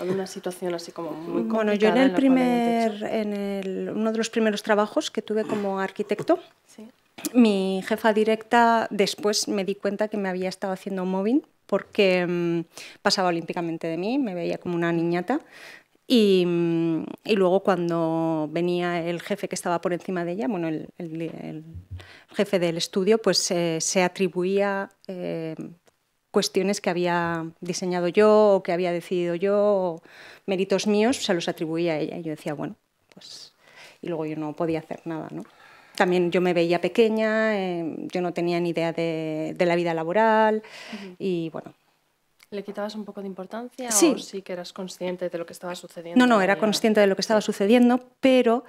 ¿O de una situación así como muy Bueno, yo en el primer, en el, uno de los primeros trabajos que tuve como arquitecto, mi jefa directa después me di cuenta que me había estado haciendo móvil porque mm, pasaba olímpicamente de mí, me veía como una niñata, Mm, y, luego cuando venía el jefe que estaba por encima de ella, bueno, el, jefe del estudio, pues eh, se atribuía eh, cuestiones que había diseñado yo o que había decidido yo, méritos míos, se los atribuía a ella. Y yo decía, bueno, pues... Y luego yo no podía hacer nada, ¿no? También yo me veía pequeña, eh, yo no tenía ni idea de, la vida laboral y bueno, ¿Le quitabas un poco de importancia o sí que eras consciente de lo que estaba sucediendo? No, no, era consciente de lo que estaba sucediendo, pero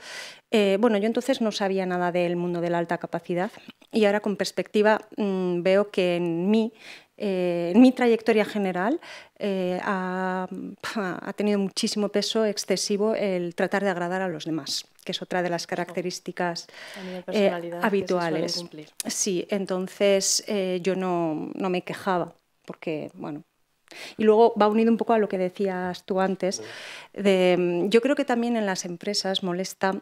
eh, bueno, yo entonces no sabía nada del mundo de la alta capacidad y ahora con perspectiva mm, veo que en mí eh, en mi trayectoria general eh, ha, tenido muchísimo peso excesivo el tratar de agradar a los demás, que es otra de las características habituales. Sí, entonces yo no, no, me quejaba porque, bueno, y luego va unido un poco a lo que decías tú antes. Mm, yo creo que también en las empresas molesta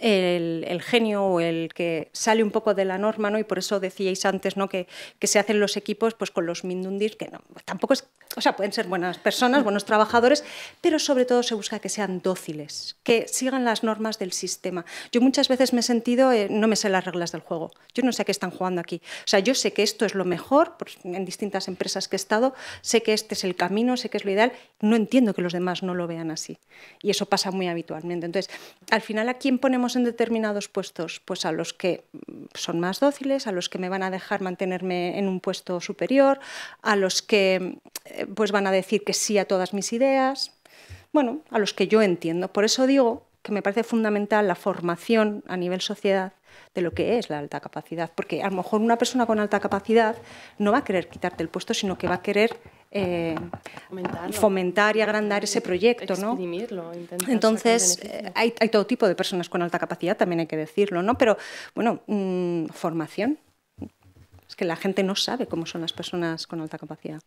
el, genio o el que sale un poco de la norma, ¿no? Y por eso decíais antes, ¿no? Que, se hacen los equipos pues con los mindundis, que tampoco es, o sea, pueden ser buenas personas, buenos trabajadores, pero sobre todo se busca que sean dóciles, que sigan las normas del sistema. Yo muchas veces me he sentido, eh, no me sé las reglas del juego, yo no sé a qué están jugando aquí. O sea, yo sé que esto es lo mejor, pues, en distintas empresas que he estado, sé que este es el camino, sé que es lo ideal, no entiendo que los demás no lo vean así. Y eso pasa muy habitualmente. Entonces, al final, ¿a quién ponemos en determinados puestos? Pues a los que mm, son más dóciles, a los que me van a dejar mantenerme en un puesto superior, a los que eh, pues van a decir que sí a todas mis ideas, bueno, a los que yo entiendo. Por eso digo que me parece fundamental la formación a nivel sociedad de lo que es la alta capacidad, porque a lo mejor una persona con alta capacidad no va a querer quitarte el puesto, sino que va a querer eh, fomentar y agrandar ese proyecto. ¿no? Entonces, eh, hay, todo tipo de personas con alta capacidad, también hay que decirlo, ¿no? pero bueno, mm, formación. Es que la gente no sabe cómo son las personas con alta capacidad.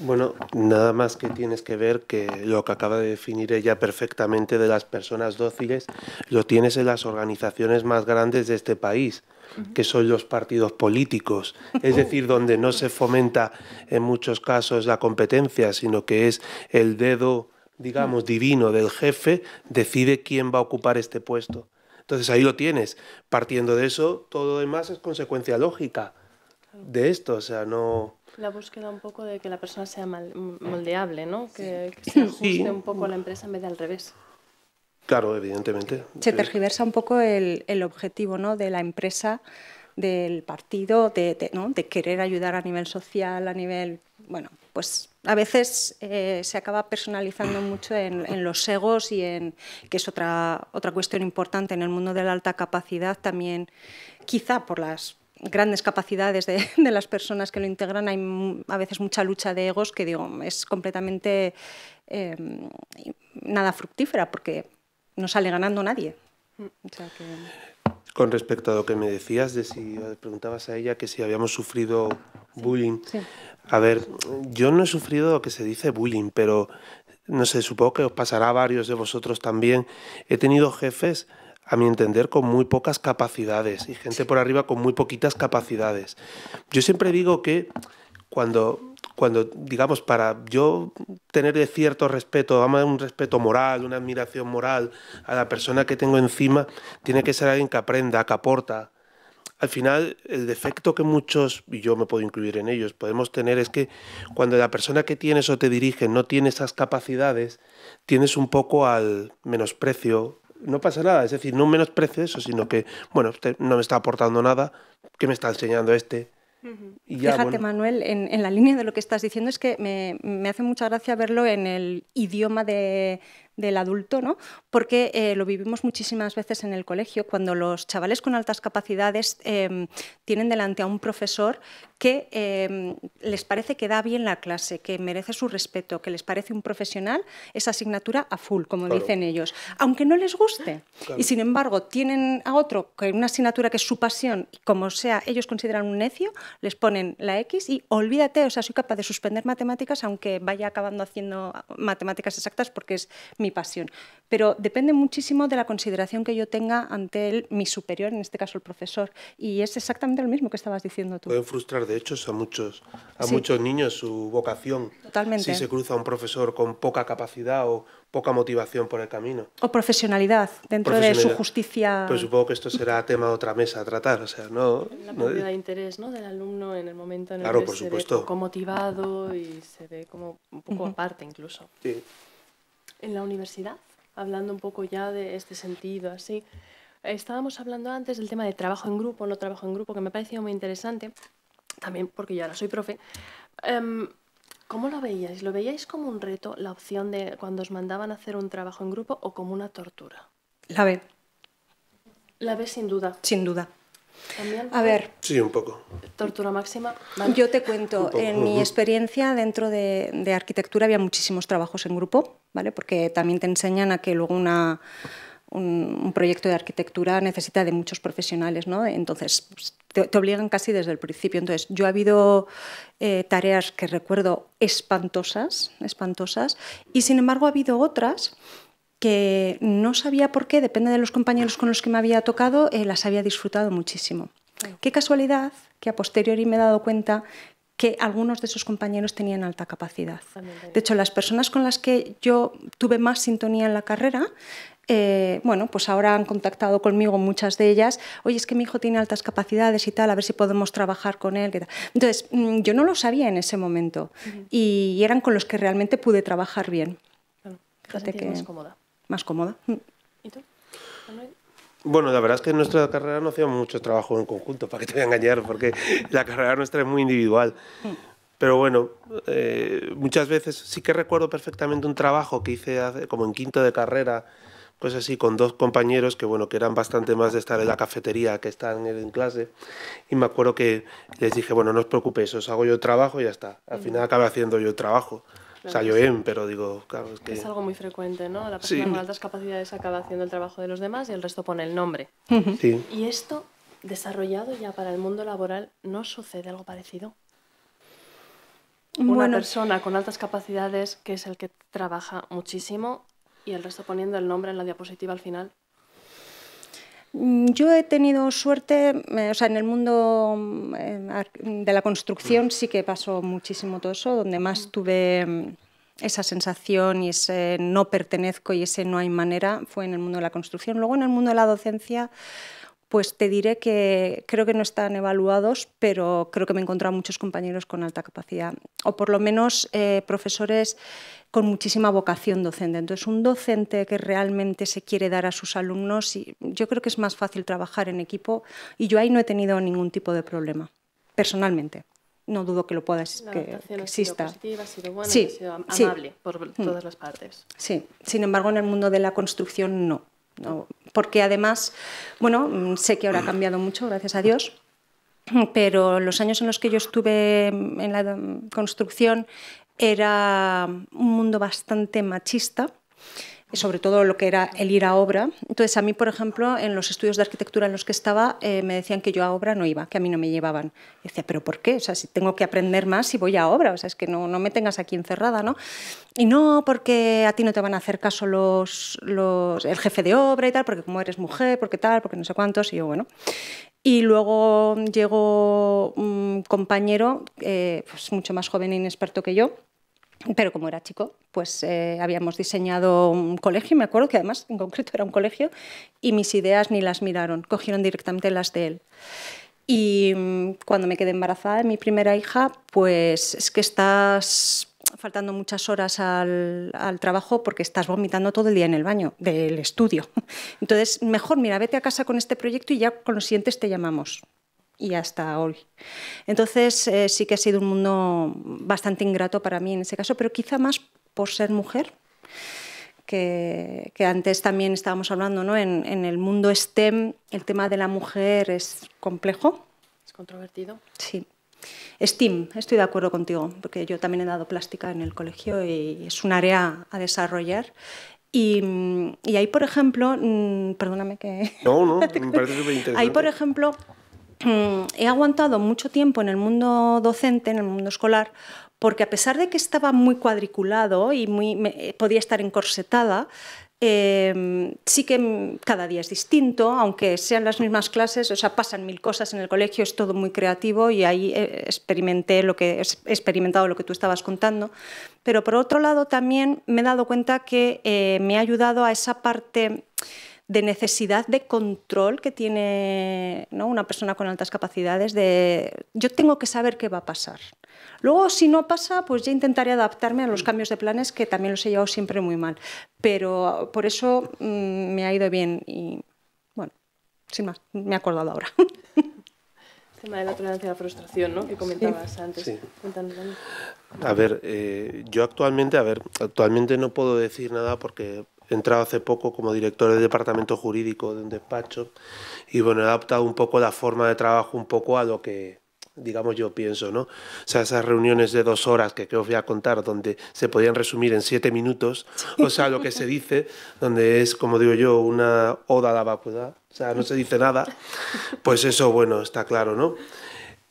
Bueno, nada más que tienes que ver que lo que acaba de definir ella perfectamente de las personas dóciles lo tienes en las organizaciones más grandes de este país que son los partidos políticos, es oh. decir, donde no se fomenta en muchos casos la competencia, sino que es el dedo, digamos, mm. divino del jefe, decide quién va a ocupar este puesto. Entonces ahí lo tienes. Partiendo de eso, todo lo demás es consecuencia lógica de esto, o sea, no... La búsqueda un poco de que la persona sea mm, moldeable, ¿no? Que, se ajuste un poco a la empresa en vez de al revés. Claro, evidentemente. Se eh, tergiversa un poco el, objetivo ¿no? de la empresa, del partido, de, querer ayudar a nivel social, a nivel... Bueno, pues a veces eh, se acaba personalizando mucho en, los egos y en... que es otra, otra cuestión importante en el mundo de la alta capacidad también, quizá por las grandes capacidades de, las personas que lo integran, hay a veces mucha lucha de egos que digo, es completamente em, nada fructífera, porque no sale ganando nadie. Con respecto a lo que me decías, de si eh, preguntabas a ella que si habíamos sufrido bullying. A ver, yo no he sufrido lo que se dice bullying, pero no sé, supongo que os pasará a varios de vosotros también. He tenido jefes, a mi entender, con muy pocas capacidades y gente por arriba con muy poquitas capacidades. Yo siempre digo que cuando cuando, digamos, para yo tener cierto respeto, vamos un respeto moral, una admiración moral a la persona que tengo encima, tiene que ser alguien que aprenda, que aporta. Al final, el defecto que muchos, y yo me puedo incluir en ellos, podemos tener es que cuando la persona que tienes o te dirige no tiene esas capacidades, tienes un poco al menosprecio. No pasa nada, es decir, no menosprecio eso, sino que, bueno, usted no me está aportando nada, ¿qué me está enseñando este? Y Fíjate, Manuel, en, la línea de lo que estás diciendo es que me hace mucha gracia verlo en el idioma de, del adulto, ¿no? porque eh, lo vivimos muchísimas veces en el colegio, cuando los chavales con altas capacidades em, tienen delante a un profesor que em, les parece que da bien la clase, que merece su respeto, que les parece un profesional, esa asignatura a full, como dicen ellos, aunque no les guste. Y sin embargo, tienen a otro que una asignatura que es su pasión, y como sea, ellos consideran un necio, les ponen la X y olvídate, o sea, soy capaz de suspender matemáticas aunque vaya acabando haciendo matemáticas exactas porque es mi pasión. Pero depende muchísimo de la consideración que yo tenga ante él, mi superior, en este caso el profesor. Y es exactamente lo mismo que estabas diciendo tú. Pueden frustrar, de hecho, a muchos, a muchos niños su vocación. Totalmente. Si se cruza un profesor con poca capacidad o poca motivación por el camino. O profesionalidad dentro de su justicia. Pues supongo que esto será tema de otra mesa a tratar, o sea, no. La pérdida de interés ¿no? del alumno en el momento en el que por se supuesto. ve motivado y se ve como un poco aparte incluso. Sí en la universidad, hablando un poco ya de este sentido, así. Estábamos hablando antes del tema de trabajo en grupo, no trabajo en grupo, que me ha parecido muy interesante, también porque yo ahora soy profe. Em, ¿Cómo lo veíais? ¿Lo veíais como un reto la opción de cuando os mandaban a hacer un trabajo en grupo o como una tortura? La ve. La ve sin duda. Sin duda. A ver. un poco. Tortura máxima. Yo te cuento, en mi experiencia dentro de, arquitectura había muchísimos trabajos en grupo, ¿vale? Porque también te enseñan a que luego una, un, proyecto de arquitectura necesita de muchos profesionales, ¿no? Entonces, pues, te, obligan casi desde el principio. Entonces, yo ha habido eh, tareas que recuerdo espantosas, espantosas, y sin embargo ha habido otras que no sabía por qué, depende de los compañeros con los que me había tocado, eh, las había disfrutado muchísimo. Qué casualidad que a posteriori me he dado cuenta que algunos de esos compañeros tenían alta capacidad. De hecho, las personas con las que yo tuve más sintonía en la carrera, eh, bueno, pues ahora han contactado conmigo muchas de ellas, oye, es que mi hijo tiene altas capacidades y tal, a ver si podemos trabajar con él. Entonces, mm, yo no lo sabía en ese momento y eran con los que realmente pude trabajar bien. Fíjate más cómoda. Bueno, la verdad es que en nuestra carrera no hacíamos mucho trabajo en conjunto, para que te voy a engañar, porque la carrera nuestra es muy individual. Mm. Pero bueno, eh, muchas veces sí que recuerdo perfectamente un trabajo que hice hace, como en quinto de carrera, pues así, con dos compañeros que bueno, que eran bastante más de estar en la cafetería que estar en clase. Y me acuerdo que les dije, bueno, no os preocupéis, os hago yo el trabajo y ya está. Al mm. final acabé haciendo yo el trabajo. O sea, yo bien, pero digo, es que... Es algo muy frecuente, ¿no? La persona con altas capacidades acaba haciendo el trabajo de los demás y el resto pone el nombre. Sí. Y esto, desarrollado ya para el mundo laboral, ¿no sucede algo parecido? Una persona con altas capacidades, que es el que trabaja muchísimo, y el resto poniendo el nombre en la diapositiva al final. Mm, yo he tenido suerte, eh, o sea, en el mundo mm, eh, de la construcción mm. sí que pasó muchísimo todo eso, donde más tuve esa sensación y ese no pertenezco y ese no hay manera fue en el mundo de la construcción. Luego en el mundo de la docencia, pues te diré que creo que no están evaluados, pero creo que me he encontrado muchos compañeros con alta capacidad, o por lo menos eh, profesores con muchísima vocación docente. Entonces, un docente que realmente se quiere dar a sus alumnos, yo creo que es más fácil trabajar en equipo y yo ahí no he tenido ningún tipo de problema, personalmente no dudo que lo pueda que, exista. Ha sido positiva, ha sido ha sido amable por mm. todas las partes. Sí, sin embargo, en el mundo de la construcción no, no. Porque además, bueno, mm, sé que ahora ha cambiado mucho, gracias a Dios, pero los años en los que yo estuve en la construcción era un mundo bastante machista sobre todo lo que era el ir a obra. Entonces, a mí, por ejemplo, en los estudios de arquitectura en los que estaba, eh, me decían que yo a obra no iba, que a mí no me llevaban. Y decía, ¿pero por qué? O sea, si tengo que aprender más y voy a obra, o sea, es que no, me tengas aquí encerrada, ¿no? Y no, porque a ti no te van a hacer caso los, los, el jefe de obra y tal, porque como eres mujer, porque tal, porque no sé cuántos, y yo, bueno. Y luego llegó un compañero, eh, pues mucho más joven e inexperto que yo, pero como era chico, pues eh, habíamos diseñado un colegio, me acuerdo que además en concreto era un colegio, y mis ideas ni las miraron, cogieron directamente las de él. Y mm, cuando me quedé embarazada de mi primera hija, pues es que estás faltando muchas horas al, trabajo porque estás vomitando todo el día en el baño del estudio. Entonces, mejor, mira, vete a casa con este proyecto y ya con los siguientes te llamamos. Y hasta hoy. Entonces, eh, sí que ha sido un mundo bastante ingrato para mí en ese caso, pero quizá más por ser mujer. Que, antes también estábamos hablando, ¿no? En, en, el mundo STEM el tema de la mujer es complejo. Es controvertido. Sí. STEAM, estoy de acuerdo contigo, porque yo también he dado plástica en el colegio y es un área a desarrollar. Y, ahí, por ejemplo, mm, perdóname No, me por ejemplo, mm, he aguantado mucho tiempo en el mundo docente, en el mundo escolar, porque a pesar de que estaba muy cuadriculado y muy, eh, podía estar encorsetada, Em, sí que cada día es distinto, aunque sean las mismas clases, o sea, pasan mil cosas en el colegio, es todo muy creativo y ahí eh, experimenté lo que he experimentado lo que tú estabas contando. Pero por otro lado, también me he dado cuenta que eh, me ha ayudado a esa parte de necesidad de control que tiene una persona con altas capacidades, de yo tengo que saber qué va a pasar. Luego, si no pasa, pues ya intentaré adaptarme a los mm. cambios de planes, que también los he llevado siempre muy mal. Pero por eso mm, me ha ido bien y, bueno, sin más, me he acordado ahora. tema de la tolerancia a la frustración, ¿no? Que comentabas antes. Sí. A ver, eh, yo actualmente, a ver, actualmente no puedo decir nada porque he entrado hace poco como director del departamento jurídico de un despacho y bueno, he adaptado un poco la forma de trabajo un poco a lo que digamos yo pienso, ¿no? O sea, esas reuniones de dos horas que, os voy a contar, donde se podían resumir en siete minutos, o sea, lo que se dice, donde es, como digo yo, una oda a la vacuidad, o sea, no se dice nada, pues eso, bueno, está claro, ¿no?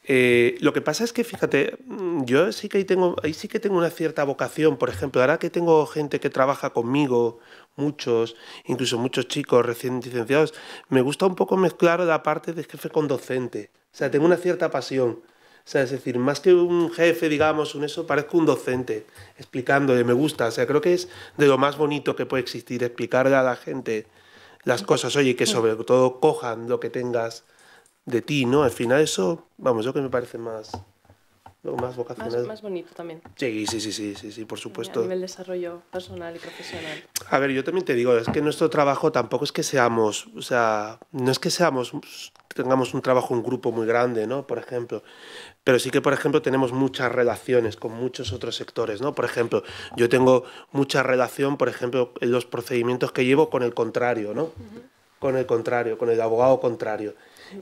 Eh, lo que pasa es que, fíjate, mm, yo sí que tengo, ahí sí que tengo una cierta vocación, por ejemplo, ahora que tengo gente que trabaja conmigo, muchos, incluso muchos chicos recién licenciados, me gusta un poco mezclar la parte de jefe con docente. O sea, tengo una cierta pasión. O sea, es decir, más que un jefe, digamos, un eso, parezco un docente explicando, me gusta. O sea, creo que es de lo más bonito que puede existir, explicarle a la gente las cosas, oye, que sobre todo cojan lo que tengas de ti, ¿no? Al final eso, vamos, yo que me parece más más vocacional. Más, bonito también. Sí, sí, sí, sí, sí, por supuesto. A nivel desarrollo personal y profesional. A ver, yo también te digo, es que nuestro trabajo tampoco es que seamos, o sea, no es que seamos, tengamos un trabajo, un grupo muy grande, ¿no? Por ejemplo. Pero sí que, por ejemplo, tenemos muchas relaciones con muchos otros sectores, ¿no? Por ejemplo, yo tengo mucha relación, por ejemplo, en los procedimientos que llevo con el contrario, ¿no? Con el contrario, con el abogado contrario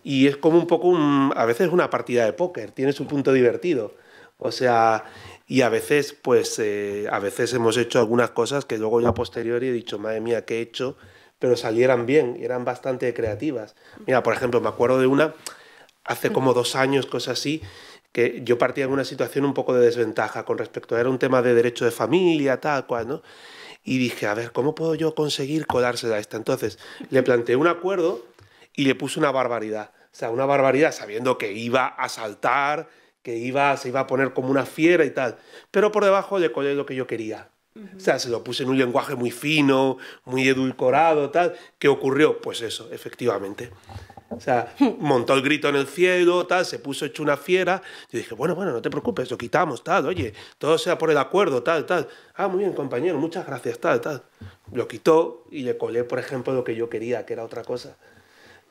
y es como un poco, a veces una partida de póker, tiene un punto divertido. O sea, y a veces, pues, eh, a veces hemos hecho algunas cosas que luego ya posterior posteriori he dicho, madre mía, ¿qué he hecho? Pero salieran bien, y eran bastante creativas. Mira, por ejemplo, me acuerdo de una, hace como dos años, cosas así, que yo partía en una situación un poco de desventaja con respecto, a, era un tema de derecho de familia, tal cual, ¿no? Y dije, a ver, ¿cómo puedo yo conseguir colársela a esta? Entonces, le planteé un acuerdo y le puso una barbaridad. O sea, una barbaridad sabiendo que iba a saltar, que iba, se iba a poner como una fiera y tal. Pero por debajo le colé lo que yo quería. O sea, se lo puse en un lenguaje muy fino, muy edulcorado, tal. ¿Qué ocurrió? Pues eso, efectivamente. O sea, montó el grito en el cielo, tal, se puso hecho una fiera. Yo dije, bueno, bueno, no te preocupes, lo quitamos, tal, oye, todo sea por el acuerdo, tal, tal. Ah, muy bien, compañero, muchas gracias, tal, tal. Lo quitó y le colé, por ejemplo, lo que yo quería, que era otra cosa.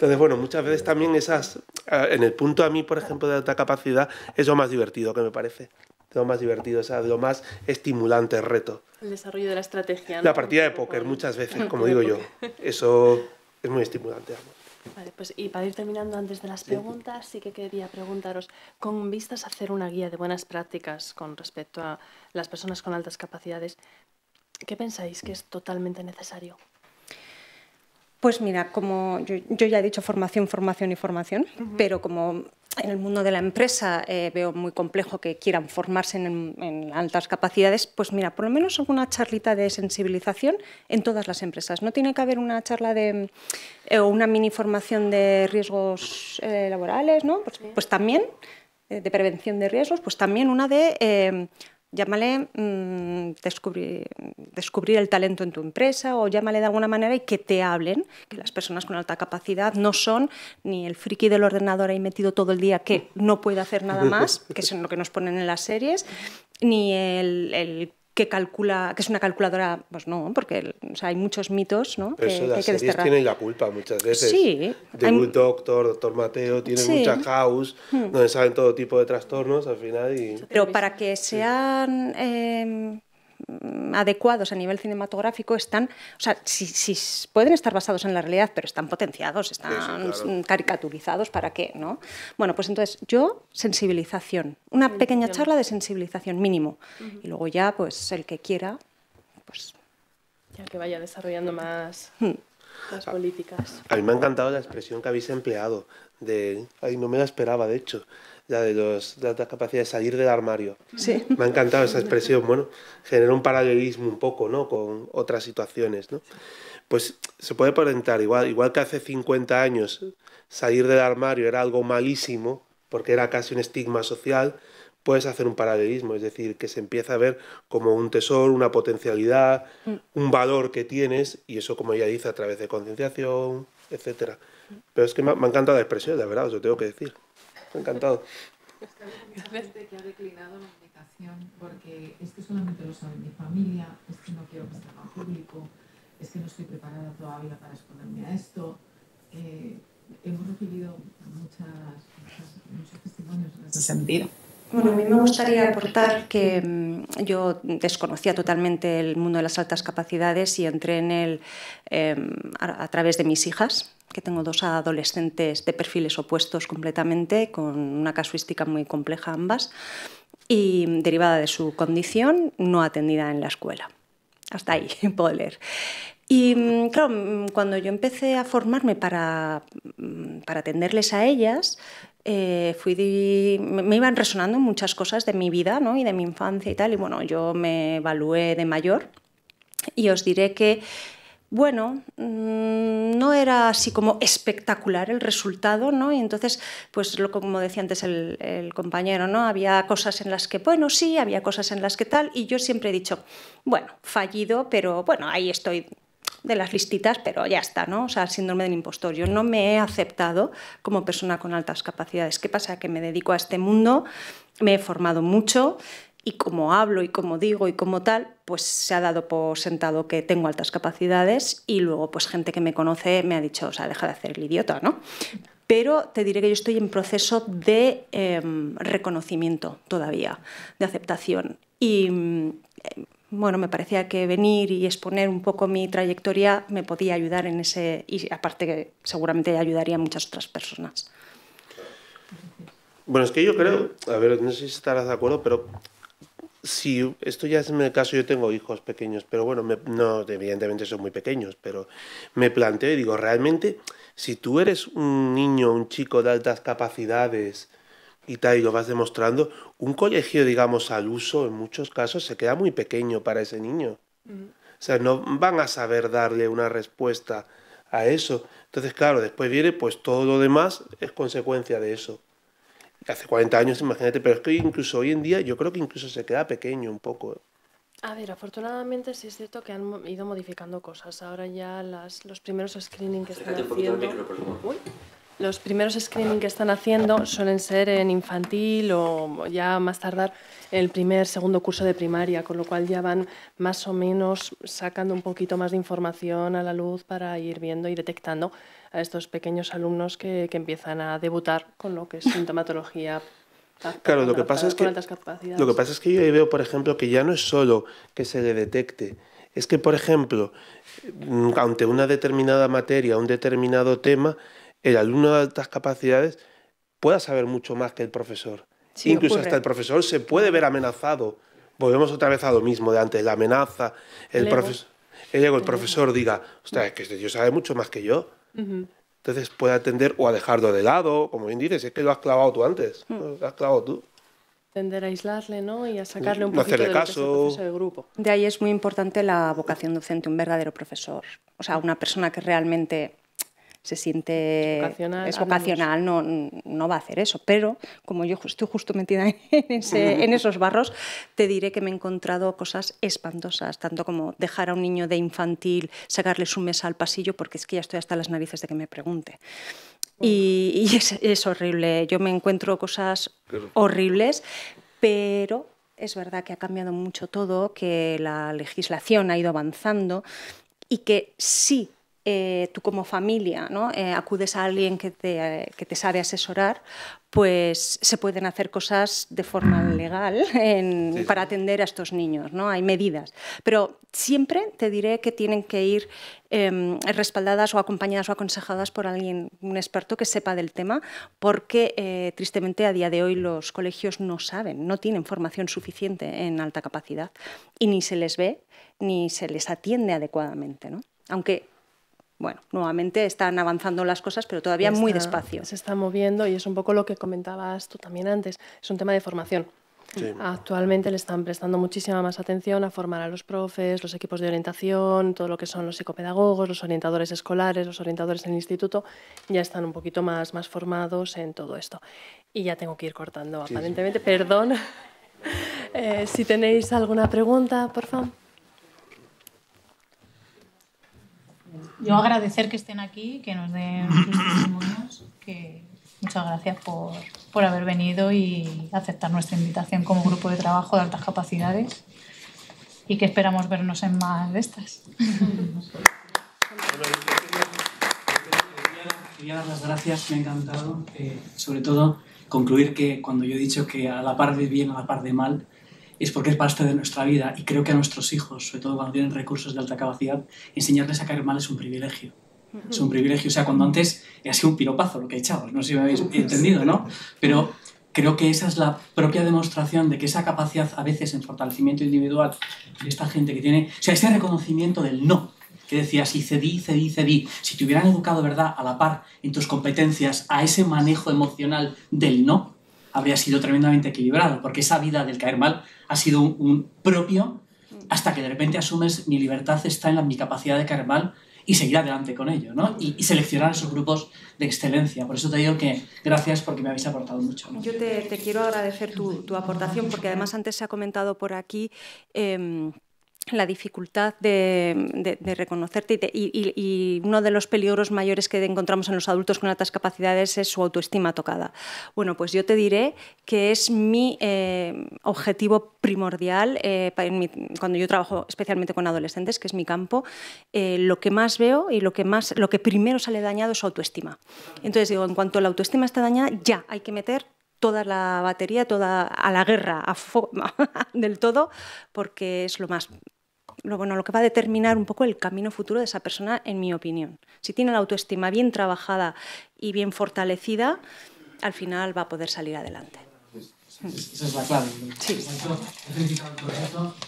Entonces, bueno, muchas veces también esas, en el punto a mí, por ejemplo, de alta capacidad, es lo más divertido que me parece lo más divertido, o sea, lo más estimulante reto. El desarrollo de la estrategia. La partida de póker, muchas veces, como digo yo. Eso es muy estimulante. Vale, pues y para ir terminando antes de las preguntas, sí que quería preguntaros, con vistas a hacer una guía de buenas prácticas con respecto a las personas con altas capacidades, ¿qué pensáis que es totalmente necesario? Pues mira, como yo, ya he dicho formación, formación y formación, pero como en el mundo de la empresa eh, veo muy complejo que quieran formarse en, altas capacidades, pues mira, por lo menos una charlita de sensibilización en todas las empresas. No tiene que haber una charla de eh, o una mini formación de riesgos eh, laborales, ¿no? pues, pues también de prevención de riesgos, pues también una de llámale mm, descubrir, descubrir, el talento en tu empresa o llámale de alguna manera y que te hablen, que las personas con alta capacidad no son ni el friki del ordenador ahí metido todo el día que no puede hacer nada más, que es lo que nos ponen en las series, ni el, el que calcula, que es una calculadora, pues no, porque hay muchos mitos, ¿no? Pero que, las tienen la culpa muchas veces. Sí. De Doctor, Doctor Mateo, tiene mucha house, hmm. donde saben todo tipo de trastornos al final y... Pero para que sean... Em, Mm, adecuados a nivel cinematográfico están, o sea, si, pueden estar basados en la realidad, pero están potenciados, están mm, caricaturizados, ¿para qué? ¿no? Bueno, pues entonces yo, sensibilización, una pequeña charla de sensibilización mínimo, y luego ya, pues el que quiera, pues... Ya que vaya desarrollando más... Las hmm. políticas. A mí me ha encantado la expresión que habéis empleado de, no me la esperaba, de hecho, la de, los, capacidades la capacidad de salir del armario. Sí. Me ha encantado esa expresión. Bueno, genera un paralelismo un poco ¿no? con otras situaciones. ¿no? Pues se puede aparentar, igual, igual que hace 50 años salir del armario era algo malísimo, porque era casi un estigma social, puedes hacer un paralelismo, es decir, que se empieza a ver como un tesoro, una potencialidad, mm. un valor que tienes, y eso, como ella dice, a través de concienciación, etcétera. Pero es que me ha, encantado la expresión, la verdad, os lo tengo que decir. Encantado. Gente que ha declinado la invitación porque es que solamente lo sabe mi familia, es que no quiero que haga público, es que no estoy preparada todavía para exponerme a esto. Eh, hemos recibido muchas, muchas, muchos testimonios en este bueno, a mí me gustaría aportar que mm, yo desconocía totalmente el mundo de las altas capacidades y entré en él em, a, a través de mis hijas, que tengo dos adolescentes de perfiles opuestos completamente, con una casuística muy compleja ambas, y derivada de su condición no atendida en la escuela. Hasta ahí puedo leer. Y mm, claro, mm, cuando yo empecé a formarme para, para atenderles a ellas, eh, fui me iban resonando muchas cosas de mi vida ¿no? y de mi infancia y tal, y bueno, yo me evalué de mayor y os diré que, bueno, mm, no era así como espectacular el resultado, ¿no? Y entonces, pues lo, como decía antes el, el compañero, ¿no? Había cosas en las que, bueno, sí, había cosas en las que tal, y yo siempre he dicho, bueno, fallido, pero bueno, ahí estoy de las listitas, pero ya está, ¿no? O sea, síndrome del impostor. Yo no me he aceptado como persona con altas capacidades. ¿Qué pasa? Que me dedico a este mundo, me he formado mucho y como hablo y como digo y como tal, pues se ha dado por sentado que tengo altas capacidades y luego pues gente que me conoce me ha dicho, o sea, deja de hacer el idiota, ¿no? Pero te diré que yo estoy en proceso de em, reconocimiento todavía, de aceptación. Y em, bueno, me parecía que venir y exponer un poco mi trayectoria me podía ayudar en ese, y aparte que seguramente ayudaría a muchas otras personas. Bueno, es que yo creo, a ver, no sé si estarás de acuerdo, pero si, esto ya es en el caso, yo tengo hijos pequeños, pero bueno, no, evidentemente son muy pequeños, pero me planteo y digo, realmente, si tú eres un niño, un chico de altas capacidades, y tal, y lo vas demostrando, un colegio, digamos, al uso, en muchos casos, se queda muy pequeño para ese niño. O sea, no van a saber darle una respuesta a eso. Entonces, claro, después viene, pues todo lo demás es consecuencia de eso. Hace 40 años, imagínate, pero es que incluso hoy en día yo creo que incluso se queda pequeño un poco. A ver, afortunadamente sí es cierto que han ido modificando cosas. Ahora ya las, los primeros screenings que están haciendo... Los primeros screening que están haciendo suelen ser en infantil o ya más tardar el primer, segundo curso de primaria, con lo cual ya van más o menos sacando un poquito más de información a la luz para ir viendo y detectando a estos pequeños alumnos que, empiezan a debutar con lo que es sintomatología Claro, lo que, pasa es que, lo que pasa es que yo veo, por ejemplo, que ya no es solo que se le detecte, es que, por ejemplo, eh, ante una determinada materia, un determinado tema, el alumno de altas capacidades pueda saber mucho más que el profesor. Incluso hasta el profesor se puede ver amenazado. Volvemos otra vez a lo mismo de antes, la amenaza, el, profesor, el, el profesor diga, ostras, es que yo este sabe mucho más que yo. Entonces puede atender o a dejarlo de lado, como bien dices, es que lo has clavado tú antes, mm. lo has clavado tú. Tender a aislarle ¿no? y a sacarle mm, un poco de lo de grupo. De ahí es muy importante la vocación docente, un verdadero profesor. O sea, una persona que realmente se siente... Es vocacional. no, no, va a hacer eso. Pero como yo estoy justo metida en, esos barros, te diré que me he encontrado cosas espantosas, tanto como dejar a un niño de infantil, sacarle su mesa al pasillo, porque es que ya estoy hasta las narices de que me pregunte. Y, es horrible. Yo me encuentro cosas horribles, pero es verdad que ha cambiado mucho todo, que la legislación ha ido avanzando y que sí eh, tú como familia ¿no? Eh, acudes a alguien que te, sabe asesorar, pues se pueden hacer cosas de forma mm. legal para atender a estos niños, ¿no? Hay medidas. Pero siempre te diré que tienen que ir em, respaldadas o acompañadas o aconsejadas por alguien, un experto que sepa del tema, porque eh, tristemente a día de hoy los colegios no saben, no tienen formación suficiente en alta capacidad y ni se les ve ni se les atiende adecuadamente, Aunque bueno, nuevamente están avanzando las cosas, pero todavía muy despacio. Se está moviendo y es un poco lo que comentabas tú también antes, es un tema de formación. Actualmente le están prestando muchísima más atención a formar a los profes, los equipos de orientación, todo lo que son los psicopedagogos, los orientadores escolares, los orientadores en el instituto, ya están un poquito más, más formados en todo esto. Y ya tengo que ir cortando, aparentemente. Perdón. Eh, si tenéis alguna pregunta, por favor. yo agradecer que estén aquí, que nos den sus testimonios, que muchas gracias por, por haber venido y aceptar nuestra invitación como grupo de trabajo de altas capacidades y que esperamos vernos en más de estas. Quería dar las gracias, me ha encantado, eh, sobre todo concluir que cuando yo he dicho que a la par de bien, a la par de mal, es porque es parte de nuestra vida y creo que a nuestros hijos, sobre todo cuando tienen recursos de alta capacidad, enseñarles a caer mal es un privilegio. Es un privilegio, o sea, cuando antes era sido un piropazo lo que he no sé si me habéis entendido, ¿no? Pero creo que esa es la propia demostración de que esa capacidad a veces en fortalecimiento individual de esta gente que tiene, o sea, ese reconocimiento del no, que decía, si cedí, cedí, cedí, si te hubieran educado, ¿verdad?, a la par en tus competencias a ese manejo emocional del no, habría sido tremendamente equilibrado, porque esa vida del caer mal ha sido un, propio hasta que de repente asumes mi libertad está en la, mi capacidad de caer mal y seguir adelante con ello, ¿no? Y, seleccionar esos grupos de excelencia. Por eso te digo que gracias porque me habéis aportado mucho. Yo te, quiero agradecer tu, aportación porque además antes se ha comentado por aquí... Em, la dificultad de, reconocerte y, uno de los peligros mayores que encontramos en los adultos con altas capacidades es su autoestima tocada. Bueno, pues yo te diré que es mi eh, objetivo primordial eh, cuando yo trabajo especialmente con adolescentes, que es mi campo, eh, lo que más veo y lo que, más, lo que primero sale dañado es su autoestima. Entonces digo, en cuanto la autoestima está dañada, ya hay que meter toda la batería, toda a la guerra, a del todo, porque es lo más lo, bueno, lo que va a determinar un poco el camino futuro de esa persona, en mi opinión. Si tiene la autoestima bien trabajada y bien fortalecida, al final va a poder salir adelante. Esa es la clave. Sí.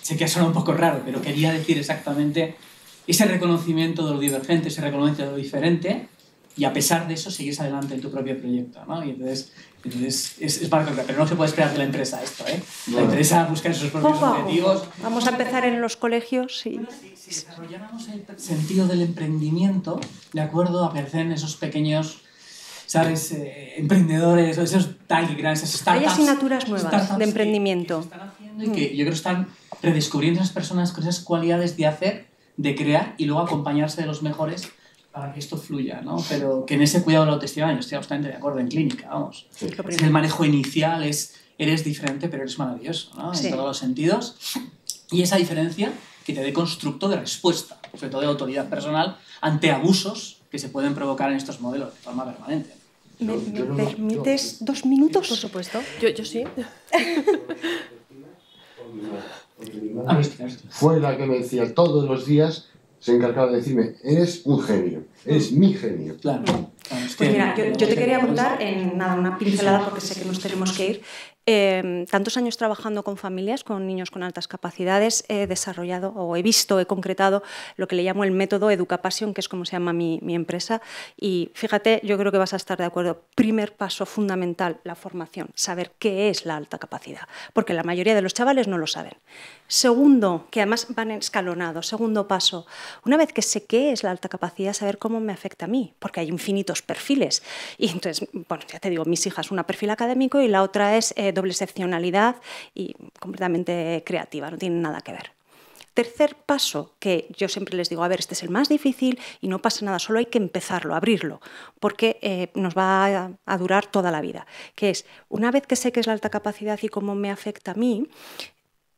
Sé que suena un poco raro, pero quería decir exactamente ese reconocimiento de lo divergente, ese reconocimiento de lo diferente, y a pesar de eso sigues adelante en tu propio proyecto. ¿no? Y entonces, entonces es, es para pero no se puede esperar de la empresa esto. ¿eh? La empresa busca sus propios objetivos. Vamos a empezar en los colegios. Sí. si, si, desarrolláramos el sentido del emprendimiento, de acuerdo, aparecen esos pequeños ¿sabes? Eh, emprendedores, esos y esos startups. Hay asignaturas nuevas de emprendimiento. Que, están haciendo y que mm. yo creo que están redescubriendo esas personas con esas cualidades de hacer, de crear y luego acompañarse de los mejores para que esto fluya, ¿no? Pero que en ese cuidado lo la yo estoy absolutamente de acuerdo en clínica, vamos. el manejo inicial es, eres diferente pero eres maravilloso, ¿no? En todos los sentidos. Y esa diferencia que te dé constructo de respuesta, sobre todo de autoridad personal, ante abusos que se pueden provocar en estos modelos de forma permanente. ¿Me, permites dos minutos? Por supuesto. Yo, yo sí. Ah, Fue la que me decía todos los días se encargaba de decirme, eres un genio, es mm. mi genio. Claro. Pues mira, yo, te quería apuntar en nada, una pincelada porque sé que nos tenemos que ir. Em, tantos años trabajando con familias, con niños con altas capacidades, he desarrollado o he visto, he concretado lo que le llamo el método Educapasión, que es como se llama mi, mi empresa. Y fíjate, yo creo que vas a estar de acuerdo. Primer paso fundamental, la formación, saber qué es la alta capacidad, porque la mayoría de los chavales no lo saben. Segundo, que además van escalonados, segundo paso, una vez que sé qué es la alta capacidad, saber cómo me afecta a mí, porque hay infinitos perfiles. Y entonces, bueno, ya te digo, mis hijas, una perfil académico y la otra es eh, doble excepcionalidad y completamente creativa, no tienen nada que ver. Tercer paso, que yo siempre les digo, a ver, este es el más difícil y no pasa nada, solo hay que empezarlo, abrirlo, porque eh, nos va a, durar toda la vida, que es, una vez que sé qué es la alta capacidad y cómo me afecta a mí,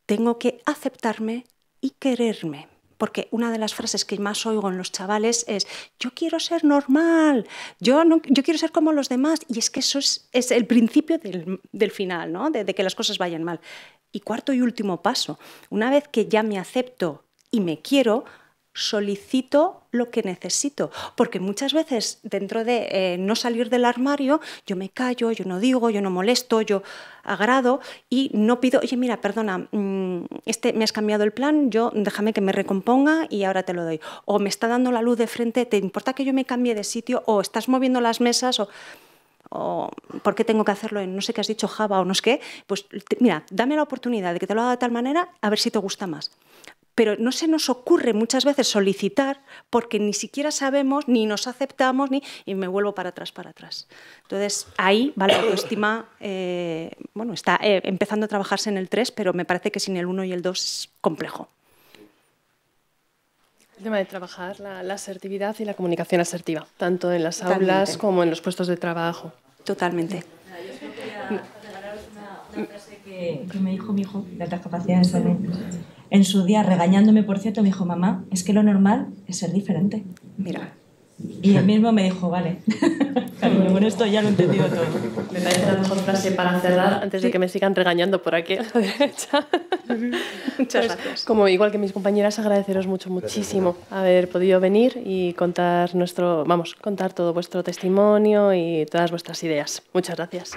tengo que aceptarme y quererme. Porque una de las frases que más oigo en los chavales es, yo quiero ser normal, yo, no, yo quiero ser como los demás. Y es que eso es, el principio del, final, de, que las cosas vayan mal. Y cuarto y último paso, una vez que ya me acepto y me quiero, solicito lo que necesito, porque muchas veces dentro de eh, no salir del armario, yo me callo, yo no digo, yo no molesto, yo agrado y no pido, oye, mira, perdona, mm, este me has cambiado el plan, yo déjame que me recomponga y ahora te lo doy. O me está dando la luz de frente, ¿te importa que yo me cambie de sitio? O estás moviendo las mesas o por qué tengo que hacerlo en no sé qué has dicho Java o no sé qué, pues mira, dame la oportunidad de que te lo haga de tal manera a ver si te gusta más pero no se nos ocurre muchas veces solicitar porque ni siquiera sabemos, ni nos aceptamos, ni, y me vuelvo para atrás, para atrás. Entonces, ahí va la autoestima, eh, bueno, está eh, empezando a trabajarse en el 3, pero me parece que sin el 1 y el 2 es complejo. El tema de trabajar la, asertividad y la comunicación asertiva, tanto en las aulas como en los puestos de trabajo. Totalmente. Yo quería regalaros una, frase que, me dijo mi hijo de altas capacidades salud en su día regañándome, por cierto, me dijo, mamá, es que lo normal es ser diferente. Mira. Y él mismo me dijo, vale. cariño, con esto ya lo he entendido todo. Me parece la mejor frase para cerrar antes de que me sigan regañando por aquí Muchas gracias. Como igual que mis compañeras, agradeceros mucho, muchísimo haber podido venir y contar nuestro, vamos, contar todo vuestro testimonio y todas vuestras ideas. Muchas gracias.